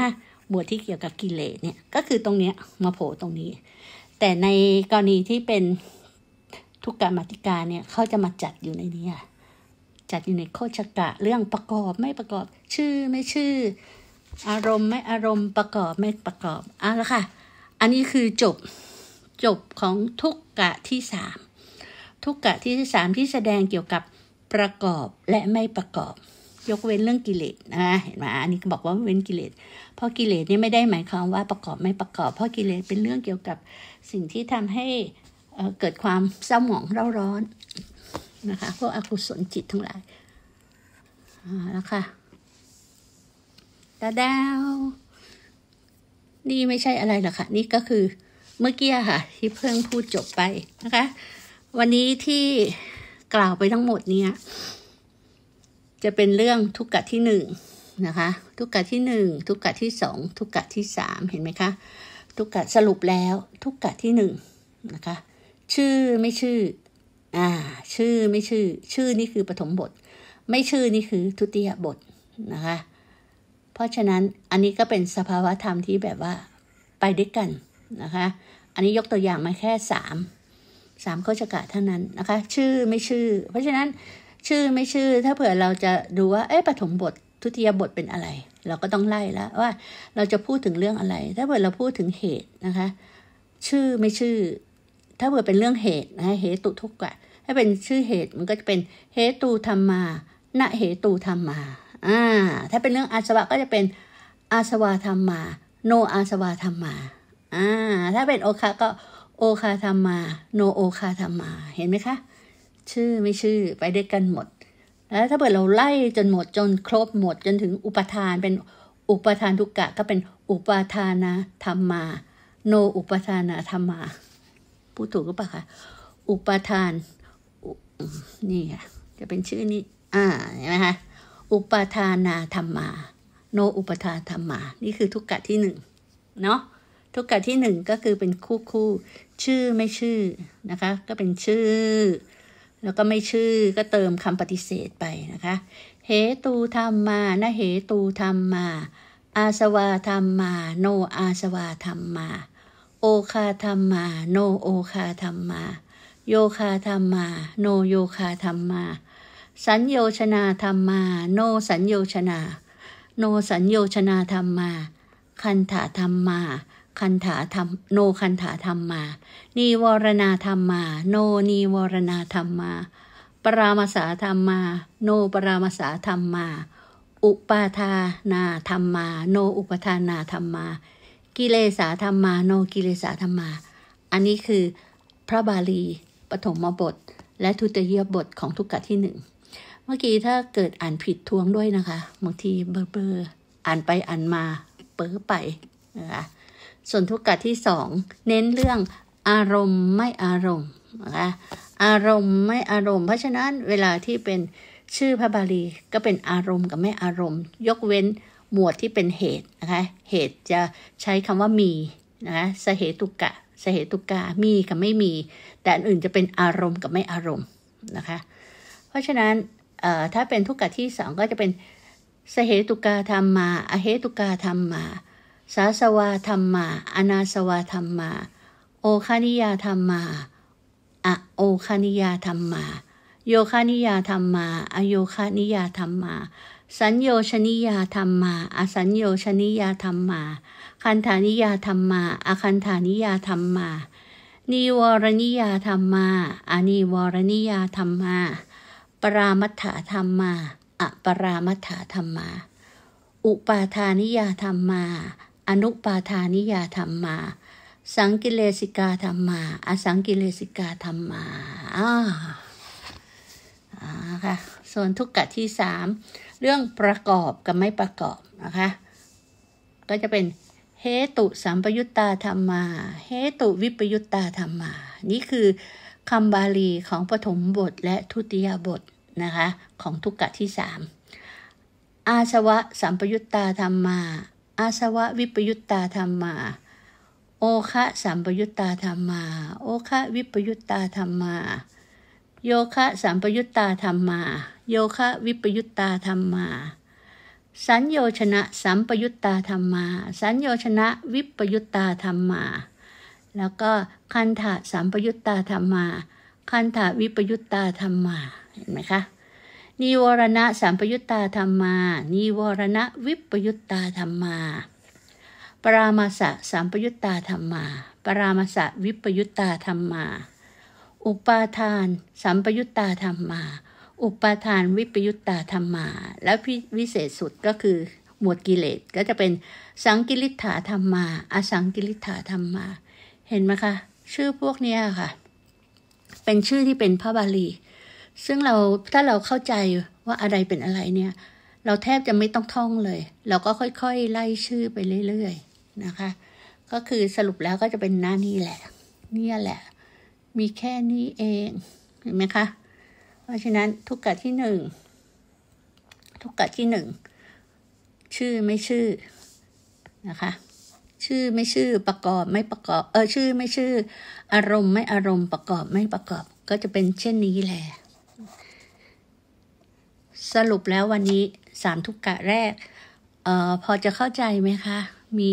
บทที่เกี่ยวกับกิเลสเนี่ยก็คือตรงเนี้ยมาโผล่ตรงนี้ แต่ในกรณีที่เป็นทุกกะมาติกาเนี่ยเขาจะมาจัดอยู่ในนี้ จัดอยู่ในโคชกะเรื่องประกอบไม่ประกอบ ชื่อไม่ชื่อ อารมณ์ไม่อารมณ์ประกอบไม่ประกอบเอาละค่ะ อันนี้คือจบจบของทุกกะที่สามทุกกะที่สามที่แสดงเกี่ยวกับประกอบและไม่ประกอบยกเว้นเรื่องกิเลสนะเห็นไหมอันนี้บอกว่าเว้นกิเลสเพราะกิเลสนี่ไม่ได้หมายความว่าประกอบไม่ประกอบเพราะกิเลสเป็นเรื่องเกี่ยวกับสิ่งที่ทำให้เกิดความเศร้าหมองเร่าร้อนนะคะพวกอกุศลจิตทั้งหลายแล้วค่ะดาดาว นี่ไม่ใช่อะไรหรอกค่ะนี่ก็คือเมื่อกี้ค่ะ ที่เพิ่งพูดจบไปนะคะ วันนี้ที่กล่าวไปทั้งหมดเนี้ยจะเป็นเรื่องทุกกะที่หนึ่งนะคะทุกกะที่หนึ่งทุกกะที่สองทุกกะที่สามเห็นไหมคะทุกกะสรุปแล้วทุกกะที่หนึ่งนะคะชื่อไม่ชื่อ อ่า ชื่อไม่ชื่อชื่อนี่คือปฐมบท ไม่ชื่อนี่คือทุติยบทนะคะเพราะฉะนั้นอันนี้ก็เป็นสภาวะธรรมที่แบบว่าไปด้วยกันนะคะอันนี้ยกตัวอย่างมาแค่สามสามข้อจกะเท่านั้นนะคะชื่อไม่ชื่อ เพราะฉะนั้นชื่อ ไม่ชื่อถ้าเผื่อเราจะดูว่าเอ๊ะปฐมบททุติยบทเป็นอะไร เราก็ต้องไล่แล้วว่าเราจะพูดถึงเรื่องอะไร ถ้าเผื่อเราพูดถึงเหตุนะคะ ชื่อไม่ชื่อ ถ้าเผื่อเป็นเรื่องเหตุนะเหตุทุกข์กะถ้าเป็นชื่อเหตุมันก็จะเป็นเหตุธรรมา ณเหตุธรรมา อ่า ถ้าเป็นเรื่องอาสวะก็จะเป็นอาสวะธรรมา โนอาสวะธรรมาอ่าถ้าเป็นโอคะก็โอคาธรรมา โนโอคาธรรมา เห็นไหมคะชื่อไม่ชื่อ ไปด้วยกันหมด แล้วถ้าเกิดเราไล่จนหมดจนครบหมด จนถึงอุปทานเป็นอุปทานทุกกะก็เป็นอุปทานาธรรมา โนอุปทานาธรรมาพูดถูกหรือเปล่าคะอุปทานนี่ค่ะจะเป็นชื่อนี้ อ่าเห็นไหมคะอุปทานาธรรมา โนอุปทานธรรมา นี่คือทุกกะที่หนึ่งเนาะทุกกะที่หนึ่งก็คือเป็นคู่คู่ ชื่อไม่ชื่อนะคะ ก็เป็นชื่อแล้วก็ไม่ชื่อ ก็เติมคำปฏิเสธไปนะคะ เหตูธรรมมา นะเหตูธรรมมา อาสวาธรรมมา โนอาสวาธรรมมา โอคาธรรมมา โนโอคาธรรมมา โยคาธรรมมา โนโยคาธรรมมา สัญโยชนาธรรมมา โนสัญโยชนา โนสัญโยชนาธรรมมา คันธาธรรมมาคันถาธรรมโนคันถาธรรมมานีวรณาธรรมมา โนนีวรณาธรรมมา ปรามาสาธรรมมา โนปรามาสาธรรมมา อุปาทานาธรรมมา โนอุปทานาธรรมมา กิเลสาธรรมมา โนกิเลสาธรรมมา อันนี้คือพระบาลี ปฐมบท และทุตยียบทของทุกกะที่หนึ่ง เมื่อกี้ถ้าเกิดอ่านผิดทวงด้วยนะคะ บางทีเบอร์เบอร์อ่านไปอ่านมา เป๋อไป นะคะส่วนทุกกะที่สองเน้นเรื่องอารมณ์ไม่อารมณ์นะคะอารมณ์ไม่อารมณ์ เพราะฉะนั้นเวลาที่เป็นชื่อพระบาลี ก็เป็นอารมณ์กับไม่อารมณ์ ยกเว้นหมวดที่เป็นเหตุนะคะเหตุจะใช้คำว่ามีนะคะสเหตุกะสเหตุกามีกับไม่มี แต่อันอื่นจะเป็นอารมณ์กับไม่อารมณ์นะคะเพราะฉะนั้นถ้าเป็นทุกกะที่สองก็จะเป็นสเหตุกาธรรมมาอเหตุกาธรรมมาสาสวาธรรมา อนาสวาธรรมา โอคานิยาธรรมาอะโอคานิยาธรรมาโยคานิยาธรรมาอโยคานิยาธรรมา สัญโยชนิยาธรรมาอสัญโยชนิยาธรรมา คันธานิยาธรรมาอคันธานิยาธรรมา นิวรณิยาธรรมาอนิวรณิยาธรรมา ปรามัถธรรมาอปรามัถธรรมา อุปาทานิยาธรรมาอนุปาทานิยาธรรมมา สังกิเลสิกาธรรมมา อสังกิเลสิกาธรรมมาอ่าค่ะ ส่วนทุกกะที่สามเรื่องประกอบกับไม่ประกอบนะคะ ก็จะเป็น เหตุสัมปยุตตาธรรมมา เหตุวิปยุตตาธรรมมา นี่คือคำบาลีของปฐมบทและทุติยบทนะคะของทุกกะที่สามอาสวะสัมปยุตตาธรรมมาอาสวะวิปยุตตาธรรมา โอคะสัมปยุตตาธรรมา โอคะวิปยุตตาธรรมา โยคะสัมปยุตตาธรรมา โยคะวิปยุตตาธรรมา สัญโยชนะสัมปยุตตาธรรมา สัญโยชนะวิปยุตตาธรรมา แล้วก็คันถะสัมปยุตตาธรรมา คันถะวิปยุตตาธรรมา เห็นไหมคะนิวรณะสัมปยุตตาธรรมานิวรณะ วิปยุตตาธรรมา ปรามาสะสัมปยุตตาธรรมา ปรามาสะวิปยุตตาธรรมา อุปาทานสัมปยุตตาธรรมา อุปาทานวิปยุตตาธรรมา และวิเศษสุดก็คือ หมวดกิเลส ก็จะเป็นสังกิริฐาธรรมา อสังกิริฐาธรรมา เห็นไหมคะชื่อพวกนี้ค่ะ เป็นชื่อที่เป็นพระบาลีซึ่งเราถ้าเราเข้าใจว่าอะไรเป็นอะไรเนี่ย เราแทบจะไม่ต้องท่องเลย เราก็ค่อย ๆ ไล่ชื่อไปเรื่อยๆนะคะ ก็คือสรุปแล้วก็จะเป็นหน้านี้แหละ เนี่ยแหละ มีแค่นี้เอง เห็นไหมคะ เพราะฉะนั้นทุกกะที่หนึ่ง ทุกกะที่หนึ่ง ชื่อไม่ชื่อ นะคะ ชื่อไม่ชื่อประกอบไม่ประกอบ เออชื่อไม่ชื่อ อารมณ์ไม่อารมณ์ประกอบไม่ประกอบ ก็จะเป็นเช่นนี้แหละสรุปแล้ววันนี้สามทุกกะแรก เอ่อพอจะเข้าใจไหมคะ มี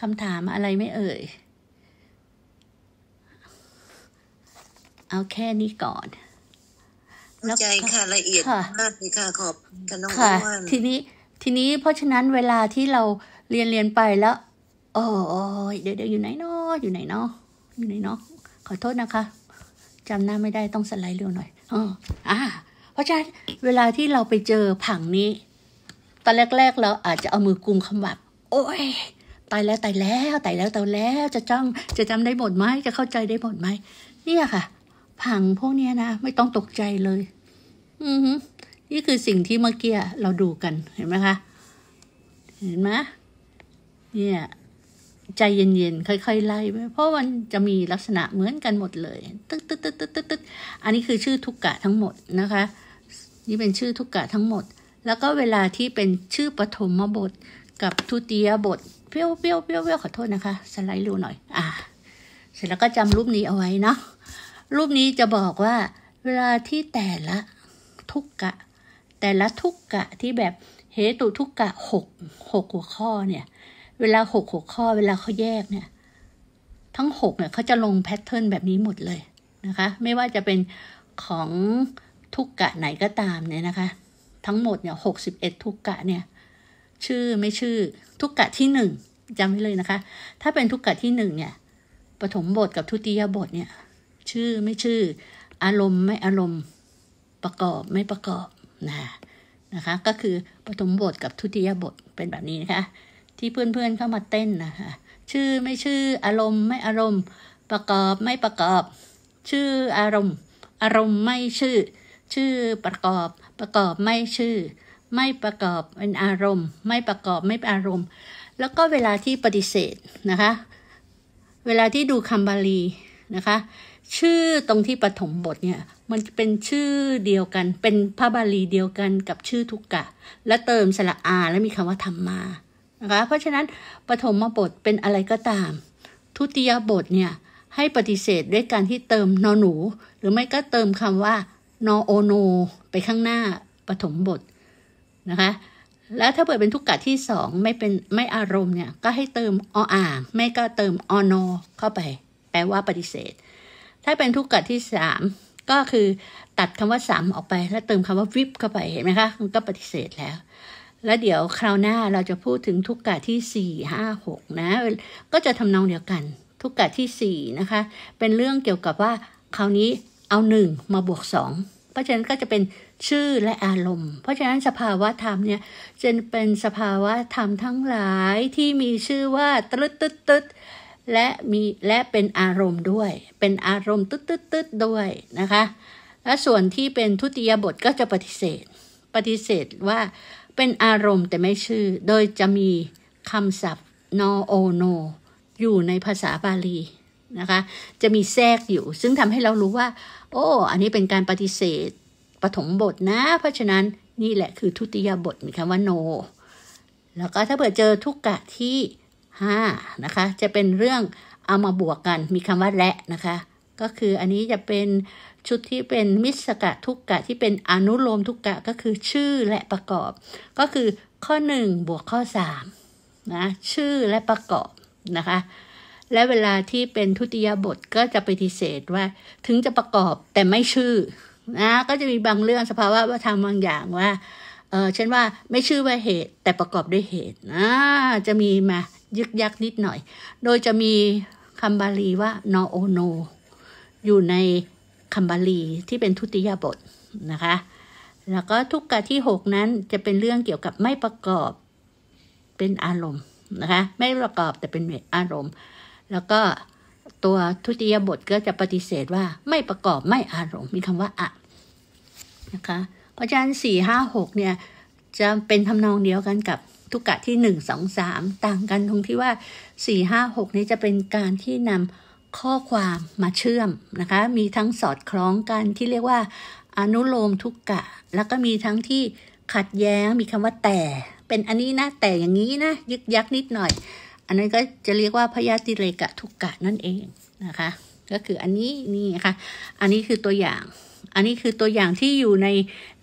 คำถามอะไรไม่เอ่ยเอาแค่นี้ก่อนเข้าใจค่ะละเอียดมากเลยค่ะขอบคุณค่ะทีนี้ทีนี้เพราะฉะนั้นเวลาที่เราเรียนเรียนไปแล้วโอ้ยเดี๋ยวเดี๋ยวอยู่ไหนเนาะอยู่ไหนเนาะอยู่ไหนเนาะขอโทษนะคะจำหน้าไม่ได้ต้องสไลด์เร็วหน่อยอ๋ออ่าราะฉะนั้นเวลาที่เราไปเจอผังนี้ ตอนแรก ๆ เราอาจจะเอามือกุมคำับ โอ้ยตายแล้วตายแล้วตายแล้วตายแล้วจะจ้องจะจำได้หมดไหมจะเข้าใจได้หมดไหมเนี่ยค่ะ ผังพวกเนี้ยนะ ไม่ต้องตกใจเลย อือฮึนี่คือสิ่งที่เมื่อกี้เราดูกันเห็นไหมคะเห็นไหมเนี่ย ใจเย็นๆค่อย ๆไล่ไปเพราะมันจะมีลักษณะเหมือนกันหมดเลย ตึ๊ดตึ๊ดตึ๊ดตึ๊ดตึ๊ดอันนี้คือชื่อทุกกะทั้งหมดนะคะนี่เป็นชื่อทุกกะทั้งหมด แล้วก็เวลาที่เป็นชื่อปฐมบท กับทุติยบทเปรี้ยวเปรี้ยวเปรี้ยวเปรี้ยวขอโทษนะคะสไลด์รูหน่อยอ่า เสร็จแล้วก็จำรูปนี้เอาไว้นะ รูปนี้จะบอกว่า เวลาที่แต่ละทุกกะแต่ละทุกกะที่แบบเหตุทุกกะหกหกหัวข้อเนี่ย เวลาหกหัวข้อเวลาเขาแยกเนี่ย ทั้งหกเนี่ยเขาจะลงแพทเทิร์นแบบนี้หมดเลยนะคะ ไม่ว่าจะเป็นของทุกกะไหนก็ตามเนี่ยนะคะ ทั้งหมดเนี่ยหกสิบเอ็ดทุกกะเนี่ย ชื่อไม่ชื่อทุกกะที่หนึ่งจำไว้เลยนะคะ ถ้าเป็นทุกกะที่หนึ่งเนี่ยปฐมบทกับทุติยบทเนี่ยชื่อไม่ชื่อ อารมณ์ไม่อารมณ์ประกอบไม่ประกอบนะนะคะก็คือปฐมบทกับทุติยบทเป็นแบบนี้นะคะที่เพื่อนๆเข้ามาเต้นนะคะชื่อไม่ชื่ออารมณ์ไม่อารมณ์ประกอบไม่ประกอบ ชื่ออารมณ์ อารมณ์ไม่ชื่อชื่อประกอบประกอบไม่ชื่อไม่ประกอบเป็นอารมณ์ ไม่ประกอบไม่เป็นอารมณ์ แล้วก็เวลาที่ปฏิเสธนะคะเวลาที่ดูคำบาลีนะคะ ชื่อตรงที่ปฐมบทเนี่ยมันเป็นชื่อเดียวกันเป็นพระบาลีเดียวกันกับชื่อทุกกะและเติมสระอาและมีคำว่าธรรมมานะคะเพราะฉะนั้นปฐมมบทเป็นอะไรก็ตาม ทุติยบทเนี่ยให้ปฏิเสธด้วยการที่เติมนอหนูหรือไม่ก็เติมคำว่านโอโนไปข้างหน้าปฐมบทนะคะ แล้วถ้าเปิดเป็นทุกกะที่สองไม่เป็นไม่อารมณ์เนี่ยก็ให้เติม ออ่างไม่ก็เติมอโนเข้าไป แปลว่าปฏิเสธ ถ้าเป็นทุกกะที่สามก็คือ ตัดคำว่าสามออกไปแล้วเติมคำว่าวิบเข้าไปเห็นไหมคะมันก็ปฏิเสธแล้ว แล้วเดี๋ยวคราวหน้าเราจะพูดถึงทุกกะที่สี่ห้าหกนะก็จะทำนองเดียวกันทุกกะที่สี่นะคะเป็นเรื่องเกี่ยวกับว่า คราวนี้เอาหนึ่งมาบวกสองเพราะฉะนั้นก็จะเป็นชื่อและอารมณ์ เพราะฉะนั้นสภาวะธรรมเนี่ยจะเป็นสภาวะธรรมทั้งหลายที่มีชื่อว่าตึ๊ดตึ๊ดตึ๊ดและมีและเป็นอารมณ์ด้วย เป็นอารมณ์ตึ๊ดตึ๊ดตึ๊ดด้วยนะคะและส่วนที่เป็นทุติยบทก็จะปฏิเสธ ปฏิเสธว่าเป็นอารมณ์แต่ไม่ชื่อ โดยจะมีคำศัพท์นโอโน อยู่ในภาษาบาลีนะคะ จะมีแทรกอยู่ ซึ่งทำให้เรารู้ว่าโอ้ อันนี้เป็นการปฏิเสธปฐมบทนะ เพราะฉะนั้นนี่แหละคือทุติยบทมีคำว่า no แล้วก็ถ้าเผื่อเจอทุกกะที่ 5 นะคะ จะเป็นเรื่องเอามาบวกกันมีคำว่าและนะคะ ก็คืออันนี้จะเป็นชุดที่เป็นมิสกะทุกกะที่เป็นอนุโลมทุกกะก็คือชื่อและประกอบ ก็คือข้อ1บวกข้อ3นะชื่อและประกอบนะคะและเวลาที่เป็นทุติยบทก็จะปฏิเสธว่า ถึงจะประกอบแต่ไม่ชื่อนะก็จะมีบางเรื่องสภาวะว่าทำบางอย่างว่าเออฉันว่าไม่ชื่อว่าเหตุ แต่ประกอบด้วยเหตุนะ จะมีมายึกยักนิดหน่อย โดยจะมีคำบาลีว่านโอโน อยู่ในคำบาลีที่เป็นทุติยบทนะคะ แล้วก็ทุกกะที่6นั้นจะเป็นเรื่องเกี่ยวกับไม่ประกอบเป็นอารมณ์นะคะ ไม่ประกอบแต่เป็นอารมณ์แล้วก็ตัวทุติยบทก็จะปฏิเสธว่าไม่ประกอบไม่อารมณ์มีคำว่าอะนะคะเพราะฉะนั้นสี่ห้าหกเนี่ยจะเป็นทำนองเดียวกันกับทุกกะที่หนึ่งสองสามต่างกันตรงที่ว่าสี่ห้าหกนี้จะเป็นการที่นำข้อความมาเชื่อมนะคะมีทั้งสอดคล้องกันที่เรียกว่า อนุโลมทุกกะ แล้วก็มีทั้งที่ขัดแย้งมีคำว่าแต่ เป็นอันนี้นะแต่อย่างนี้นะยึกยักนิดหน่อยอันนั้นก็จะเรียกว่าพยาติเรกะทุกกะนั่นเองนะคะ ก็คืออันนี้นี่ค่ะ อันนี้คือตัวอย่าง อันนี้คือตัวอย่างที่อยู่ใน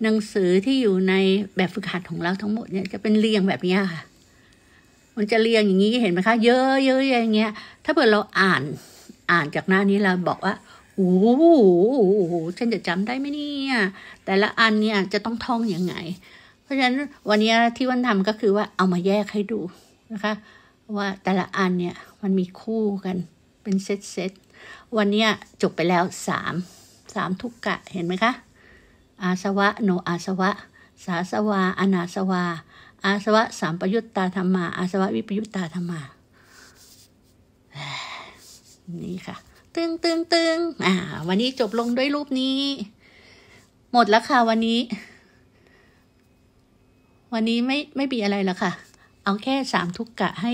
หนังสือที่อยู่ในแบบฝึกหัดของเราทั้งหมดเนี่ยจะเป็นเรียงแบบนี้ค่ะ มันจะเรียงอย่างนี้ เห็นไหมคะ เยอะๆออย่างเงี้ย ถ้าเกิดเราอ่านอ่านจากหน้านี้ เราบอกว่าโอ้โห ฉันจะจำได้ไหมเนี่ย แต่ละอันเนี่ยจะต้องท่องอยังไง เพราะฉะนั้นวันนี้ที่วันทำก็คือว่าเอามาแยกให้ดูนะคะว่าแต่ละอันเนี่ยมันมีคู่กันเป็นเซตเซตวันนี้จบไปแล้วสามสามทุกกะเห็นไหมคะอาสวะโนอาสวะสาสวะอนาสวะอาสวะสามประยุตตาธรรมาอาสวะวิปยุตตาธรรมานี่ค่ะ ตึงตึงตึงอ่าวันนี้จบลงด้วยรูปนี้ หมดแล้วค่ะวันนี้ วันนี้ไม่ไม่มีอะไรแล้วค่ะเอาแค่สามทุกกะให้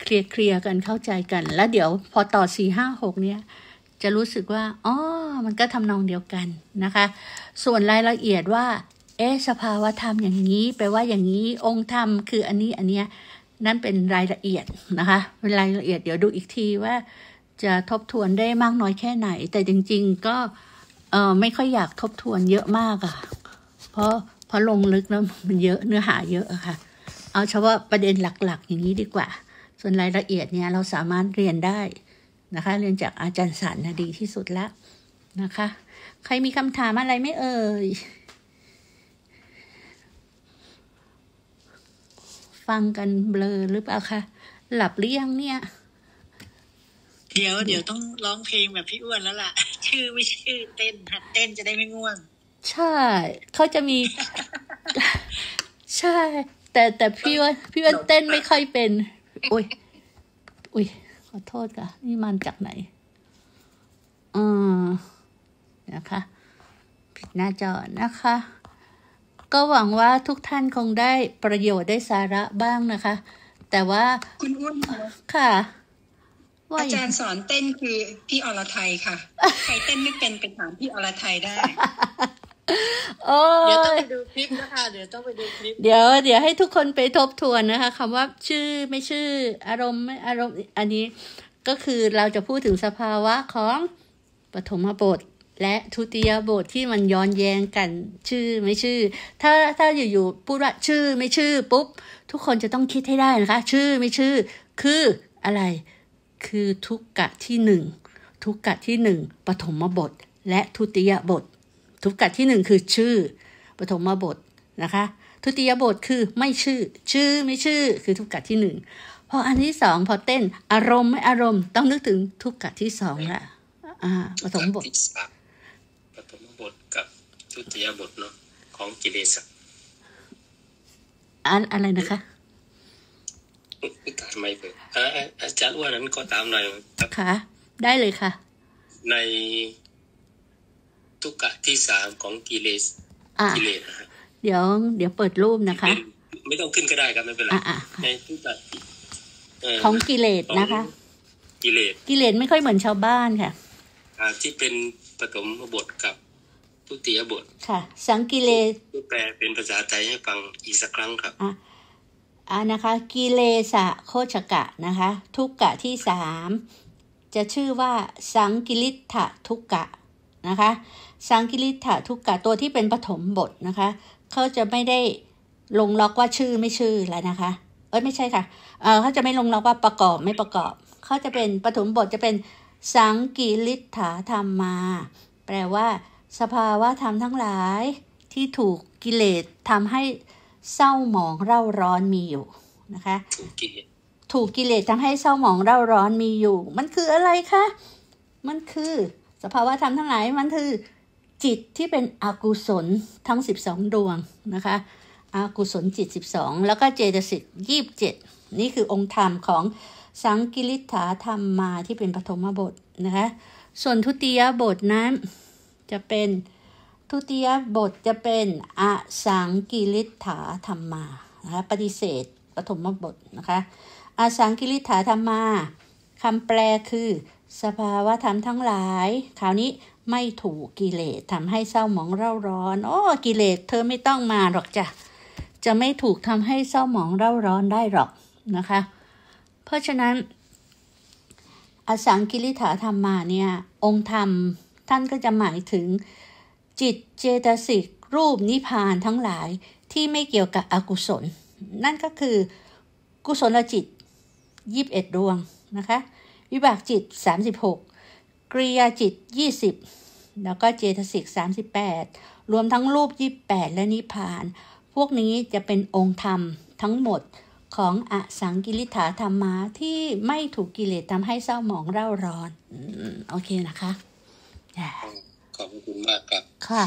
เคลียร์เคลียร์กันเข้าใจกันแล้วเดี๋ยว พอต่อสี่ห้าหกเนี้ยจะรู้สึกว่าอ๋อมันก็ทำนองเดียวกันนะคะ ส่วนรายละเอียดว่า เอสภาวธรรมอย่างนี้ แปลว่าอย่างนี้องค์ธรรมคืออันนี้อันเนี้ยนั่นเป็นรายละเอียดนะคะเป็นรายละเอียดเดี๋ยวดูอีกทีว่า จะทบทวนได้มากน้อยแค่ไหน แต่จริงๆก็เออไม่ค่อยอยากทบทวนเยอะมากอะ่ะเพราะเพราะลงลึกแล้วมันเยอะเนื้อหาเยอะอะค่ะเอาเฉพาะประเด็นหลัก ๆ อย่างนี้ดีกว่า ส่วนรายละเอียดเนี่ยเราสามารถเรียนได้นะคะ เรียนจากอาจารย์สารนะดีที่สุดละนะคะ ใครมีคำถามอะไรไม่เอ่ยฟังกันเบลอหรือเปล่าคะ หลับหรือยังเนี่ย เดี๋ยว เดี๋ยวต้องร้องเพลงแบบพี่อ้วนแล้วล่ะ ชื่อไม่ชื่อเต้นหัดเต้นจะได้ไม่ง่วง ใช่ เขาจะมี ใช่แต่แต่พี่ว่าพี่ว่าเต้นไม่ค่อยเป็น อุ้ย อุ้ย ขอโทษค่ะ นี่มันจากไหน อือนะคะ ผิดหน้าจอนะคะ ก็หวังว่าทุกท่านคงได้ประโยชน์ได้สาระบ้างนะคะ แต่ว่าคุณอ้วนค่ะอาจารย์สอนเต้นคือพี่อรไทยค่ะ ใครเต้นไม่เป็นไปถามพี่อรไทยได้เดี๋ยวต้องไปดูคลิปนะคะ เดี๋ยวต้องไปดูคลิป เดี๋ยว เดี๋ยวให้ทุกคนไปทบทวนนะคะคำว่าชื่อไม่ชื่อ อารมณ์ไม่อารมณ์อันนี้ก็คือเราจะพูดถึงสภาวะของปฐมบท และทุติยบทที่มันย้อนแย้งกัน ชื่อไม่ชื่อ ถ้าถ้าอยู่อยู่พูดว่าชื่อไม่ชื่อ ปุ๊บทุกคนจะต้องคิดให้ได้นะคะ ชื่อไม่ชื่อ คืออะไรคือทุกกะที่หนึ่งทุกกะที่หนึ่งปฐมบท และทุติยบททุกกัดที่หนึ่งคือชื่อปฐมบทนะคะ ทุติยบทคือไม่ชื่อ ชื่อไม่ชื่อคือทุกกัดที่หนึ่งพออันที่สองพอเต้น อารมณ์ไม่อารมณ์ ต้องนึกถึงทุกกัดที่สองละปฐมบทปฐมบทกับทุติยบทเนาะของกิเลสอันอะไรนะคะตามไม่เปิดอาจารย์ว่านั้นก็ตามหน่อยค่ะได้เลยค่ะในทุกกะที่สามของกิเลส กิเลสะเดี๋ยว เดี๋ยวเปิดรูปนะคะ ไม่ต้องขึ้นก็ได้ครับ ไม่เป็นไรในทุกกะของกิเลสนะคะ กิเลส กิเลสไม่ค่อยเหมือนชาวบ้านค่ะ ที่เป็นปฐมบทกับทุติยบท ค่ะ สังกิเลส แปลเป็นภาษาไทยให้ฟังอีกสักครั้งครับอ่านะคะ กิเลสะโคชกะนะคะ ทุกกะที่สาม จะชื่อว่าสังกิริทธทุกกะนะคะสังกิริธะทุกกะตัวที่เป็นปฐมบทนะคะ เขาจะไม่ได้ลงล็อกว่าชื่อไม่ชื่อแล้วนะคะ เอ้ยไม่ใช่ค่ะเเขาจะไม่ลงล็อกว่าประกอบไม่ประกอบ เขาจะเป็นปฐมบทจะเป็น สังกิริธาธรรมมา แปลว่า สภาวะธรรมทั้งหลาย ที่ถูกกิเลสทำให้เศร้าหมองเร่าร้อนมีอยู่ นะคะ ถูกกิเลสทำให้เศร้าหมองเร่าร้อนมีอยู่ มันคืออะไรคะ มันคือ สภาวะธรรมทั้งหลายมันคือจิตที่เป็นอกุศลทั้ง 12 ดวงนะคะอากุศลจิต12แล้วก็เจตสิก27 นี่คือองค์ธรรมของ สังกิริฐาธรรมมาที่เป็นปฐมบทนะคะส่วนทุติยบทนั้นจะเป็นทุติยบทจะเป็น อสังกิริฐาธรรมมานะคะปฏิเสธปฐมบทนะคะอสังกิริฐาธรรมาคำแปลคือสภาวะธรรมทั้งหลายคราวนี้ไม่ถูกกิเลสทำให้เศร้าหมองเร่าร้อนโอ้กิเลสเธอไม่ต้องมาหรอกจ้ะจะไม่ถูกทำให้เศร้าหมองเร่าร้อนได้หรอกนะคะ เพราะฉะนั้น อสังกิริธาธรรมาเนี่ยองค์ธรรมท่านก็จะหมายถึงจิตเจตสิกรูปนิพานทั้งหลายที่ไม่เกี่ยวกับอกุศล นั่นก็คือกุศลจิตยีิบเอ็ดดวงนะคะ วิบากจิตสามิบหกกริยาจิต 20 แล้วก็เจตสิก 38 รวมทั้งรูป 28 และนิพพาน พวกนี้จะเป็นองค์ธรรมทั้งหมดของอสังกิริธาธรรมะที่ไม่ถูกกิเลสทำให้เศร้าหมองเร่าร้อน โอเคนะคะ ขอบคุณมากครับ ค่ะ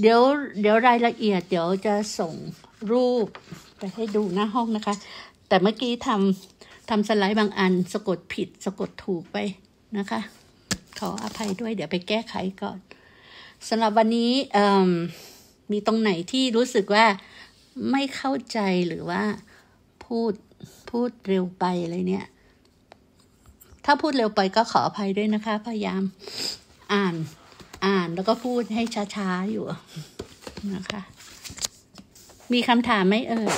เดี๋ยว เดี๋ยวรายละเอียดเดี๋ยวจะส่งรูป ไปให้ดูหน้าห้องนะคะ แต่เมื่อกี้ทำ ทำสไลด์บางอัน สะกดผิดสะกดถูกไปนะคะขออภัยด้วยเดี๋ยวไปแก้ไขก่อนสำหรับวันนี้มีตรงไหนที่รู้สึกว่าไม่เข้าใจหรือว่าพูดพูดเร็วไปอะไรเนี่ย ถ้าพูดเร็วไปก็ขออภัยด้วยนะคะ พยายามอ่านอ่านแล้วก็พูดให้ช้าๆอยู่ นะคะ มีคำถามไหมเอ่ย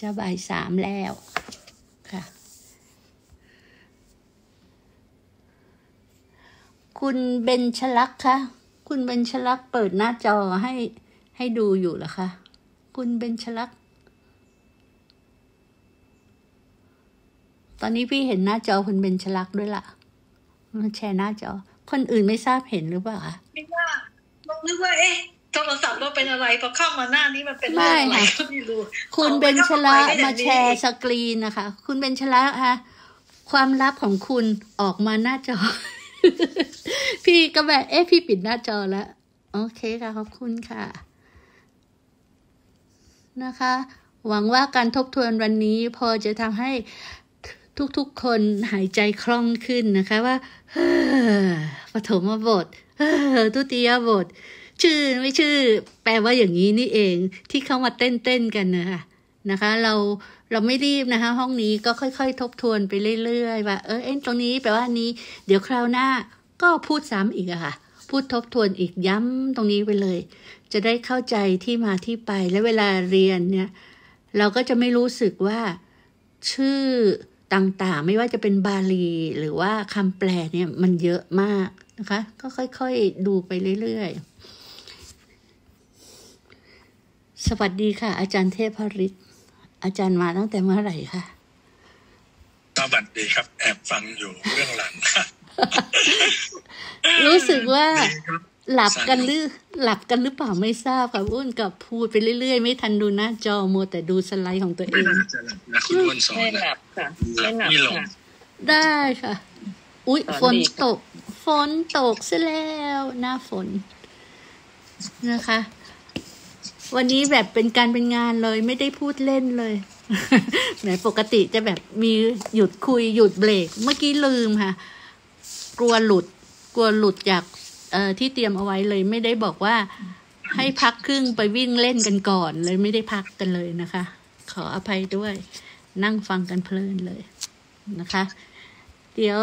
จะบ่ายสามแล้วคุณเบนชลักคะ คุณเบนชลักเปิดหน้าจอให้ให้ดูอยู่เหรอคะ คุณเบนชลัก ตอนนี้พี่เห็นหน้าจอคุณเบนชลักด้วยละมาแชร์หน้าจอ คนอื่นไม่ทราบเห็นหรือเปล่าคะไม่ว่าลองนึกว่า เอ๊ะ โทรศัพท์เราเป็นอะไร พอเข้ามาหน้านี้มันเป็นอะไรก็ไม่รู้ คุณเบนชลักมาแชร์สกรีนนะคะ คุณเบนชลักคะความลับของคุณออกมาหน้าจอพี่ก็แบบเอ๊ะ พี่ปิดหน้าจอแล้วโอเคค่ะ ขอบคุณค่ะ นะคะ หวังว่าการทบทวนวันนี้พอจะทำให้ทุกๆคนหายใจคล่องขึ้นนะคะว่าปฐมบททุติยบท ชื่อ ไม่ชื่อ แปลว่าอย่างนี้นี่เอง ที่เข้ามาเต้นเต้นกันนะคะ นะคะเราเราไม่รีบนะคะ ห้องนี้ก็ค่อย ๆ ทบทวนไปเรื่อยๆว่าเออเอ็นตรงนี้แปลว่านี้เดี๋ยวคราวหน้า ก็พูดซ้ำอีกอะค่ะพูดทบทวนอีกย้ำตรงนี้ไปเลย จะได้เข้าใจที่มาที่ไปและเวลาเรียนเนี่ย เราก็จะไม่รู้สึกว่า ชื่อต่างๆ ไม่ว่าจะเป็นบาลี หรือว่าคำแปลเนี่ยมันเยอะมากนะคะ ก็ค่อยๆดูไปเรื่อยๆสวัสดีค่ะ อาจารย์เทพริ์อาจารย์มาตั้งแต่เมื่อไหร่คะสวัสดีครับ แอบฟังอยู่เรื่องหลัง รู้สึกว่า หลับกันหรือหลับกันหรือเปล่าไม่ทราบค่ะอุ้นกับพูดไปเรื่อยๆไม่ทันดูหน้าจอมแต่ดูสไลด์ของตัวเองไม่หลับค่ะไม่หลับได้ค่ะ อุ้ยฝนตกฝนตกซะแล้ว หน้าฝน นะคะวันนี้แบบเป็นการเป็นงานเลยไม่ได้พูดเล่นเลยแหมปกติจะแบบมีหยุดคุยหยุดเบรกเมื่อกี้ลืมค่ะ กลัวหลุดกลัวหลุดจากที่เตรียมเอาไว้เลย ไม่ได้บอกว่า ให้พักครึ่งไปวิ่งเล่นกันก่อนเลยไม่ได้พักกันเลยนะคะ ขออภัยด้วย นั่งฟังกันเพลินเลยนะคะ เดี๋ยว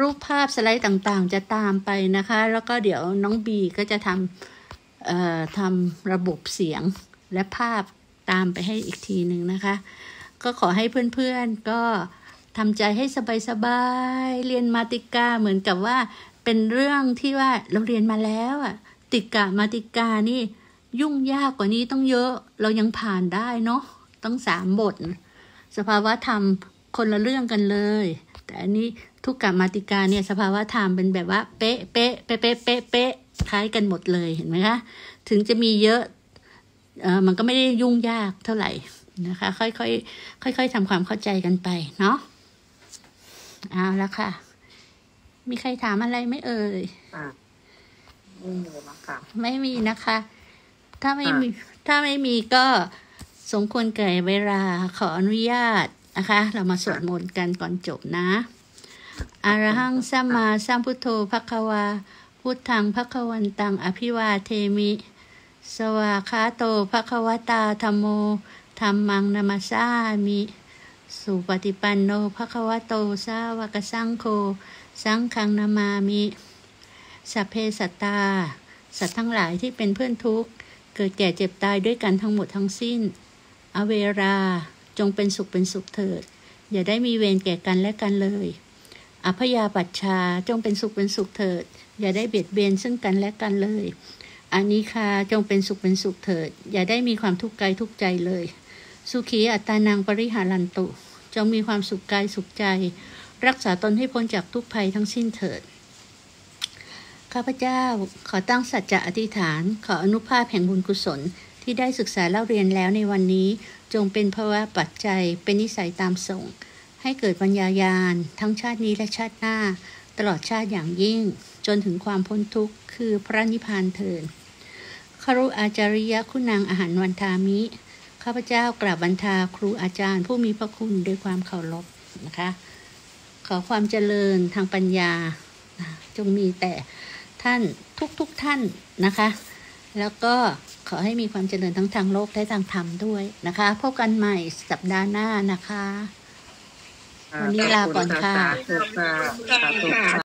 รูปภาพสไลด์ต่างๆ จะตามไปนะคะ แล้วก็เดี๋ยวน้องบีก็จะทำทำระบบเสียงและภาพตามไปให้อีกทีหนึ่งนะคะ ก็ขอให้เพื่อนๆก็ทำใจให้สบายๆ เรียนมาติกาเหมือนกับว่า เป็นเรื่องที่ว่าเราเรียนมาแล้วอะติกามาติกานี่ยุ่งยากกว่านี้ต้องเยอะเรายังผ่านได้เนาะต้องสามบทสภาวะธรรมคนละเรื่องกันเลย แต่อันนี้ทุกกามาติกาเนี่ยสภาวะธรรมเป็นแบบว่า เป๊ะเป๊ะเป๊ะเป๊ะเป๊ะคล้ายกันหมดเลยเห็นไหมคะ ถึงจะมีเยอะเออมันก็ไม่ได้ยุ่งยากเท่าไหร่นะคะ ค่อยๆ ค่อยๆทำความเข้าใจกันไปเนาะเอาแล้วค่ะ มีใครถามอะไรไม่เอ่ยไม่มีนะคะไม่มีนะคะ ถ้าไม่มี ถ้าไม่มีก็สมควรเก่เวลาขออนุญาตนะคะ เรามาสวดมนต์กันก่อนจบนะ อารหังสัมมาสัมพุทโธภควาพุทธังพระควันตังอภิวาเทมิ สวาคาโตพระควตาธรรมโมธรรมังนามาซามิสุปฏิปันโนพระควโตสาวกสังโค สังคังนามามิสัพเพสัตตา สัตว์ทั้งหลายที่เป็นเพื่อนทุกข์ เกิดแก่เจ็บตายด้วยกันทั้งหมดทั้งสิ้น อเวราจงเป็นสุขเป็นสุขเถิด อย่าได้มีเวรแก่กันและกันเลยอพยาปัชชาจงเป็นสุขเป็นสุขเถิดอย่าได้เบียดเบียนซึ่งกันและกันเลย อันนี้ค่ะ จงเป็นสุขเป็นสุขเถิด อย่าได้มีความทุกข์กายทุกใจเลย สุขีอัตานางปริหารันตุจงมีความสุขกายสุขใจ รักษาตนให้พ้นจากทุกภัยทั้งสิ้นเถิด ข้าพเจ้าขอตั้งสัจจะอธิษฐาน ขออนุภาพแห่งบุญกุศล ที่ได้ศึกษาเล่าเรียนแล้วในวันนี้จงเป็นภาวะปัจจัย เป็นนิสัยตามส่ง ให้เกิดปัญญายาณ ทั้งชาตินี้และชาติหน้า ตลอดชาติอย่างยิ่งจนถึงความพ้นทุกข์คือพระนิพพานเทินครุอาจาริยะคุณางอาหารวันทามิข้าพเจ้ากราบบัรทาครูอาจารย์ผู้มีพระคุณด้วยความเคารพนะคะ ขอความเจริญทางปัญญาจงมีแต่ท่านทุกๆทท่านนะคะ แล้วก็ขอให้มีความเจริญทั้งทางโลกและทางธรรมด้วยนะคะพบกันใหม่สัปดาห์หน้านะคะวันนี้ลาก่อนค่ะ